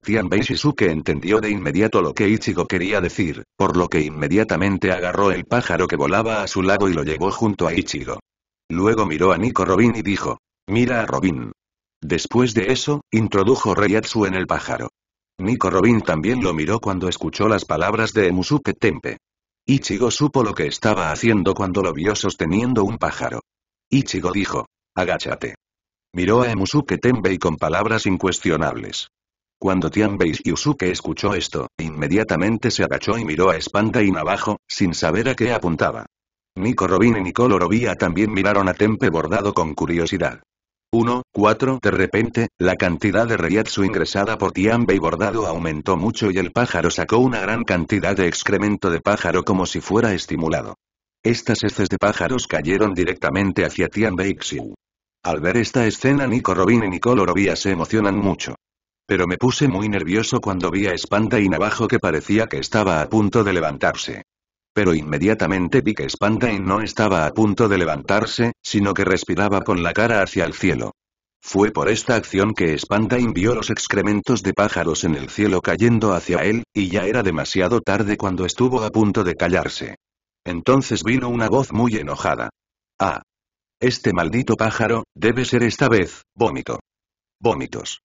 [SPEAKER 1] Tianbei Shizuke entendió de inmediato lo que Ichigo quería decir, por lo que inmediatamente agarró el pájaro que volaba a su lado y lo llevó junto a Ichigo. Luego miró a Nico Robin y dijo, mira a Robin. Después de eso, introdujo Reiatsu en el pájaro. Nico Robin también lo miró cuando escuchó las palabras de Musuke Tempe. Ichigo supo lo que estaba haciendo cuando lo vio sosteniendo un pájaro. Ichigo dijo, agáchate. Miró a Emusuke Tenbei con palabras incuestionables. Cuando Tianbei Usuke escuchó esto, inmediatamente se agachó y miró a y abajo, sin saber a qué apuntaba. Nico Robin y Nicole también miraron a Tempe bordado con curiosidad. 1, 4. De repente, la cantidad de reyatsu ingresada por Tianbei bordado aumentó mucho y el pájaro sacó una gran cantidad de excremento de pájaro como si fuera estimulado. Estas heces de pájaros cayeron directamente hacia Tianbei Xiu. Al ver esta escena Nico Robin y Nicole se emocionan mucho. Pero me puse muy nervioso cuando vi a Espanta abajo que parecía que estaba a punto de levantarse. Pero inmediatamente vi que Spandane no estaba a punto de levantarse, sino que respiraba con la cara hacia el cielo. Fue por esta acción que Spandine vio los excrementos de pájaros en el cielo cayendo hacia él, y ya era demasiado tarde cuando estuvo a punto de callarse. Entonces vino una voz muy enojada. Ah, este maldito pájaro, debe ser esta vez, vómito. Vómitos.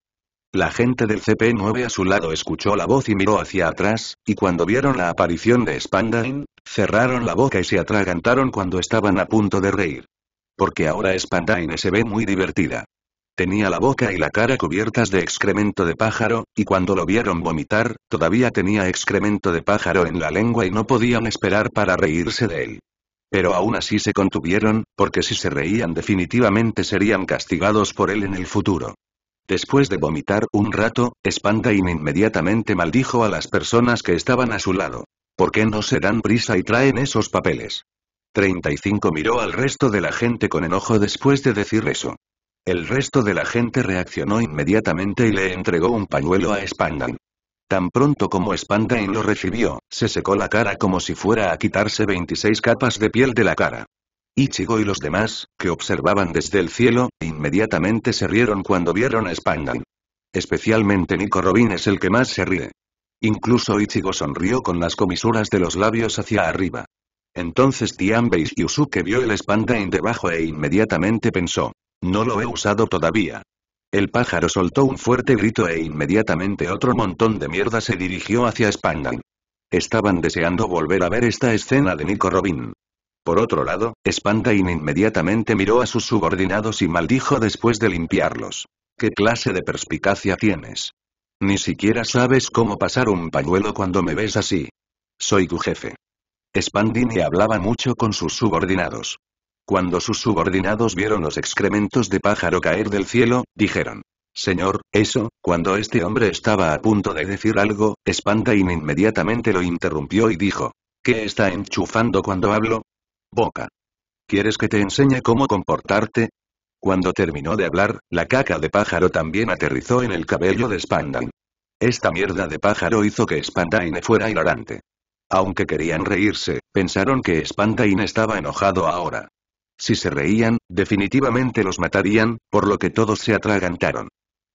[SPEAKER 1] La gente del CP9 a su lado escuchó la voz y miró hacia atrás, y cuando vieron la aparición de Spandain, cerraron la boca y se atragantaron cuando estaban a punto de reír. Porque ahora Spandine se ve muy divertida. Tenía la boca y la cara cubiertas de excremento de pájaro, y cuando lo vieron vomitar, todavía tenía excremento de pájaro en la lengua y no podían esperar para reírse de él. Pero aún así se contuvieron, porque si se reían definitivamente serían castigados por él en el futuro. Después de vomitar un rato, Spandain inmediatamente maldijo a las personas que estaban a su lado. ¿Por qué no se dan prisa y traen esos papeles? 35 miró al resto de la gente con enojo después de decir eso. El resto de la gente reaccionó inmediatamente y le entregó un pañuelo a Spandain. Tan pronto como Spandain lo recibió, se secó la cara como si fuera a quitarse 26 capas de piel de la cara. Ichigo y los demás, que observaban desde el cielo, inmediatamente se rieron cuando vieron a Spandain. Especialmente Nico Robin es el que más se ríe. Incluso Ichigo sonrió con las comisuras de los labios hacia arriba. Entonces Tianbei Yusuke vio el Spandain debajo e inmediatamente pensó. No lo he usado todavía. El pájaro soltó un fuerte grito e inmediatamente otro montón de mierda se dirigió hacia Spangan. Estaban deseando volver a ver esta escena de Nico Robin. Por otro lado, Spandain inmediatamente miró a sus subordinados y maldijo después de limpiarlos. ¿Qué clase de perspicacia tienes? Ni siquiera sabes cómo pasar un pañuelo cuando me ves así. Soy tu jefe. Spandini hablaba mucho con sus subordinados. Cuando sus subordinados vieron los excrementos de pájaro caer del cielo, dijeron. Señor, eso, cuando este hombre estaba a punto de decir algo, Spandain inmediatamente lo interrumpió y dijo. ¿Qué está enchufando cuando hablo? Boca. ¿Quieres que te enseñe cómo comportarte? Cuando terminó de hablar, la caca de pájaro también aterrizó en el cabello de Spandain. Esta mierda de pájaro hizo que Spandain fuera hilarante. Aunque querían reírse, pensaron que Spandain estaba enojado ahora. Si se reían, definitivamente los matarían, por lo que todos se atragantaron.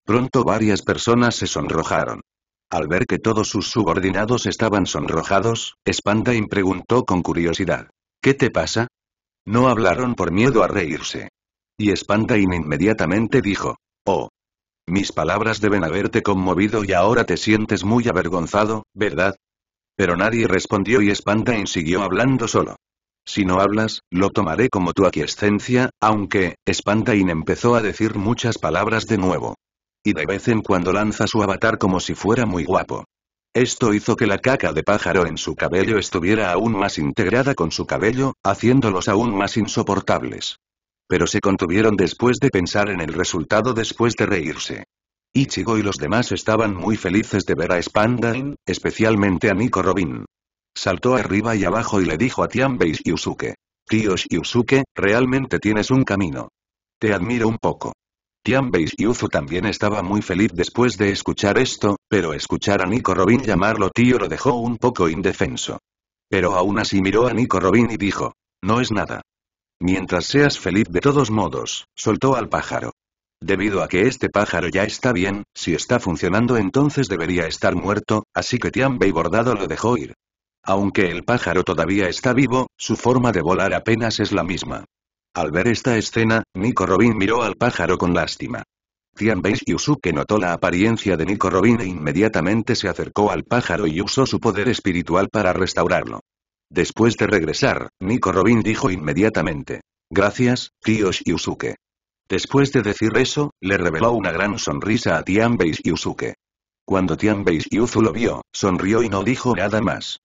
[SPEAKER 1] Pronto varias personas se sonrojaron. Al ver que todos sus subordinados estaban sonrojados, Spandain preguntó con curiosidad. ¿Qué te pasa? No hablaron por miedo a reírse. Y Spandain inmediatamente dijo. Oh. Mis palabras deben haberte conmovido y ahora te sientes muy avergonzado, ¿verdad? Pero nadie respondió y Spandain siguió hablando solo. Si no hablas, lo tomaré como tu aquiescencia, aunque, Spandain empezó a decir muchas palabras de nuevo. Y de vez en cuando lanza su avatar como si fuera muy guapo. Esto hizo que la caca de pájaro en su cabello estuviera aún más integrada con su cabello, haciéndolos aún más insoportables. Pero se contuvieron después de pensar en el resultado después de reírse. Ichigo y los demás estaban muy felices de ver a Spandain, especialmente a Nico Robin saltó arriba y abajo y le dijo a Tianbei Yusuke. Tío Yusuke, realmente tienes un camino. Te admiro un poco. Tianbei Yuzu también estaba muy feliz después de escuchar esto, pero escuchar a Nico Robin llamarlo tío lo dejó un poco indefenso. Pero aún así miró a Nico Robin y dijo. No es nada. Mientras seas feliz de todos modos, soltó al pájaro. Debido a que este pájaro ya está bien, si está funcionando entonces debería estar muerto, así que Tianbei bordado lo dejó ir. Aunque el pájaro todavía está vivo, su forma de volar apenas es la misma. Al ver esta escena, Nico Robin miró al pájaro con lástima. Tianbei Yusuke notó la apariencia de Nico Robin e inmediatamente se acercó al pájaro y usó su poder espiritual para restaurarlo. Después de regresar, Nico Robin dijo inmediatamente. Gracias, Kiyoshi Yusuke. Después de decir eso, le reveló una gran sonrisa a Tianbei Yusuke. Cuando Tianbei Yuzu lo vio, sonrió y no dijo nada más.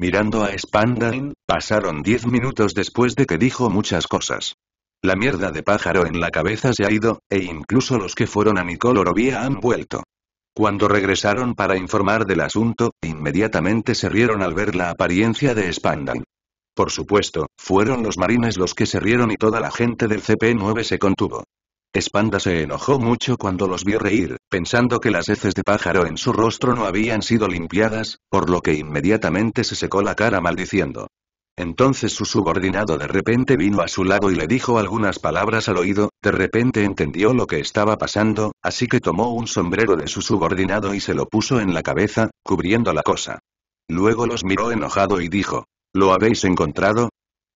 [SPEAKER 1] Mirando a Spandain, pasaron diez minutos después de que dijo muchas cosas. La mierda de pájaro en la cabeza se ha ido, e incluso los que fueron a Nicolorovia han vuelto. Cuando regresaron para informar del asunto, inmediatamente se rieron al ver la apariencia de Spandain. Por supuesto, fueron los marines los que se rieron y toda la gente del CP-9 se contuvo. Espanda se enojó mucho cuando los vio reír, pensando que las heces de pájaro en su rostro no habían sido limpiadas, por lo que inmediatamente se secó la cara maldiciendo. Entonces su subordinado de repente vino a su lado y le dijo algunas palabras al oído, de repente entendió lo que estaba pasando, así que tomó un sombrero de su subordinado y se lo puso en la cabeza, cubriendo la cosa. Luego los miró enojado y dijo, ¿lo habéis encontrado?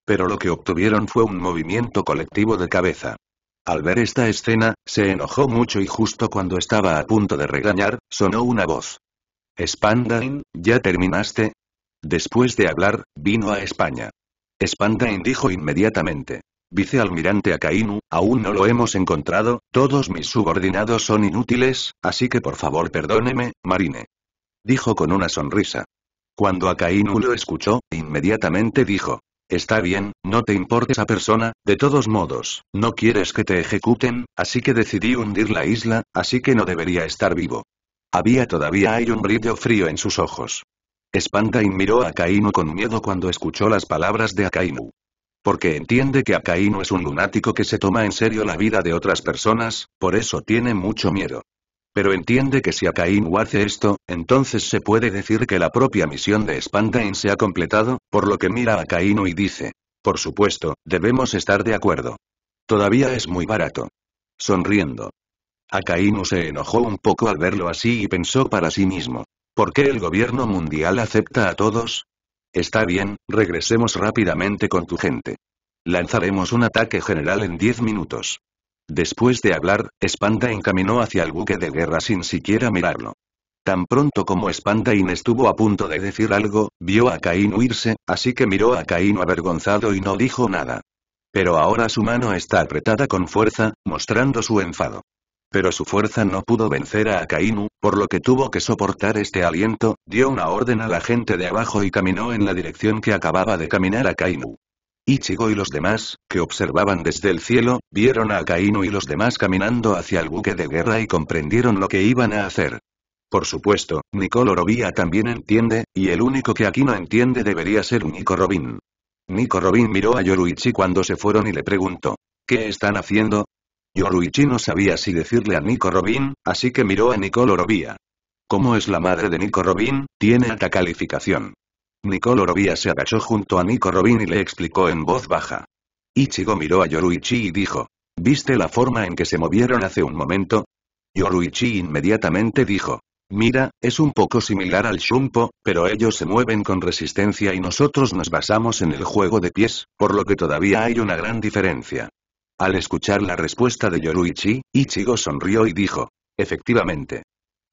[SPEAKER 1] Pero lo que obtuvieron fue un movimiento colectivo de cabeza. Al ver esta escena, se enojó mucho y justo cuando estaba a punto de regañar, sonó una voz. Spandain, ¿ya terminaste? Después de hablar, vino a España. Spandain dijo inmediatamente. Vicealmirante Akainu, aún no lo hemos encontrado, todos mis subordinados son inútiles, así que por favor perdóneme, Marine. Dijo con una sonrisa. Cuando Akainu lo escuchó, inmediatamente dijo. Está bien, no te importa esa persona, de todos modos, no quieres que te ejecuten, así que decidí hundir la isla, así que no debería estar vivo. Había todavía hay un brillo frío en sus ojos. Spandain miró a Akainu con miedo cuando escuchó las palabras de Akainu. Porque entiende que Akainu es un lunático que se toma en serio la vida de otras personas, por eso tiene mucho miedo. Pero entiende que si Akainu hace esto, entonces se puede decir que la propia misión de Spandain se ha completado, por lo que mira a Akainu y dice. Por supuesto, debemos estar de acuerdo. Todavía es muy barato. Sonriendo. Akainu se enojó un poco al verlo así y pensó para sí mismo. ¿Por qué el gobierno mundial acepta a todos? Está bien, regresemos rápidamente con tu gente. Lanzaremos un ataque general en 10 minutos. Después de hablar, Spanda encaminó hacia el buque de guerra sin siquiera mirarlo. Tan pronto como Spandain estuvo a punto de decir algo, vio a Kainu irse, así que miró a Kainu avergonzado y no dijo nada. Pero ahora su mano está apretada con fuerza, mostrando su enfado. Pero su fuerza no pudo vencer a Akainu, por lo que tuvo que soportar este aliento, dio una orden a la gente de abajo y caminó en la dirección que acababa de caminar Akainu. Ichigo y los demás, que observaban desde el cielo, vieron a Akainu y los demás caminando hacia el buque de guerra y comprendieron lo que iban a hacer. Por supuesto, Nicole Orobia también entiende, y el único que aquí no entiende debería ser Nico Robin. Nico Robin miró a Yoruichi cuando se fueron y le preguntó, ¿qué están haciendo? Yoruichi no sabía si decirle a Nico Robin, así que miró a Nicole ¿Cómo es la madre de Nico Robin? Tiene alta calificación. Nicole se agachó junto a Nico Robin y le explicó en voz baja. Ichigo miró a Yoruichi y dijo. ¿Viste la forma en que se movieron hace un momento? Yoruichi inmediatamente dijo. Mira, es un poco similar al Shumpo, pero ellos se mueven con resistencia y nosotros nos basamos en el juego de pies, por lo que todavía hay una gran diferencia. Al escuchar la respuesta de Yoruichi, Ichigo sonrió y dijo. Efectivamente.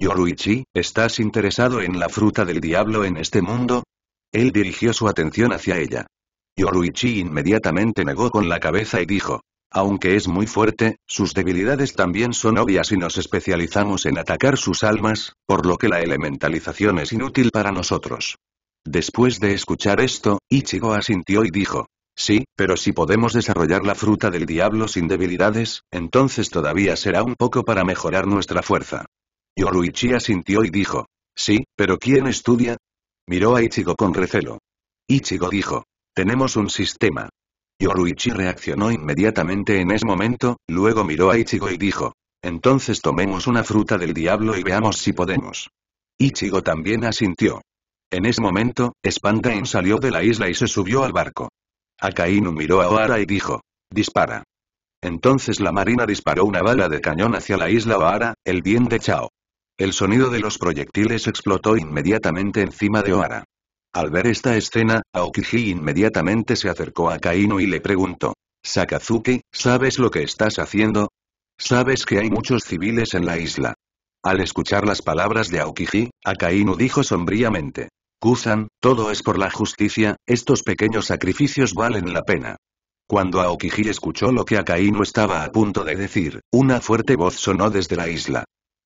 [SPEAKER 1] Yoruichi, ¿estás interesado en la fruta del diablo en este mundo? Él dirigió su atención hacia ella. Yoruichi inmediatamente negó con la cabeza y dijo. Aunque es muy fuerte, sus debilidades también son obvias y nos especializamos en atacar sus almas, por lo que la elementalización es inútil para nosotros. Después de escuchar esto, Ichigo asintió y dijo. Sí, pero si podemos desarrollar la fruta del diablo sin debilidades, entonces todavía será un poco para mejorar nuestra fuerza. Yoruichi asintió y dijo. Sí, pero ¿quién estudia? Miró a Ichigo con recelo. Ichigo dijo. Tenemos un sistema. Yoruichi reaccionó inmediatamente en ese momento, luego miró a Ichigo y dijo. Entonces tomemos una fruta del diablo y veamos si podemos. Ichigo también asintió. En ese momento, Spandain salió de la isla y se subió al barco. Akainu miró a Ohara y dijo. Dispara. Entonces la marina disparó una bala de cañón hacia la isla Ohara, el bien de Chao. El sonido de los proyectiles explotó inmediatamente encima de Oara. Al ver esta escena, Aokiji inmediatamente se acercó a Kaino y le preguntó. Sakazuki, ¿sabes lo que estás haciendo? Sabes que hay muchos civiles en la isla. Al escuchar las palabras de Aokiji, Akainu dijo sombríamente. Kusan, todo es por la justicia, estos pequeños sacrificios valen la pena. Cuando Aokiji escuchó lo que Akainu estaba a punto de decir, una fuerte voz sonó desde la isla.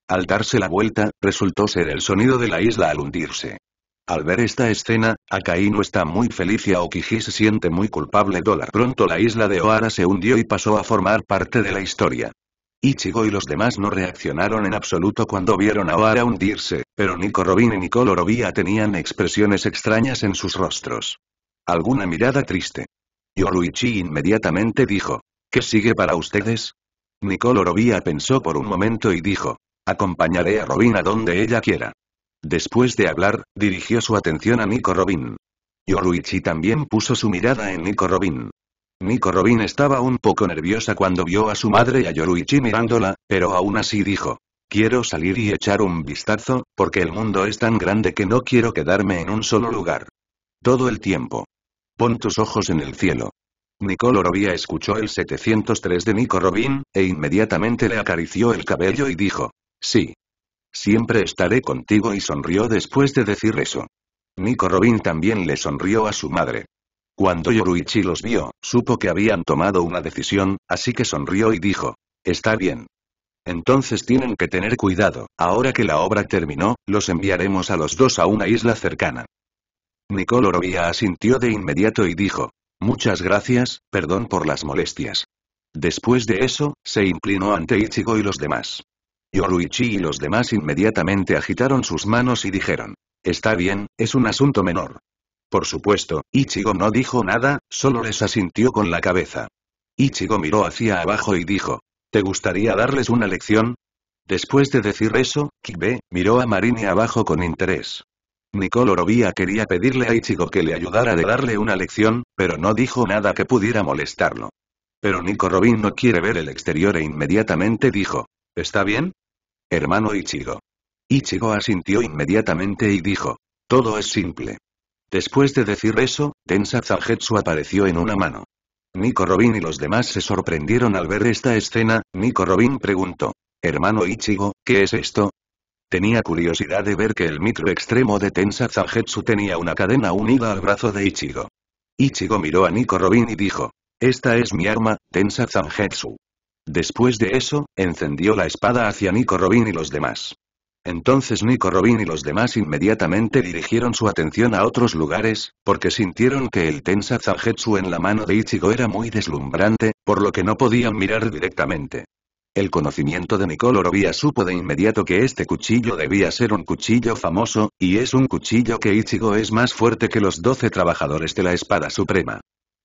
[SPEAKER 1] Al darse la vuelta, resultó ser el sonido de la isla al hundirse. Al ver esta escena, Akainu está muy feliz y Aokiji se siente muy culpable. Dólar. Pronto la isla de Oara se hundió y pasó a formar parte de la historia. Ichigo y los demás no reaccionaron en absoluto cuando vieron a Oara hundirse, pero Nico Robin y Nicole Orobia tenían expresiones extrañas en sus rostros. Alguna mirada triste. Yoruichi inmediatamente dijo, ¿qué sigue para ustedes? Nicole Orobia pensó por un momento y dijo, Acompañaré a Robin a donde ella quiera. Después de hablar, dirigió su atención a Nico Robin. Yoruichi también puso su mirada en Nico Robin. Nico Robin estaba un poco nerviosa cuando vio a su madre y a Yoruichi mirándola, pero aún así dijo. Quiero salir y echar un vistazo, porque el mundo es tan grande que no quiero quedarme en un solo lugar. Todo el tiempo. Pon tus ojos en el cielo. Nicole Robin escuchó el 703 de Nico Robin, e inmediatamente le acarició el cabello y dijo, Sí. Siempre estaré contigo y sonrió después de decir eso. Nico Robin también le sonrió a su madre. Cuando Yoruichi los vio, supo que habían tomado una decisión, así que sonrió y dijo, está bien. Entonces tienen que tener cuidado, ahora que la obra terminó, los enviaremos a los dos a una isla cercana. Nico Robin asintió de inmediato y dijo, muchas gracias, perdón por las molestias. Después de eso, se inclinó ante Ichigo y los demás. Yoruichi y los demás inmediatamente agitaron sus manos y dijeron. Está bien, es un asunto menor. Por supuesto, Ichigo no dijo nada, solo les asintió con la cabeza. Ichigo miró hacia abajo y dijo. ¿Te gustaría darles una lección? Después de decir eso, Kibe, miró a Marine abajo con interés. Nicole Robin quería pedirle a Ichigo que le ayudara de darle una lección, pero no dijo nada que pudiera molestarlo. Pero Nico Robin no quiere ver el exterior e inmediatamente dijo. ¿Está bien? Hermano Ichigo. Ichigo asintió inmediatamente y dijo. Todo es simple. Después de decir eso, Tensa Zangetsu apareció en una mano. Nico Robin y los demás se sorprendieron al ver esta escena, Nico Robin preguntó. Hermano Ichigo, ¿qué es esto? Tenía curiosidad de ver que el micro extremo de Tensa Zangetsu tenía una cadena unida al brazo de Ichigo. Ichigo miró a Nico Robin y dijo. Esta es mi arma, Tensa Zangetsu. Después de eso, encendió la espada hacia Nico Robin y los demás. Entonces Nico Robin y los demás inmediatamente dirigieron su atención a otros lugares, porque sintieron que el tensa Zangetsu en la mano de Ichigo era muy deslumbrante, por lo que no podían mirar directamente. El conocimiento de Nico Robin supo de inmediato que este cuchillo debía ser un cuchillo famoso, y es un cuchillo que Ichigo es más fuerte que los doce trabajadores de la espada suprema.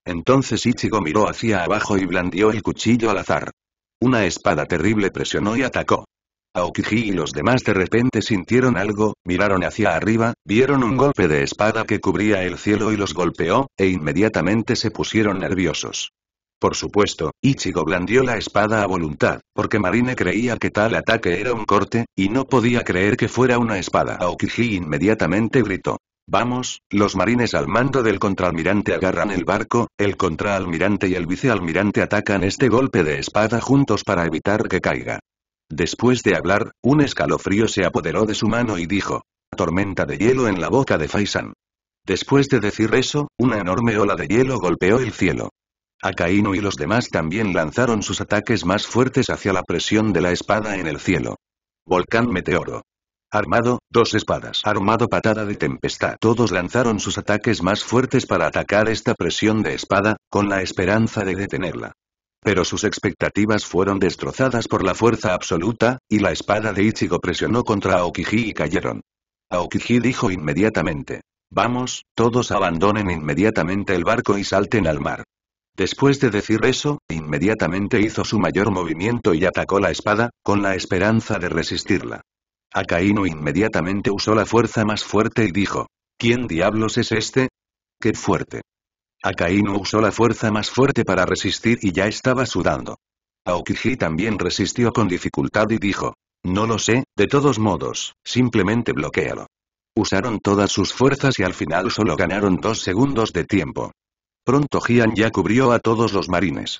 [SPEAKER 1] Entonces Ichigo miró hacia abajo y blandió el cuchillo al azar. Una espada terrible presionó y atacó. Aokiji y los demás de repente sintieron algo, miraron hacia arriba, vieron un golpe de espada que cubría el cielo y los golpeó, e inmediatamente se pusieron nerviosos. Por supuesto, Ichigo blandió la espada a voluntad, porque Marine creía que tal ataque era un corte, y no podía creer que fuera una espada. Aokiji inmediatamente gritó, Vamos, los marines al mando del contraalmirante agarran el barco, el contraalmirante y el vicealmirante atacan este golpe de espada juntos para evitar que caiga. Después de hablar, un escalofrío se apoderó de su mano y dijo. Tormenta de hielo en la boca de Faisan. Después de decir eso, una enorme ola de hielo golpeó el cielo. Akainu y los demás también lanzaron sus ataques más fuertes hacia la presión de la espada en el cielo. Volcán meteoro. Armado, dos espadas. Armado patada de tempestad. Todos lanzaron sus ataques más fuertes para atacar esta presión de espada, con la esperanza de detenerla. Pero sus expectativas fueron destrozadas por la fuerza absoluta, y la espada de Ichigo presionó contra Aokiji y cayeron. Aokiji dijo inmediatamente. Vamos, todos abandonen inmediatamente el barco y salten al mar. Después de decir eso, inmediatamente hizo su mayor movimiento y atacó la espada, con la esperanza de resistirla. Akainu inmediatamente usó la fuerza más fuerte y dijo, ¿Quién diablos es este? ¡Qué fuerte! Acaíno usó la fuerza más fuerte para resistir y ya estaba sudando. Aokiji también resistió con dificultad y dijo, no lo sé, de todos modos, simplemente bloquealo. Usaron todas sus fuerzas y al final solo ganaron dos segundos de tiempo. Pronto Jian ya cubrió a todos los marines.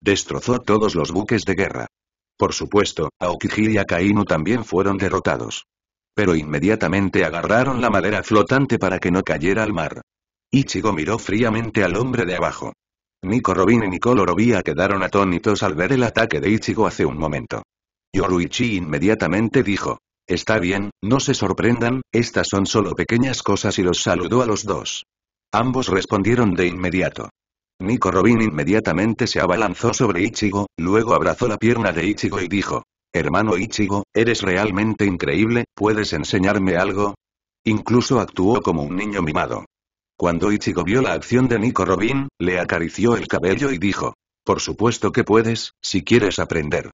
[SPEAKER 1] Destrozó todos los buques de guerra. Por supuesto, Aokiji y Akainu también fueron derrotados. Pero inmediatamente agarraron la madera flotante para que no cayera al mar. Ichigo miró fríamente al hombre de abajo. Nico Robin y Nicole quedaron atónitos al ver el ataque de Ichigo hace un momento. Yoruichi inmediatamente dijo. Está bien, no se sorprendan, estas son solo pequeñas cosas y los saludó a los dos. Ambos respondieron de inmediato. Nico Robin inmediatamente se abalanzó sobre Ichigo, luego abrazó la pierna de Ichigo y dijo. Hermano Ichigo, eres realmente increíble, ¿puedes enseñarme algo? Incluso actuó como un niño mimado. Cuando Ichigo vio la acción de Nico Robin, le acarició el cabello y dijo. Por supuesto que puedes, si quieres aprender.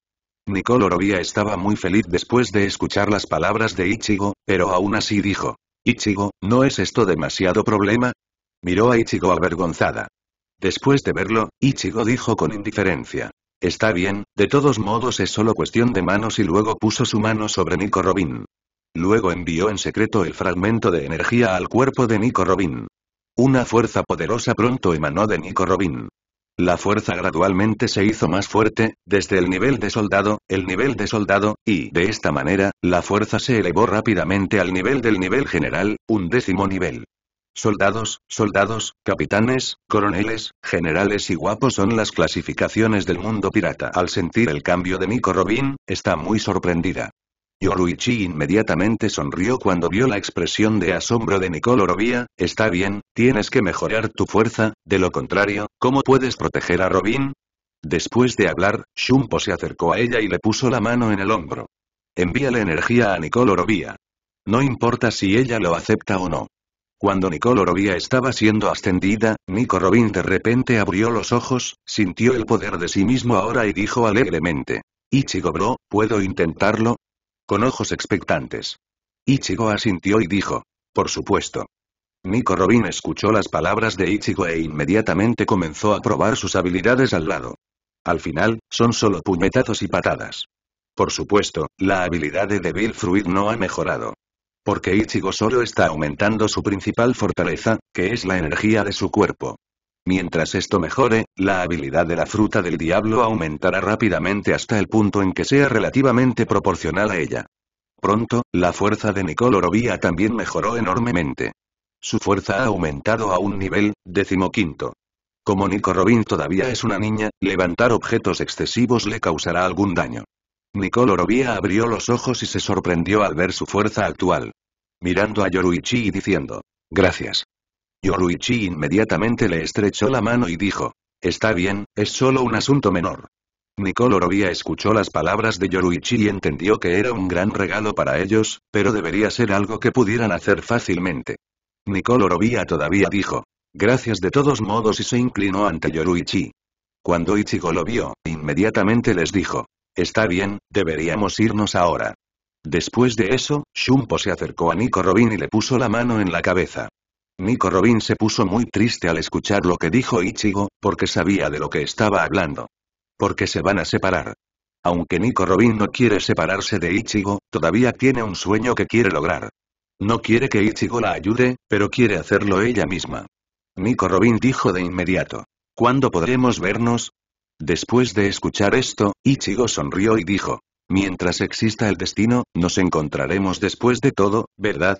[SPEAKER 1] Nicole Robin estaba muy feliz después de escuchar las palabras de Ichigo, pero aún así dijo. Ichigo, ¿no es esto demasiado problema? Miró a Ichigo avergonzada. Después de verlo, Ichigo dijo con indiferencia. Está bien, de todos modos es solo cuestión de manos y luego puso su mano sobre Nico Robin. Luego envió en secreto el fragmento de energía al cuerpo de Nico Robin. Una fuerza poderosa pronto emanó de Nico Robin. La fuerza gradualmente se hizo más fuerte, desde el nivel de soldado, el nivel de soldado, y, de esta manera, la fuerza se elevó rápidamente al nivel del nivel general, un décimo nivel. Soldados, soldados, capitanes, coroneles, generales y guapos son las clasificaciones del mundo pirata. Al sentir el cambio de Nico Robin, está muy sorprendida. Yoruichi inmediatamente sonrió cuando vio la expresión de asombro de Nicole Orobía, está bien, tienes que mejorar tu fuerza, de lo contrario, ¿cómo puedes proteger a Robin? Después de hablar, Shumpo se acercó a ella y le puso la mano en el hombro. Envíale energía a Nicole Robin. No importa si ella lo acepta o no. Cuando Nicole Orovia estaba siendo ascendida, Nico Robin de repente abrió los ojos, sintió el poder de sí mismo ahora y dijo alegremente. Ichigo bro, ¿puedo intentarlo? Con ojos expectantes. Ichigo asintió y dijo. Por supuesto. Nico Robin escuchó las palabras de Ichigo e inmediatamente comenzó a probar sus habilidades al lado. Al final, son solo puñetazos y patadas. Por supuesto, la habilidad de Devil Fruit no ha mejorado. Porque Ichigo solo está aumentando su principal fortaleza, que es la energía de su cuerpo. Mientras esto mejore, la habilidad de la fruta del diablo aumentará rápidamente hasta el punto en que sea relativamente proporcional a ella. Pronto, la fuerza de Robin también mejoró enormemente. Su fuerza ha aumentado a un nivel, decimoquinto. Como Nico Robin todavía es una niña, levantar objetos excesivos le causará algún daño. Nicole Orovia abrió los ojos y se sorprendió al ver su fuerza actual. Mirando a Yoruichi y diciendo, gracias. Yoruichi inmediatamente le estrechó la mano y dijo, está bien, es solo un asunto menor. Nicole escuchó las palabras de Yoruichi y entendió que era un gran regalo para ellos, pero debería ser algo que pudieran hacer fácilmente. Nicole todavía dijo, gracias de todos modos y se inclinó ante Yoruichi. Cuando Ichigo lo vio, inmediatamente les dijo, Está bien, deberíamos irnos ahora. Después de eso, Shumpo se acercó a Nico Robin y le puso la mano en la cabeza. Nico Robin se puso muy triste al escuchar lo que dijo Ichigo, porque sabía de lo que estaba hablando. Porque se van a separar. Aunque Nico Robin no quiere separarse de Ichigo, todavía tiene un sueño que quiere lograr. No quiere que Ichigo la ayude, pero quiere hacerlo ella misma. Nico Robin dijo de inmediato. ¿Cuándo podremos vernos? Después de escuchar esto, Ichigo sonrió y dijo. Mientras exista el destino, nos encontraremos después de todo, ¿verdad?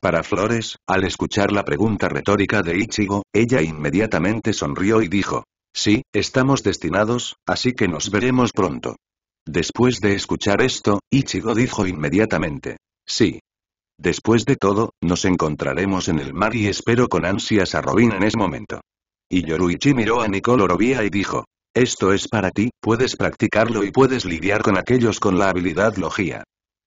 [SPEAKER 1] Para Flores, al escuchar la pregunta retórica de Ichigo, ella inmediatamente sonrió y dijo. Sí, estamos destinados, así que nos veremos pronto. Después de escuchar esto, Ichigo dijo inmediatamente. Sí. Después de todo, nos encontraremos en el mar y espero con ansias a Robin en ese momento. Y Yoruichi miró a Nicole y dijo. Esto es para ti, puedes practicarlo y puedes lidiar con aquellos con la habilidad logía.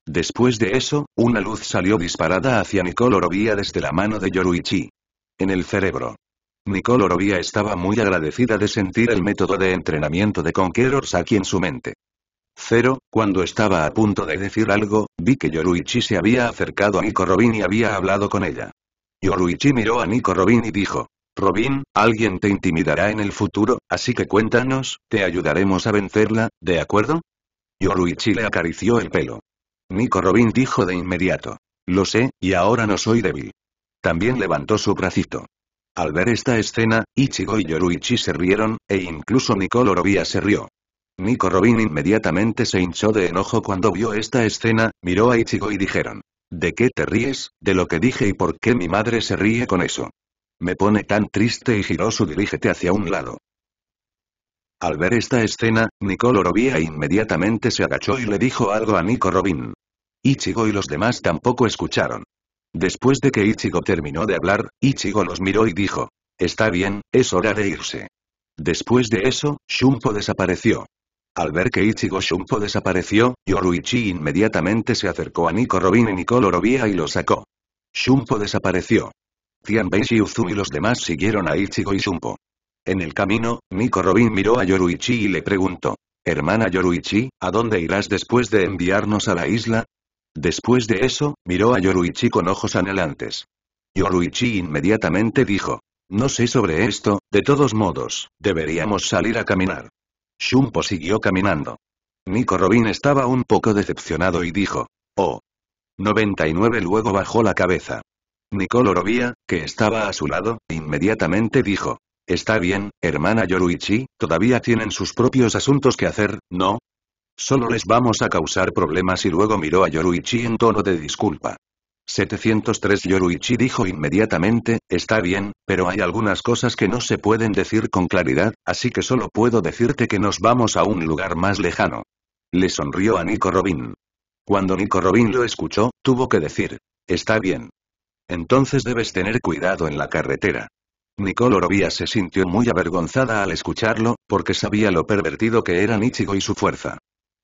[SPEAKER 1] Después de eso, una luz salió disparada hacia Nicole Orovia desde la mano de Yoruichi. En el cerebro. Nicole Orovia estaba muy agradecida de sentir el método de entrenamiento de Conqueror Saki en su mente. Cero, cuando estaba a punto de decir algo, vi que Yoruichi se había acercado a Nico Robin y había hablado con ella. Yoruichi miró a Nico Robin y dijo. Robin, alguien te intimidará en el futuro, así que cuéntanos, te ayudaremos a vencerla, ¿de acuerdo? Yoruichi le acarició el pelo. Nico Robin dijo de inmediato. Lo sé, y ahora no soy débil. También levantó su bracito. Al ver esta escena, Ichigo y Yoruichi se rieron, e incluso Nico Orobia se rió. Nico Robin inmediatamente se hinchó de enojo cuando vio esta escena, miró a Ichigo y dijeron. ¿De qué te ríes, de lo que dije y por qué mi madre se ríe con eso? Me pone tan triste y giró su dirígete hacia un lado. Al ver esta escena, Nicole Orovia inmediatamente se agachó y le dijo algo a Nico Robin. Ichigo y los demás tampoco escucharon. Después de que Ichigo terminó de hablar, Ichigo los miró y dijo, Está bien, es hora de irse. Después de eso, Shumpo desapareció. Al ver que Ichigo Shumpo desapareció, Yoruichi inmediatamente se acercó a Nico Robin y Nicole Orovia y lo sacó. Shumpo desapareció. Tianbei, Uzumi y los demás siguieron a Ichigo y Shumpo. En el camino, Nico Robin miró a Yoruichi y le preguntó. Hermana Yoruichi, ¿a dónde irás después de enviarnos a la isla? Después de eso, miró a Yoruichi con ojos anhelantes. Yoruichi inmediatamente dijo. No sé sobre esto, de todos modos, deberíamos salir a caminar. Shumpo siguió caminando. Nico Robin estaba un poco decepcionado y dijo. Oh. 99 luego bajó la cabeza. Nicole que estaba a su lado, inmediatamente dijo. Está bien, hermana Yoruichi, todavía tienen sus propios asuntos que hacer, ¿no? Solo les vamos a causar problemas y luego miró a Yoruichi en tono de disculpa. 703 Yoruichi dijo inmediatamente, está bien, pero hay algunas cosas que no se pueden decir con claridad, así que solo puedo decirte que nos vamos a un lugar más lejano. Le sonrió a Nico Robin. Cuando Nico Robin lo escuchó, tuvo que decir, está bien. Entonces debes tener cuidado en la carretera. Nicole Orovia se sintió muy avergonzada al escucharlo, porque sabía lo pervertido que era Nichigo y su fuerza.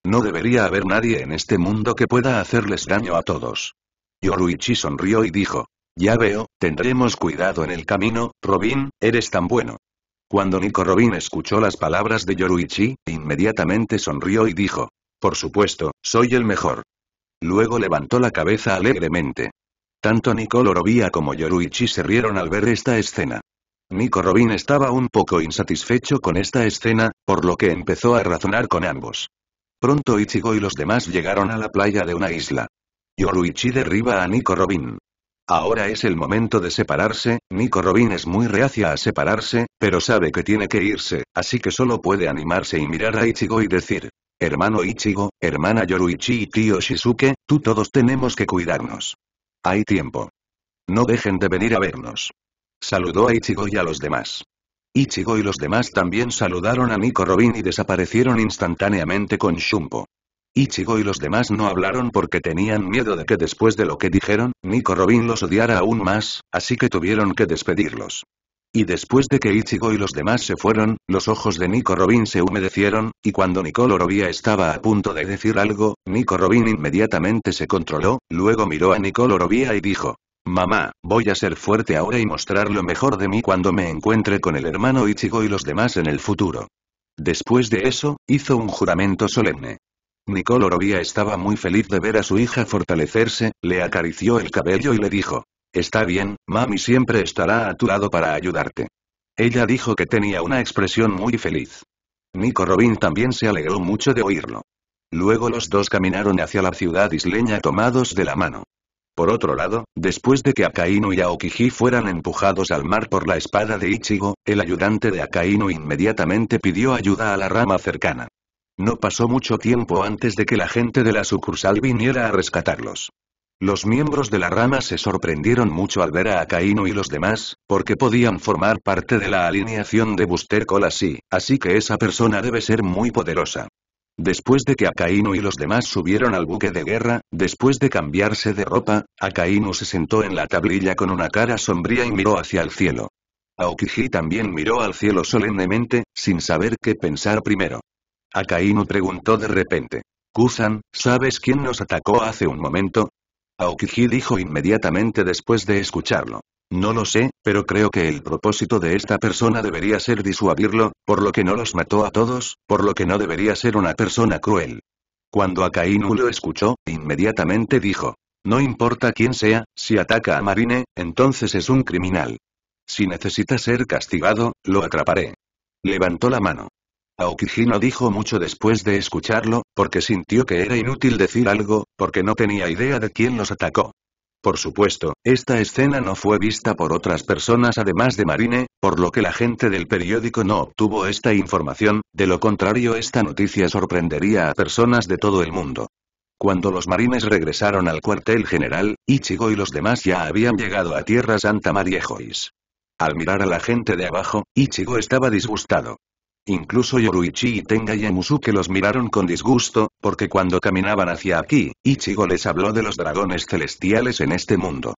[SPEAKER 1] No debería haber nadie en este mundo que pueda hacerles daño a todos. Yoruichi sonrió y dijo. Ya veo, tendremos cuidado en el camino, Robin, eres tan bueno. Cuando Nico Robin escuchó las palabras de Yoruichi, inmediatamente sonrió y dijo. Por supuesto, soy el mejor. Luego levantó la cabeza alegremente. Tanto nico Orovia como Yoruichi se rieron al ver esta escena. Nico Robin estaba un poco insatisfecho con esta escena, por lo que empezó a razonar con ambos. Pronto Ichigo y los demás llegaron a la playa de una isla. Yoruichi derriba a Nico Robin. Ahora es el momento de separarse, Nico Robin es muy reacia a separarse, pero sabe que tiene que irse, así que solo puede animarse y mirar a Ichigo y decir, hermano Ichigo, hermana Yoruichi y tío Shisuke, tú todos tenemos que cuidarnos. Hay tiempo. No dejen de venir a vernos. Saludó a Ichigo y a los demás. Ichigo y los demás también saludaron a Nico Robin y desaparecieron instantáneamente con Shumpo. Ichigo y los demás no hablaron porque tenían miedo de que después de lo que dijeron, Nico Robin los odiara aún más, así que tuvieron que despedirlos. Y después de que Ichigo y los demás se fueron, los ojos de Nico Robin se humedecieron, y cuando Nico Robin estaba a punto de decir algo, Nico Robin inmediatamente se controló, luego miró a Nico Robin y dijo, Mamá, voy a ser fuerte ahora y mostrar lo mejor de mí cuando me encuentre con el hermano Ichigo y los demás en el futuro. Después de eso, hizo un juramento solemne. Nico Robin estaba muy feliz de ver a su hija fortalecerse, le acarició el cabello y le dijo, Está bien, mami siempre estará a tu lado para ayudarte. Ella dijo que tenía una expresión muy feliz. Nico Robin también se alegró mucho de oírlo. Luego los dos caminaron hacia la ciudad isleña tomados de la mano. Por otro lado, después de que Akainu y Aokiji fueran empujados al mar por la espada de Ichigo, el ayudante de Akainu inmediatamente pidió ayuda a la rama cercana. No pasó mucho tiempo antes de que la gente de la sucursal viniera a rescatarlos. Los miembros de la rama se sorprendieron mucho al ver a Akainu y los demás, porque podían formar parte de la alineación de Buster Call así que esa persona debe ser muy poderosa. Después de que Akainu y los demás subieron al buque de guerra, después de cambiarse de ropa, Akainu se sentó en la tablilla con una cara sombría y miró hacia el cielo. Aokiji también miró al cielo solemnemente, sin saber qué pensar primero. Akainu preguntó de repente. «Kuzan, ¿sabes quién nos atacó hace un momento? Aokiji dijo inmediatamente después de escucharlo. No lo sé, pero creo que el propósito de esta persona debería ser disuadirlo, por lo que no los mató a todos, por lo que no debería ser una persona cruel. Cuando Akainu lo escuchó, inmediatamente dijo. No importa quién sea, si ataca a Marine, entonces es un criminal. Si necesita ser castigado, lo atraparé. Levantó la mano no dijo mucho después de escucharlo, porque sintió que era inútil decir algo, porque no tenía idea de quién los atacó. Por supuesto, esta escena no fue vista por otras personas además de Marine, por lo que la gente del periódico no obtuvo esta información, de lo contrario esta noticia sorprendería a personas de todo el mundo. Cuando los marines regresaron al cuartel general, Ichigo y los demás ya habían llegado a Tierra Santa María Joyce. Al mirar a la gente de abajo, Ichigo estaba disgustado. Incluso Yoruichi y Tenga que los miraron con disgusto, porque cuando caminaban hacia aquí, Ichigo les habló de los dragones celestiales en este mundo.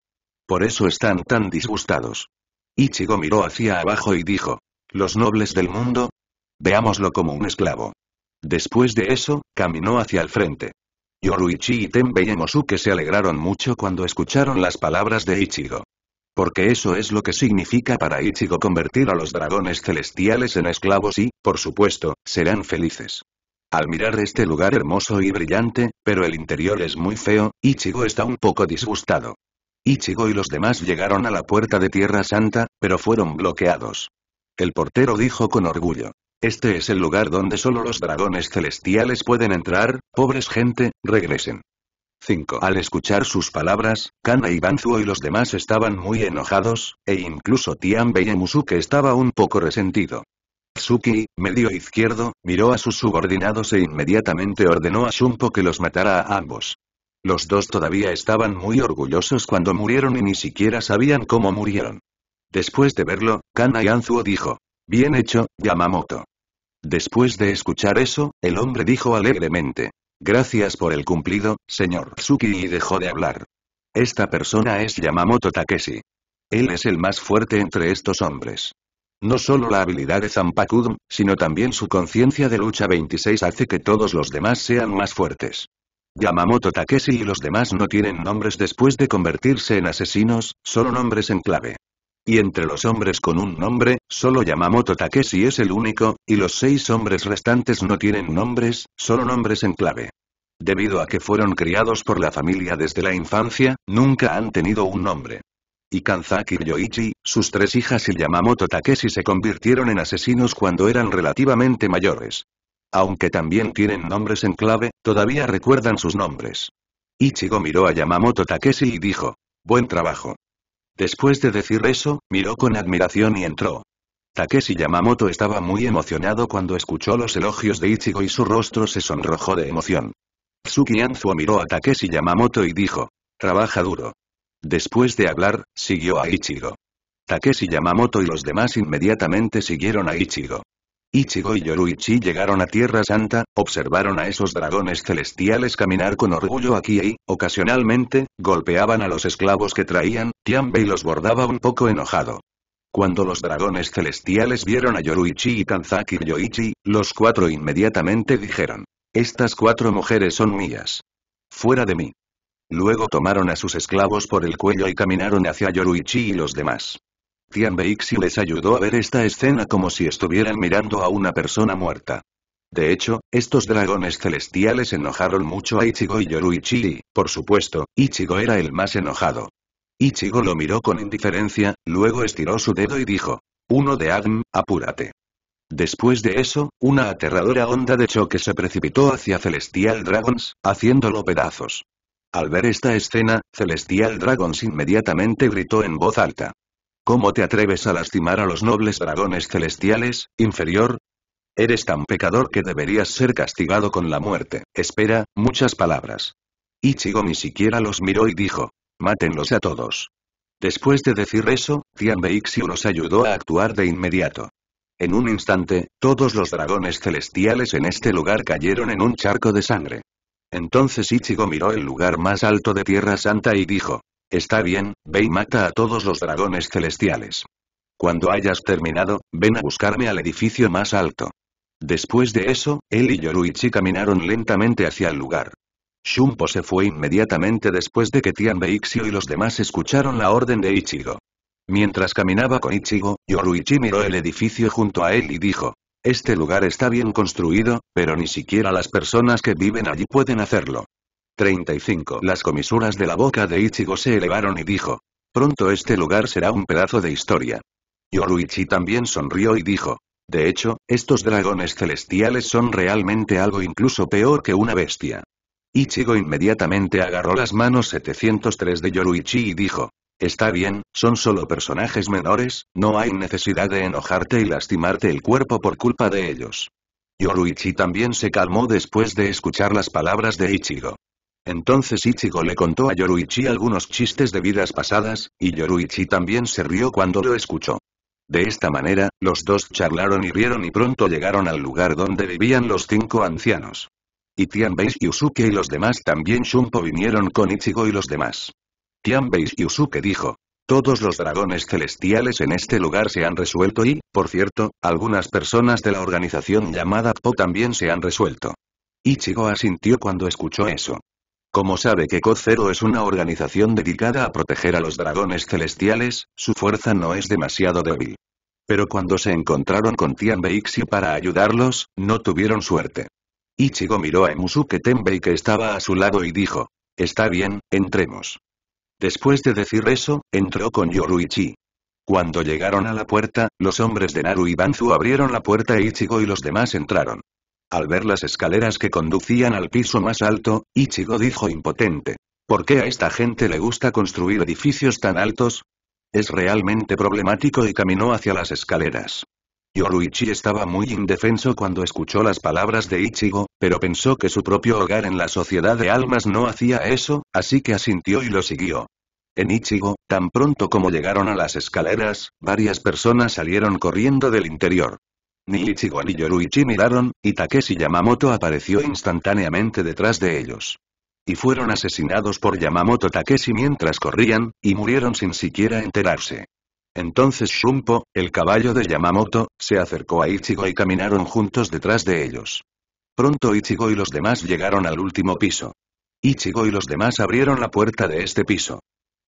[SPEAKER 1] Por eso están tan disgustados. Ichigo miró hacia abajo y dijo, ¿Los nobles del mundo? Veámoslo como un esclavo. Después de eso, caminó hacia el frente. Yoruichi y Tenbei y se alegraron mucho cuando escucharon las palabras de Ichigo. Porque eso es lo que significa para Ichigo convertir a los dragones celestiales en esclavos y, por supuesto, serán felices. Al mirar este lugar hermoso y brillante, pero el interior es muy feo, Ichigo está un poco disgustado. Ichigo y los demás llegaron a la puerta de Tierra Santa, pero fueron bloqueados. El portero dijo con orgullo. Este es el lugar donde solo los dragones celestiales pueden entrar, pobres gente, regresen. 5. Al escuchar sus palabras, Kana y e Banzuo y los demás estaban muy enojados, e incluso Tianbei Musuke estaba un poco resentido. Tsuki, medio izquierdo, miró a sus subordinados e inmediatamente ordenó a Shunpo que los matara a ambos. Los dos todavía estaban muy orgullosos cuando murieron y ni siquiera sabían cómo murieron. Después de verlo, Kana y e Anzuo dijo. Bien hecho, Yamamoto. Después de escuchar eso, el hombre dijo alegremente. Gracias por el cumplido, señor Tsuki y dejó de hablar. Esta persona es Yamamoto Takeshi. Él es el más fuerte entre estos hombres. No solo la habilidad de Zampakudum, sino también su conciencia de lucha 26 hace que todos los demás sean más fuertes. Yamamoto Takeshi y los demás no tienen nombres después de convertirse en asesinos, solo nombres en clave. Y entre los hombres con un nombre, solo Yamamoto Takeshi es el único, y los seis hombres restantes no tienen nombres, solo nombres en clave. Debido a que fueron criados por la familia desde la infancia, nunca han tenido un nombre. Y Kanzaki Yoichi, sus tres hijas y Yamamoto Takeshi se convirtieron en asesinos cuando eran relativamente mayores. Aunque también tienen nombres en clave, todavía recuerdan sus nombres. Ichigo miró a Yamamoto Takeshi y dijo, buen trabajo. Después de decir eso, miró con admiración y entró. Takeshi Yamamoto estaba muy emocionado cuando escuchó los elogios de Ichigo y su rostro se sonrojó de emoción. Tsuki Anzuo miró a Takeshi Yamamoto y dijo. Trabaja duro. Después de hablar, siguió a Ichigo. Takeshi Yamamoto y los demás inmediatamente siguieron a Ichigo. Ichigo y Yoruichi llegaron a Tierra Santa, observaron a esos dragones celestiales caminar con orgullo aquí y, ocasionalmente, golpeaban a los esclavos que traían, Tianbei los bordaba un poco enojado. Cuando los dragones celestiales vieron a Yoruichi y Kanzaki Yoichi, los cuatro inmediatamente dijeron, «Estas cuatro mujeres son mías. Fuera de mí». Luego tomaron a sus esclavos por el cuello y caminaron hacia Yoruichi y los demás. Tian Beixi les ayudó a ver esta escena como si estuvieran mirando a una persona muerta. De hecho, estos dragones celestiales enojaron mucho a Ichigo y Yoruichi, por supuesto, Ichigo era el más enojado. Ichigo lo miró con indiferencia, luego estiró su dedo y dijo. Uno de Adam, apúrate. Después de eso, una aterradora onda de choque se precipitó hacia Celestial Dragons, haciéndolo pedazos. Al ver esta escena, Celestial Dragons inmediatamente gritó en voz alta. ¿Cómo te atreves a lastimar a los nobles dragones celestiales, inferior? Eres tan pecador que deberías ser castigado con la muerte. Espera, muchas palabras. Ichigo ni siquiera los miró y dijo, mátenlos a todos. Después de decir eso, Tianbeixiu los ayudó a actuar de inmediato. En un instante, todos los dragones celestiales en este lugar cayeron en un charco de sangre. Entonces Ichigo miró el lugar más alto de Tierra Santa y dijo, Está bien, ve y mata a todos los dragones celestiales. Cuando hayas terminado, ven a buscarme al edificio más alto. Después de eso, él y Yoruichi caminaron lentamente hacia el lugar. Shunpo se fue inmediatamente después de que Tian y los demás escucharon la orden de Ichigo. Mientras caminaba con Ichigo, Yoruichi miró el edificio junto a él y dijo, este lugar está bien construido, pero ni siquiera las personas que viven allí pueden hacerlo. 35. Las comisuras de la boca de Ichigo se elevaron y dijo. Pronto este lugar será un pedazo de historia. Yoruichi también sonrió y dijo. De hecho, estos dragones celestiales son realmente algo incluso peor que una bestia. Ichigo inmediatamente agarró las manos 703 de Yoruichi y dijo. Está bien, son solo personajes menores, no hay necesidad de enojarte y lastimarte el cuerpo por culpa de ellos. Yoruichi también se calmó después de escuchar las palabras de Ichigo. Entonces Ichigo le contó a Yoruichi algunos chistes de vidas pasadas, y Yoruichi también se rió cuando lo escuchó. De esta manera, los dos charlaron y rieron y pronto llegaron al lugar donde vivían los cinco ancianos. Y Tianbei y Yusuke y los demás también Shunpo vinieron con Ichigo y los demás. Tianbei y Yusuke dijo. Todos los dragones celestiales en este lugar se han resuelto y, por cierto, algunas personas de la organización llamada Po también se han resuelto. Ichigo asintió cuando escuchó eso. Como sabe que Kozero es una organización dedicada a proteger a los dragones celestiales, su fuerza no es demasiado débil. Pero cuando se encontraron con Tian Beixi para ayudarlos, no tuvieron suerte. Ichigo miró a Musuke Tenbei que estaba a su lado y dijo, «Está bien, entremos». Después de decir eso, entró con Yoruichi. Cuando llegaron a la puerta, los hombres de Naru y Banzu abrieron la puerta e Ichigo y los demás entraron. Al ver las escaleras que conducían al piso más alto, Ichigo dijo impotente. ¿Por qué a esta gente le gusta construir edificios tan altos? Es realmente problemático y caminó hacia las escaleras. Yoruichi estaba muy indefenso cuando escuchó las palabras de Ichigo, pero pensó que su propio hogar en la sociedad de almas no hacía eso, así que asintió y lo siguió. En Ichigo, tan pronto como llegaron a las escaleras, varias personas salieron corriendo del interior. Ni Ichigo ni Yoruichi miraron, y Takeshi Yamamoto apareció instantáneamente detrás de ellos. Y fueron asesinados por Yamamoto Takeshi mientras corrían, y murieron sin siquiera enterarse. Entonces Shumpo, el caballo de Yamamoto, se acercó a Ichigo y caminaron juntos detrás de ellos. Pronto Ichigo y los demás llegaron al último piso. Ichigo y los demás abrieron la puerta de este piso.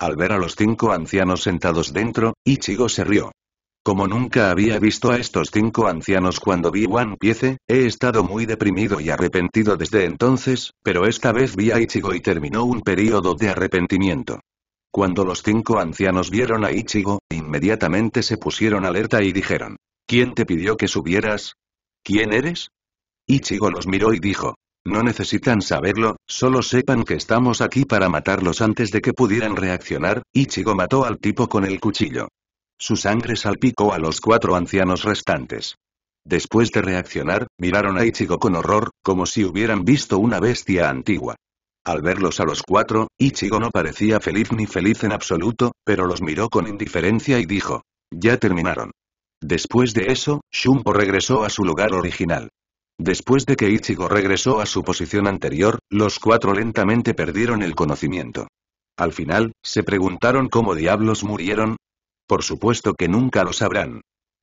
[SPEAKER 1] Al ver a los cinco ancianos sentados dentro, Ichigo se rió. Como nunca había visto a estos cinco ancianos cuando vi One Piece, he estado muy deprimido y arrepentido desde entonces, pero esta vez vi a Ichigo y terminó un período de arrepentimiento. Cuando los cinco ancianos vieron a Ichigo, inmediatamente se pusieron alerta y dijeron, ¿Quién te pidió que subieras? ¿Quién eres? Ichigo los miró y dijo, no necesitan saberlo, solo sepan que estamos aquí para matarlos antes de que pudieran reaccionar, Ichigo mató al tipo con el cuchillo. Su sangre salpicó a los cuatro ancianos restantes. Después de reaccionar, miraron a Ichigo con horror, como si hubieran visto una bestia antigua. Al verlos a los cuatro, Ichigo no parecía feliz ni feliz en absoluto, pero los miró con indiferencia y dijo. Ya terminaron. Después de eso, Shumpo regresó a su lugar original. Después de que Ichigo regresó a su posición anterior, los cuatro lentamente perdieron el conocimiento. Al final, se preguntaron cómo diablos murieron, por supuesto que nunca lo sabrán.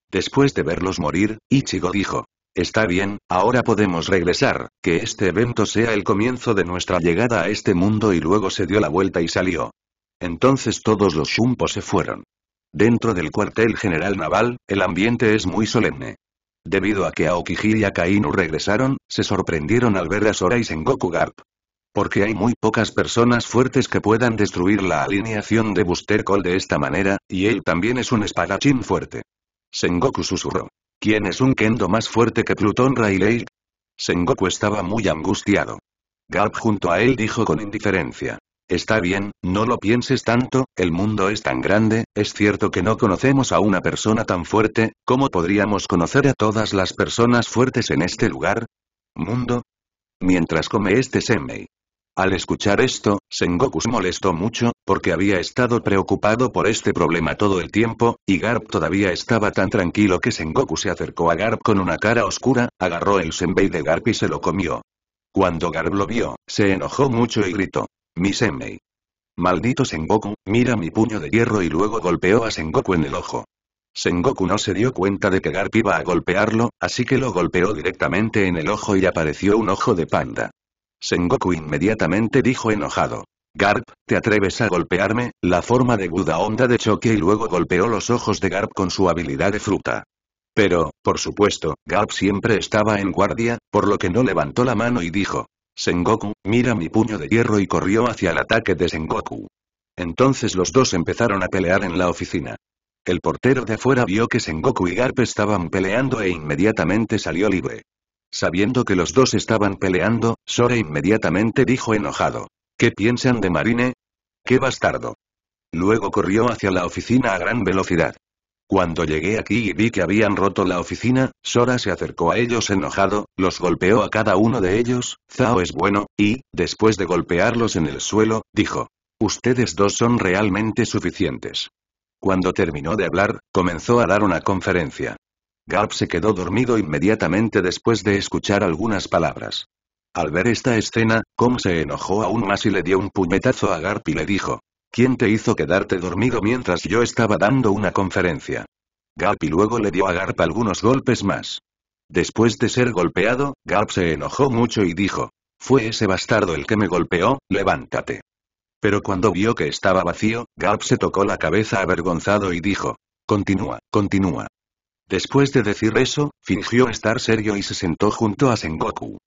[SPEAKER 1] Después de verlos morir, Ichigo dijo. Está bien, ahora podemos regresar, que este evento sea el comienzo de nuestra llegada a este mundo y luego se dio la vuelta y salió. Entonces todos los Shumpo se fueron. Dentro del cuartel general naval, el ambiente es muy solemne. Debido a que Aokiji y Akainu regresaron, se sorprendieron al ver a Sora y Sengoku Garp. Porque hay muy pocas personas fuertes que puedan destruir la alineación de Buster Call de esta manera, y él también es un espadachín fuerte. Sengoku susurró. ¿Quién es un Kendo más fuerte que Plutón Rayleigh? Sengoku estaba muy angustiado. Garp junto a él dijo con indiferencia. Está bien, no lo pienses tanto, el mundo es tan grande, es cierto que no conocemos a una persona tan fuerte, ¿cómo podríamos conocer a todas las personas fuertes en este lugar? ¿Mundo? Mientras come este semei, al escuchar esto, Sengoku se molestó mucho, porque había estado preocupado por este problema todo el tiempo, y Garp todavía estaba tan tranquilo que Sengoku se acercó a Garp con una cara oscura, agarró el senbei de Garp y se lo comió. Cuando Garp lo vio, se enojó mucho y gritó. Mi senbei. Maldito Sengoku, mira mi puño de hierro y luego golpeó a Sengoku en el ojo. Sengoku no se dio cuenta de que Garp iba a golpearlo, así que lo golpeó directamente en el ojo y apareció un ojo de panda. Sengoku inmediatamente dijo enojado. Garp, ¿te atreves a golpearme? La forma de Buda onda de choque y luego golpeó los ojos de Garp con su habilidad de fruta. Pero, por supuesto, Garp siempre estaba en guardia, por lo que no levantó la mano y dijo. Sengoku, mira mi puño de hierro y corrió hacia el ataque de Sengoku. Entonces los dos empezaron a pelear en la oficina. El portero de afuera vio que Sengoku y Garp estaban peleando e inmediatamente salió libre. Sabiendo que los dos estaban peleando, Sora inmediatamente dijo enojado. ¿Qué piensan de Marine? ¡Qué bastardo! Luego corrió hacia la oficina a gran velocidad. Cuando llegué aquí y vi que habían roto la oficina, Sora se acercó a ellos enojado, los golpeó a cada uno de ellos, Zao es bueno, y, después de golpearlos en el suelo, dijo. Ustedes dos son realmente suficientes. Cuando terminó de hablar, comenzó a dar una conferencia. Garp se quedó dormido inmediatamente después de escuchar algunas palabras. Al ver esta escena, Com se enojó aún más y le dio un puñetazo a Garp y le dijo, ¿Quién te hizo quedarte dormido mientras yo estaba dando una conferencia? Garp y luego le dio a Garp algunos golpes más. Después de ser golpeado, Garp se enojó mucho y dijo, fue ese bastardo el que me golpeó, levántate. Pero cuando vio que estaba vacío, Garp se tocó la cabeza avergonzado y dijo, continúa, continúa. Después de decir eso, fingió estar serio y se sentó junto a Sengoku.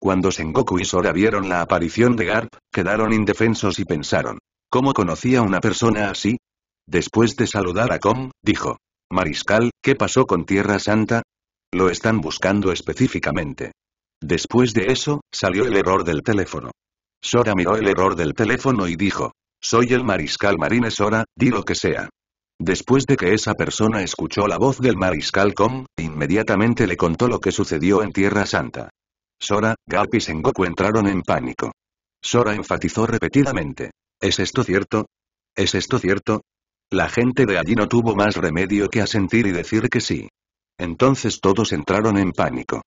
[SPEAKER 1] Cuando Sengoku y Sora vieron la aparición de Garp, quedaron indefensos y pensaron. ¿Cómo conocía una persona así? Después de saludar a Kom, dijo. Mariscal, ¿qué pasó con Tierra Santa? Lo están buscando específicamente. Después de eso, salió el error del teléfono. Sora miró el error del teléfono y dijo. Soy el mariscal marine Sora, di lo que sea. Después de que esa persona escuchó la voz del mariscal Com, inmediatamente le contó lo que sucedió en Tierra Santa. Sora, Galpis y Sengoku entraron en pánico. Sora enfatizó repetidamente. ¿Es esto cierto? ¿Es esto cierto? La gente de allí no tuvo más remedio que asentir y decir que sí. Entonces todos entraron en pánico.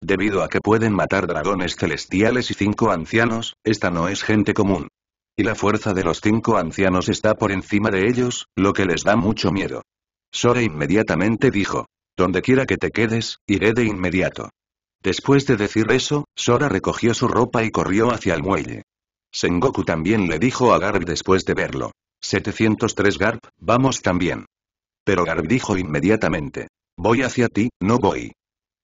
[SPEAKER 1] Debido a que pueden matar dragones celestiales y cinco ancianos, esta no es gente común. Y la fuerza de los cinco ancianos está por encima de ellos, lo que les da mucho miedo. Sora inmediatamente dijo. Donde quiera que te quedes, iré de inmediato. Después de decir eso, Sora recogió su ropa y corrió hacia el muelle. Sengoku también le dijo a Garp después de verlo. 703 Garb, vamos también. Pero Garb dijo inmediatamente. Voy hacia ti, no voy.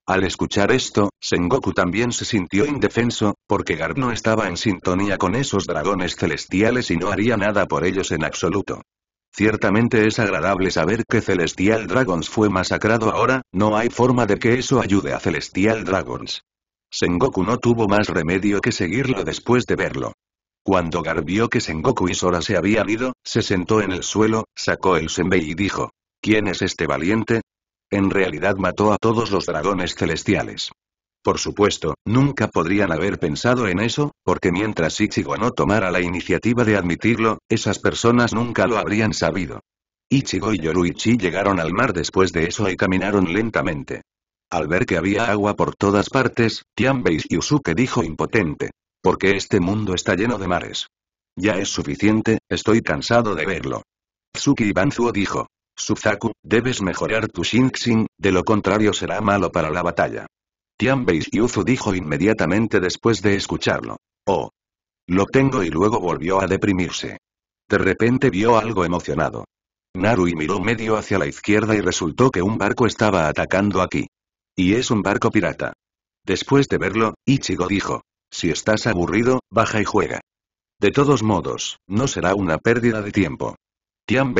[SPEAKER 1] Al escuchar esto, Sengoku también se sintió indefenso, porque Garb no estaba en sintonía con esos dragones celestiales y no haría nada por ellos en absoluto. Ciertamente es agradable saber que Celestial Dragons fue masacrado ahora, no hay forma de que eso ayude a Celestial Dragons. Sengoku no tuvo más remedio que seguirlo después de verlo. Cuando Garb vio que Sengoku y Sora se habían ido, se sentó en el suelo, sacó el senbei y dijo. ¿Quién es este valiente? en realidad mató a todos los dragones celestiales. Por supuesto, nunca podrían haber pensado en eso, porque mientras Ichigo no tomara la iniciativa de admitirlo, esas personas nunca lo habrían sabido. Ichigo y Yoruichi llegaron al mar después de eso y caminaron lentamente. Al ver que había agua por todas partes, Tianbei Yusuke dijo impotente. Porque este mundo está lleno de mares. Ya es suficiente, estoy cansado de verlo. Tsuki Banzuo dijo. Suzaku, debes mejorar tu Shinxin, de lo contrario será malo para la batalla. Tianbei Yuzu dijo inmediatamente después de escucharlo. Oh. Lo tengo y luego volvió a deprimirse. De repente vio algo emocionado. Narui miró medio hacia la izquierda y resultó que un barco estaba atacando aquí. Y es un barco pirata. Después de verlo, Ichigo dijo. Si estás aburrido, baja y juega. De todos modos, no será una pérdida de tiempo. Tian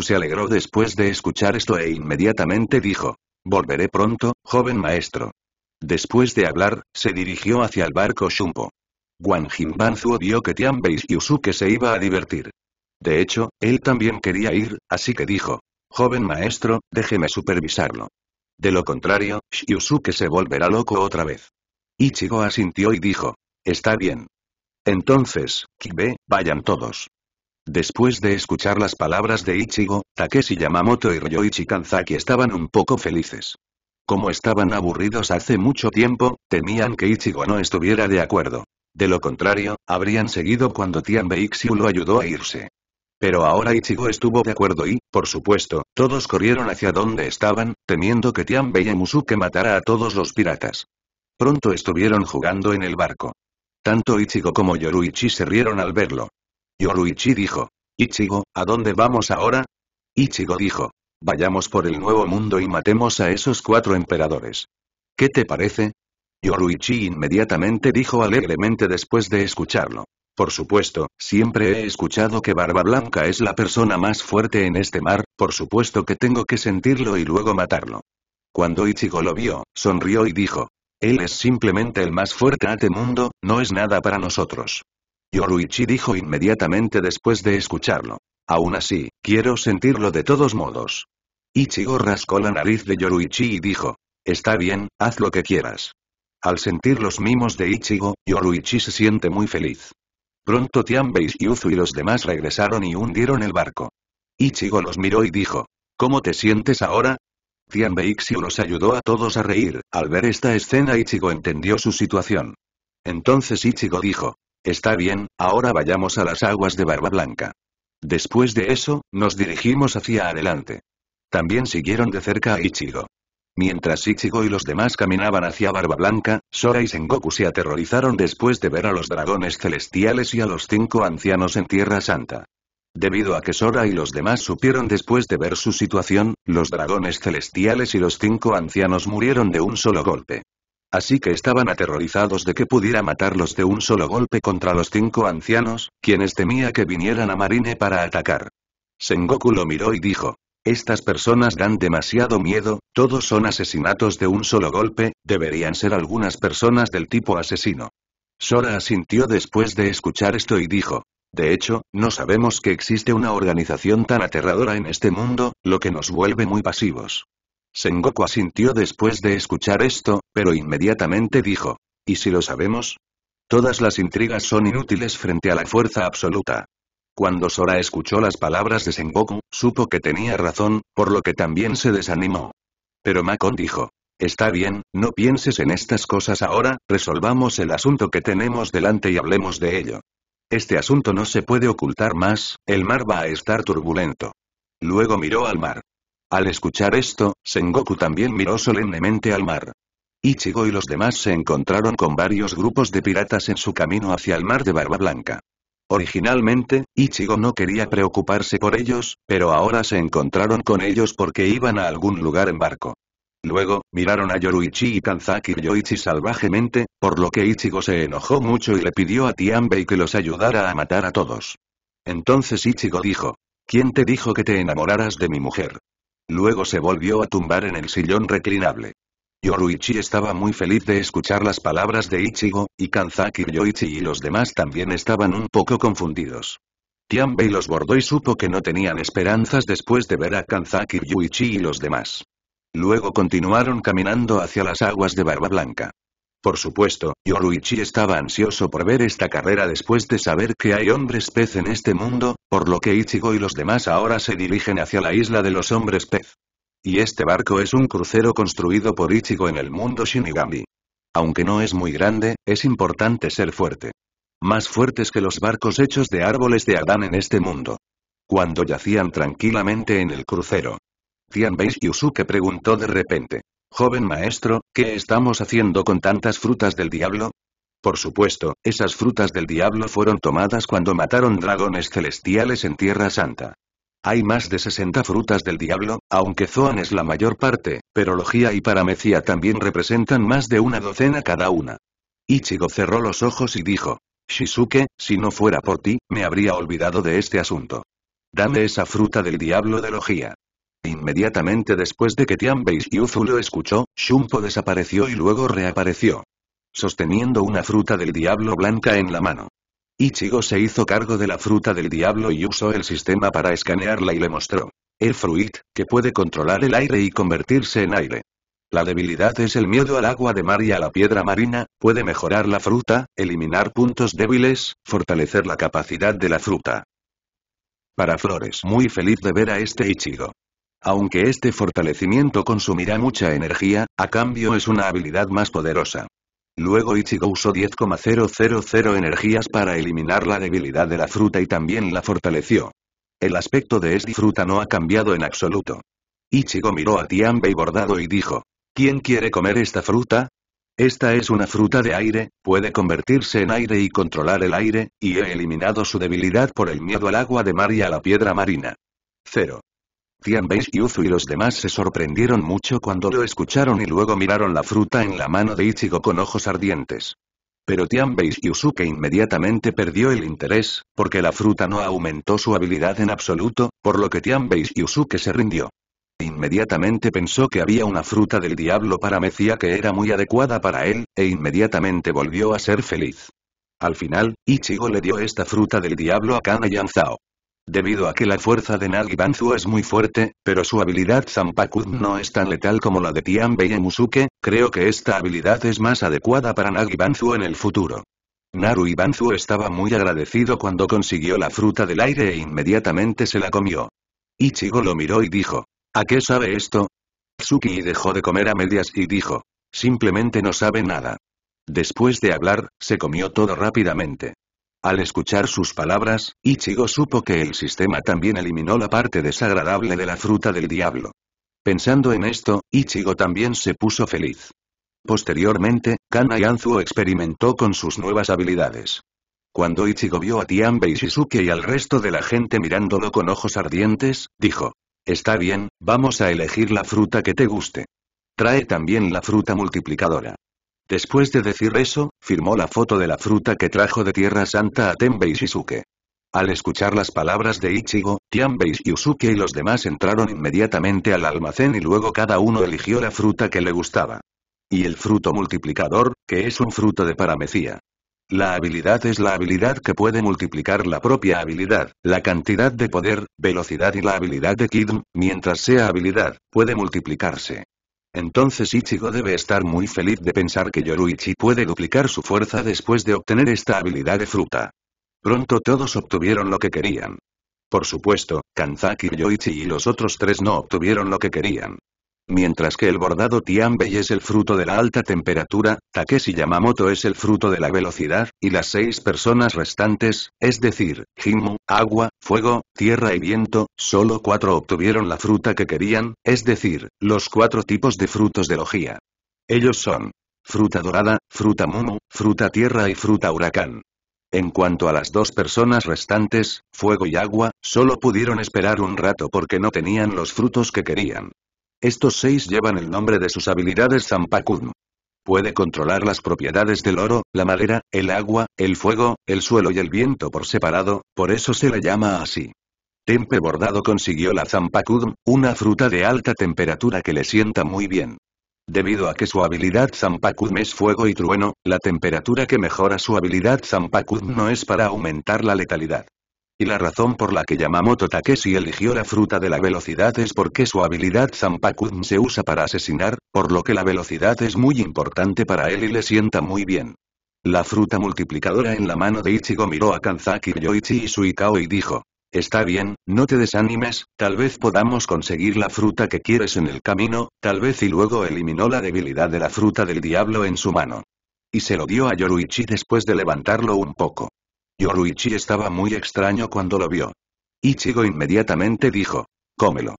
[SPEAKER 1] se alegró después de escuchar esto e inmediatamente dijo. Volveré pronto, joven maestro. Después de hablar, se dirigió hacia el barco Shumpo. Guan Jinbanzu vio que Tian se iba a divertir. De hecho, él también quería ir, así que dijo. Joven maestro, déjeme supervisarlo. De lo contrario, que se volverá loco otra vez. Ichigo asintió y dijo. Está bien. Entonces, Kibe, vayan todos. Después de escuchar las palabras de Ichigo, Takeshi Yamamoto y Ryoichi Kanzaki estaban un poco felices. Como estaban aburridos hace mucho tiempo, temían que Ichigo no estuviera de acuerdo. De lo contrario, habrían seguido cuando Tian Beixiu lo ayudó a irse. Pero ahora Ichigo estuvo de acuerdo y, por supuesto, todos corrieron hacia donde estaban, temiendo que Tianbei y matara a todos los piratas. Pronto estuvieron jugando en el barco. Tanto Ichigo como Yoruichi se rieron al verlo. Yoruichi dijo. Ichigo, ¿a dónde vamos ahora? Ichigo dijo. Vayamos por el nuevo mundo y matemos a esos cuatro emperadores. ¿Qué te parece? Yoruichi inmediatamente dijo alegremente después de escucharlo. Por supuesto, siempre he escuchado que Barba Blanca es la persona más fuerte en este mar, por supuesto que tengo que sentirlo y luego matarlo. Cuando Ichigo lo vio, sonrió y dijo. Él es simplemente el más fuerte ate este mundo, no es nada para nosotros. Yoruichi dijo inmediatamente después de escucharlo. Aún así, quiero sentirlo de todos modos. Ichigo rascó la nariz de Yoruichi y dijo. Está bien, haz lo que quieras. Al sentir los mimos de Ichigo, Yoruichi se siente muy feliz. Pronto Tianbei Yuzu y los demás regresaron y hundieron el barco. Ichigo los miró y dijo. ¿Cómo te sientes ahora? Tianbei Xiu los ayudó a todos a reír, al ver esta escena Ichigo entendió su situación. Entonces Ichigo dijo, Está bien, ahora vayamos a las aguas de Barba Blanca. Después de eso, nos dirigimos hacia adelante. También siguieron de cerca a Ichigo. Mientras Ichigo y los demás caminaban hacia Barba Blanca, Sora y Sengoku se aterrorizaron después de ver a los dragones celestiales y a los cinco ancianos en Tierra Santa. Debido a que Sora y los demás supieron después de ver su situación, los dragones celestiales y los cinco ancianos murieron de un solo golpe. Así que estaban aterrorizados de que pudiera matarlos de un solo golpe contra los cinco ancianos, quienes temía que vinieran a Marine para atacar. Sengoku lo miró y dijo. Estas personas dan demasiado miedo, todos son asesinatos de un solo golpe, deberían ser algunas personas del tipo asesino. Sora asintió después de escuchar esto y dijo. De hecho, no sabemos que existe una organización tan aterradora en este mundo, lo que nos vuelve muy pasivos. Sengoku asintió después de escuchar esto, pero inmediatamente dijo. ¿Y si lo sabemos? Todas las intrigas son inútiles frente a la fuerza absoluta. Cuando Sora escuchó las palabras de Sengoku, supo que tenía razón, por lo que también se desanimó. Pero Makon dijo. Está bien, no pienses en estas cosas ahora, resolvamos el asunto que tenemos delante y hablemos de ello. Este asunto no se puede ocultar más, el mar va a estar turbulento. Luego miró al mar. Al escuchar esto, Sengoku también miró solemnemente al mar. Ichigo y los demás se encontraron con varios grupos de piratas en su camino hacia el mar de Barba Blanca. Originalmente, Ichigo no quería preocuparse por ellos, pero ahora se encontraron con ellos porque iban a algún lugar en barco. Luego, miraron a Yoruichi y Kanzaki Yoichi salvajemente, por lo que Ichigo se enojó mucho y le pidió a Tianbei que los ayudara a matar a todos. Entonces Ichigo dijo, ¿Quién te dijo que te enamoraras de mi mujer? Luego se volvió a tumbar en el sillón reclinable. Yoruichi estaba muy feliz de escuchar las palabras de Ichigo, y Kanzaki Yoichi y los demás también estaban un poco confundidos. Tianbei los bordó y supo que no tenían esperanzas después de ver a Kanzaki Yoichi y los demás. Luego continuaron caminando hacia las aguas de Barba Blanca. Por supuesto, Yoruichi estaba ansioso por ver esta carrera después de saber que hay hombres pez en este mundo, por lo que Ichigo y los demás ahora se dirigen hacia la isla de los hombres pez. Y este barco es un crucero construido por Ichigo en el mundo Shinigami. Aunque no es muy grande, es importante ser fuerte. Más fuertes que los barcos hechos de árboles de Adán en este mundo. Cuando yacían tranquilamente en el crucero. Tianbei Yusuke preguntó de repente. Joven maestro, ¿qué estamos haciendo con tantas frutas del diablo? Por supuesto, esas frutas del diablo fueron tomadas cuando mataron dragones celestiales en Tierra Santa. Hay más de 60 frutas del diablo, aunque Zoan es la mayor parte, pero Logia y Paramecia también representan más de una docena cada una. Ichigo cerró los ojos y dijo, Shizuke, si no fuera por ti, me habría olvidado de este asunto. Dame esa fruta del diablo de Logia. Inmediatamente después de que Tianbei Yuzu lo escuchó, Shunpo desapareció y luego reapareció. Sosteniendo una fruta del diablo blanca en la mano. Ichigo se hizo cargo de la fruta del diablo y usó el sistema para escanearla y le mostró. El fruit, que puede controlar el aire y convertirse en aire. La debilidad es el miedo al agua de mar y a la piedra marina, puede mejorar la fruta, eliminar puntos débiles, fortalecer la capacidad de la fruta. Para Flores muy feliz de ver a este Ichigo. Aunque este fortalecimiento consumirá mucha energía, a cambio es una habilidad más poderosa. Luego Ichigo usó 10,000 energías para eliminar la debilidad de la fruta y también la fortaleció. El aspecto de esta fruta no ha cambiado en absoluto. Ichigo miró a Tianbei bordado y dijo, ¿Quién quiere comer esta fruta? Esta es una fruta de aire, puede convertirse en aire y controlar el aire, y he eliminado su debilidad por el miedo al agua de mar y a la piedra marina. 0. Tianbei Yuzu y los demás se sorprendieron mucho cuando lo escucharon y luego miraron la fruta en la mano de Ichigo con ojos ardientes. Pero Tianbei Yusuke inmediatamente perdió el interés, porque la fruta no aumentó su habilidad en absoluto, por lo que Tianbei Yusuke se rindió. Inmediatamente pensó que había una fruta del diablo para Mecía que era muy adecuada para él, e inmediatamente volvió a ser feliz. Al final, Ichigo le dio esta fruta del diablo a Kana Yanzao. Debido a que la fuerza de Nagibanzu es muy fuerte, pero su habilidad Zampakud no es tan letal como la de Tianbei y Musuke, creo que esta habilidad es más adecuada para Nagibanzu en el futuro. Naru Ibanzu estaba muy agradecido cuando consiguió la fruta del aire e inmediatamente se la comió. Ichigo lo miró y dijo, ¿a qué sabe esto? Tsuki dejó de comer a medias y dijo, simplemente no sabe nada. Después de hablar, se comió todo rápidamente. Al escuchar sus palabras, Ichigo supo que el sistema también eliminó la parte desagradable de la fruta del diablo. Pensando en esto, Ichigo también se puso feliz. Posteriormente, Kana experimentó con sus nuevas habilidades. Cuando Ichigo vio a Tianbei Shizuke y al resto de la gente mirándolo con ojos ardientes, dijo. Está bien, vamos a elegir la fruta que te guste. Trae también la fruta multiplicadora. Después de decir eso, firmó la foto de la fruta que trajo de Tierra Santa a Tenbei Shizuke. Al escuchar las palabras de Ichigo, Tianbei Yusuke y los demás entraron inmediatamente al almacén y luego cada uno eligió la fruta que le gustaba. Y el fruto multiplicador, que es un fruto de paramecía. La habilidad es la habilidad que puede multiplicar la propia habilidad, la cantidad de poder, velocidad y la habilidad de Kidm, mientras sea habilidad, puede multiplicarse. Entonces Ichigo debe estar muy feliz de pensar que Yoruichi puede duplicar su fuerza después de obtener esta habilidad de fruta. Pronto todos obtuvieron lo que querían. Por supuesto, Kanzaki Yoichi y los otros tres no obtuvieron lo que querían. Mientras que el bordado Tianbei es el fruto de la alta temperatura, Takeshi Yamamoto es el fruto de la velocidad, y las seis personas restantes, es decir, Himu, agua, fuego, tierra y viento, solo cuatro obtuvieron la fruta que querían, es decir, los cuatro tipos de frutos de logía. Ellos son fruta dorada, fruta mumu, fruta tierra y fruta huracán. En cuanto a las dos personas restantes, fuego y agua, solo pudieron esperar un rato porque no tenían los frutos que querían. Estos seis llevan el nombre de sus habilidades Zampacudm. Puede controlar las propiedades del oro, la madera, el agua, el fuego, el suelo y el viento por separado, por eso se le llama así. Tempe Bordado consiguió la Zampacudm, una fruta de alta temperatura que le sienta muy bien. Debido a que su habilidad Zampacudm es fuego y trueno, la temperatura que mejora su habilidad Zampacudm no es para aumentar la letalidad. Y la razón por la que Yamamoto Takeshi eligió la fruta de la velocidad es porque su habilidad Zanpakun se usa para asesinar, por lo que la velocidad es muy importante para él y le sienta muy bien. La fruta multiplicadora en la mano de Ichigo miró a Kanzaki Yoichi y Suikao y dijo. Está bien, no te desanimes, tal vez podamos conseguir la fruta que quieres en el camino, tal vez y luego eliminó la debilidad de la fruta del diablo en su mano. Y se lo dio a Yoruichi después de levantarlo un poco. Yoruichi estaba muy extraño cuando lo vio. Ichigo inmediatamente dijo. Cómelo.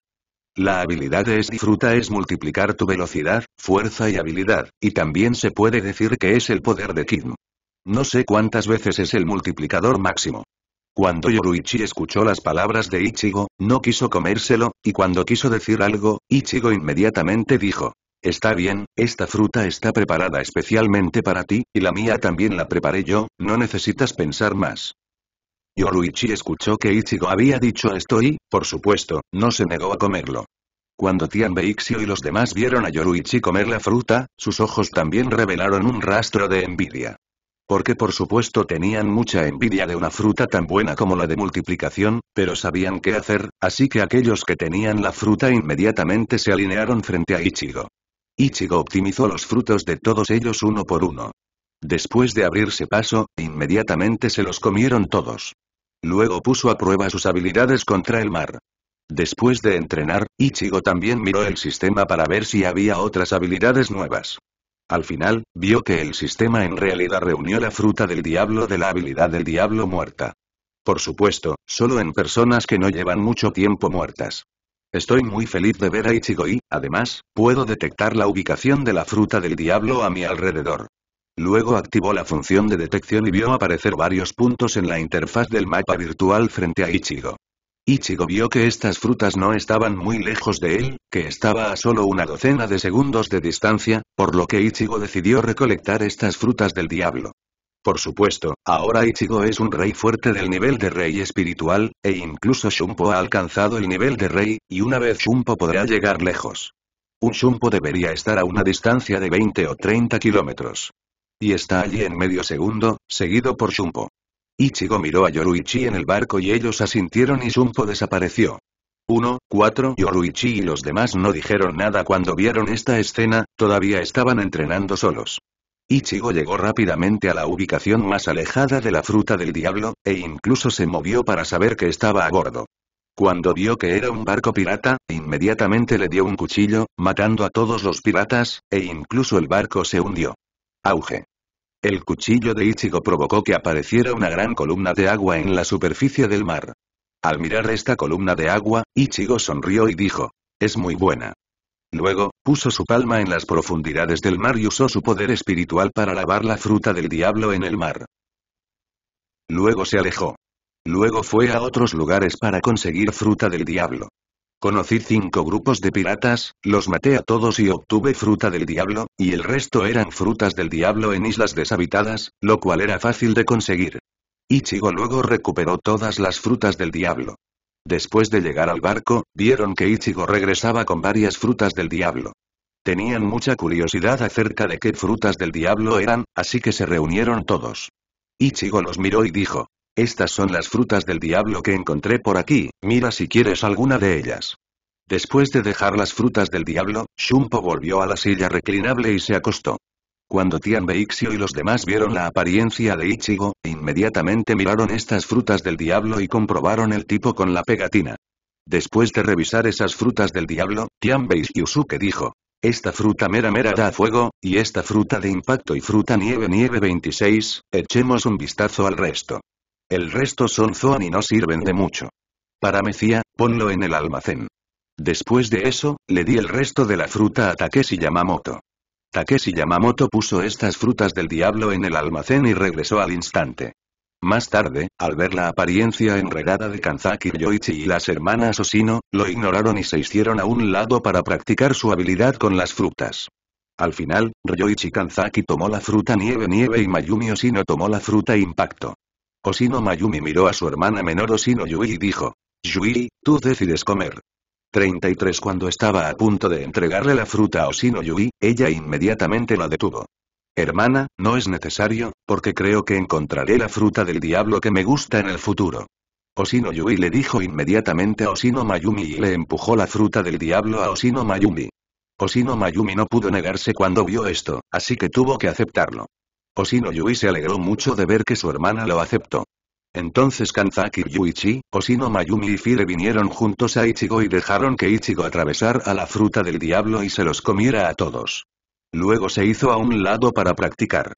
[SPEAKER 1] La habilidad de disfruta es multiplicar tu velocidad, fuerza y habilidad, y también se puede decir que es el poder de Kim. No sé cuántas veces es el multiplicador máximo. Cuando Yoruichi escuchó las palabras de Ichigo, no quiso comérselo, y cuando quiso decir algo, Ichigo inmediatamente dijo. Está bien, esta fruta está preparada especialmente para ti, y la mía también la preparé yo, no necesitas pensar más. Yoruichi escuchó que Ichigo había dicho esto y, por supuesto, no se negó a comerlo. Cuando Tian y los demás vieron a Yoruichi comer la fruta, sus ojos también revelaron un rastro de envidia. Porque por supuesto tenían mucha envidia de una fruta tan buena como la de multiplicación, pero sabían qué hacer, así que aquellos que tenían la fruta inmediatamente se alinearon frente a Ichigo. Ichigo optimizó los frutos de todos ellos uno por uno. Después de abrirse paso, inmediatamente se los comieron todos. Luego puso a prueba sus habilidades contra el mar. Después de entrenar, Ichigo también miró el sistema para ver si había otras habilidades nuevas. Al final, vio que el sistema en realidad reunió la fruta del diablo de la habilidad del diablo muerta. Por supuesto, solo en personas que no llevan mucho tiempo muertas. Estoy muy feliz de ver a Ichigo y, además, puedo detectar la ubicación de la fruta del diablo a mi alrededor. Luego activó la función de detección y vio aparecer varios puntos en la interfaz del mapa virtual frente a Ichigo. Ichigo vio que estas frutas no estaban muy lejos de él, que estaba a solo una docena de segundos de distancia, por lo que Ichigo decidió recolectar estas frutas del diablo. Por supuesto, ahora Ichigo es un rey fuerte del nivel de rey espiritual, e incluso Shunpo ha alcanzado el nivel de rey, y una vez Shumpo podrá llegar lejos. Un Shunpo debería estar a una distancia de 20 o 30 kilómetros. Y está allí en medio segundo, seguido por Shunpo. Ichigo miró a Yoruichi en el barco y ellos asintieron y Shunpo desapareció. 1, 4 Yoruichi y los demás no dijeron nada cuando vieron esta escena, todavía estaban entrenando solos. Ichigo llegó rápidamente a la ubicación más alejada de la fruta del diablo, e incluso se movió para saber que estaba a bordo. Cuando vio que era un barco pirata, inmediatamente le dio un cuchillo, matando a todos los piratas, e incluso el barco se hundió. Auge. El cuchillo de Ichigo provocó que apareciera una gran columna de agua en la superficie del mar. Al mirar esta columna de agua, Ichigo sonrió y dijo, es muy buena. Luego, puso su palma en las profundidades del mar y usó su poder espiritual para lavar la fruta del diablo en el mar. Luego se alejó. Luego fue a otros lugares para conseguir fruta del diablo. Conocí cinco grupos de piratas, los maté a todos y obtuve fruta del diablo, y el resto eran frutas del diablo en islas deshabitadas, lo cual era fácil de conseguir. Ichigo luego recuperó todas las frutas del diablo. Después de llegar al barco, vieron que Ichigo regresaba con varias frutas del diablo. Tenían mucha curiosidad acerca de qué frutas del diablo eran, así que se reunieron todos. Ichigo los miró y dijo, estas son las frutas del diablo que encontré por aquí, mira si quieres alguna de ellas. Después de dejar las frutas del diablo, Shumpo volvió a la silla reclinable y se acostó. Cuando Tian y los demás vieron la apariencia de Ichigo, inmediatamente miraron estas frutas del diablo y comprobaron el tipo con la pegatina. Después de revisar esas frutas del diablo, Tian Yusuke dijo. Esta fruta mera mera da fuego, y esta fruta de impacto y fruta nieve nieve 26, echemos un vistazo al resto. El resto son zoan y no sirven de mucho. Para Mecía, ponlo en el almacén. Después de eso, le di el resto de la fruta a Takeshi Yamamoto. Takeshi Yamamoto puso estas frutas del diablo en el almacén y regresó al instante. Más tarde, al ver la apariencia enredada de Kanzaki Ryoichi y las hermanas Osino, lo ignoraron y se hicieron a un lado para practicar su habilidad con las frutas. Al final, Ryoichi Kanzaki tomó la fruta nieve nieve y Mayumi Osino tomó la fruta impacto. Osino Mayumi miró a su hermana menor Osino Yui y dijo, Yui, tú decides comer. 33 Cuando estaba a punto de entregarle la fruta a Osino Yui, ella inmediatamente la detuvo. Hermana, no es necesario, porque creo que encontraré la fruta del diablo que me gusta en el futuro. Osino Yui le dijo inmediatamente a Osino Mayumi y le empujó la fruta del diablo a Osino Mayumi. Osino Mayumi no pudo negarse cuando vio esto, así que tuvo que aceptarlo. Osino Yui se alegró mucho de ver que su hermana lo aceptó. Entonces Kanzaki Yuichi, Osino Mayumi y Fire vinieron juntos a Ichigo y dejaron que Ichigo atravesara a la fruta del diablo y se los comiera a todos. Luego se hizo a un lado para practicar.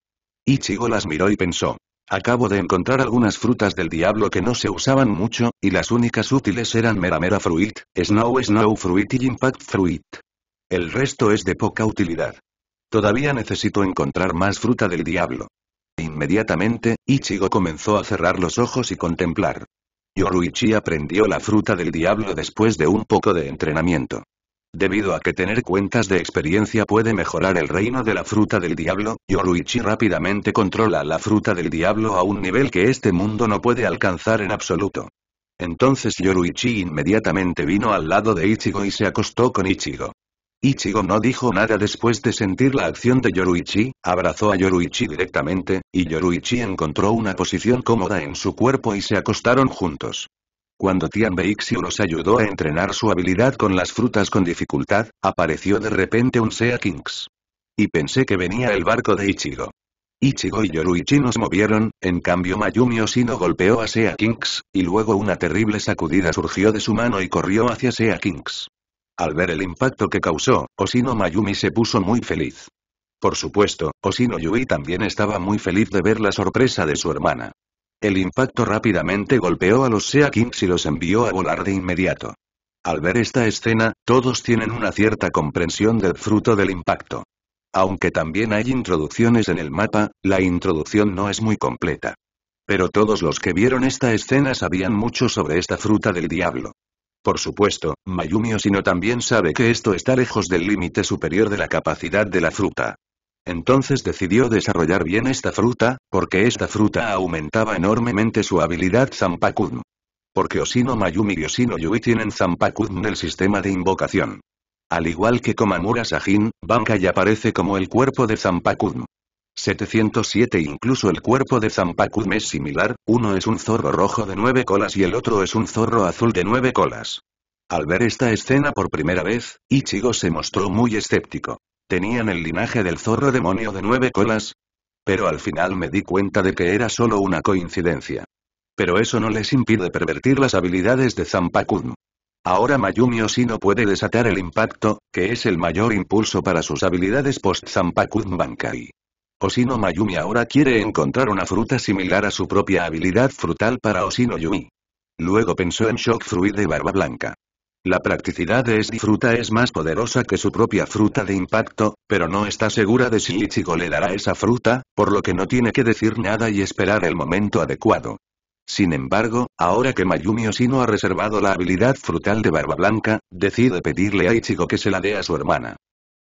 [SPEAKER 1] Ichigo las miró y pensó. Acabo de encontrar algunas frutas del diablo que no se usaban mucho, y las únicas útiles eran Mera Mera Fruit, Snow Snow Fruit y Impact Fruit. El resto es de poca utilidad. Todavía necesito encontrar más fruta del diablo. Inmediatamente, Ichigo comenzó a cerrar los ojos y contemplar. Yoruichi aprendió la fruta del diablo después de un poco de entrenamiento. Debido a que tener cuentas de experiencia puede mejorar el reino de la fruta del diablo, Yoruichi rápidamente controla la fruta del diablo a un nivel que este mundo no puede alcanzar en absoluto. Entonces Yoruichi inmediatamente vino al lado de Ichigo y se acostó con Ichigo. Ichigo no dijo nada después de sentir la acción de Yoruichi, abrazó a Yoruichi directamente, y Yoruichi encontró una posición cómoda en su cuerpo y se acostaron juntos. Cuando Tian los ayudó a entrenar su habilidad con las frutas con dificultad, apareció de repente un Sea Kings. Y pensé que venía el barco de Ichigo. Ichigo y Yoruichi nos movieron, en cambio Mayumi Oshino golpeó a Sea Kings, y luego una terrible sacudida surgió de su mano y corrió hacia Sea Kings. Al ver el impacto que causó, Osino Mayumi se puso muy feliz. Por supuesto, Osino Yui también estaba muy feliz de ver la sorpresa de su hermana. El impacto rápidamente golpeó a los Sea Kings y los envió a volar de inmediato. Al ver esta escena, todos tienen una cierta comprensión del fruto del impacto. Aunque también hay introducciones en el mapa, la introducción no es muy completa. Pero todos los que vieron esta escena sabían mucho sobre esta fruta del diablo. Por supuesto, Mayumi Oshino también sabe que esto está lejos del límite superior de la capacidad de la fruta. Entonces decidió desarrollar bien esta fruta, porque esta fruta aumentaba enormemente su habilidad Zampakudm. Porque Osino Mayumi y Osino Yui tienen Zampakudm el sistema de invocación. Al igual que Komamura Sajin, Bankai aparece como el cuerpo de Zampakudm. 707 Incluso el cuerpo de Zampacum es similar, uno es un zorro rojo de nueve colas y el otro es un zorro azul de nueve colas. Al ver esta escena por primera vez, Ichigo se mostró muy escéptico. ¿Tenían el linaje del zorro demonio de nueve colas? Pero al final me di cuenta de que era solo una coincidencia. Pero eso no les impide pervertir las habilidades de Zampacum. Ahora Mayumi no puede desatar el impacto, que es el mayor impulso para sus habilidades post-Zampacum Bankai. Osino Mayumi ahora quiere encontrar una fruta similar a su propia habilidad frutal para Osino Yumi. Luego pensó en Shock Fruit de Barba Blanca. La practicidad de esta fruta es más poderosa que su propia fruta de impacto, pero no está segura de si Ichigo le dará esa fruta, por lo que no tiene que decir nada y esperar el momento adecuado. Sin embargo, ahora que Mayumi Osino ha reservado la habilidad frutal de Barba Blanca, decide pedirle a Ichigo que se la dé a su hermana.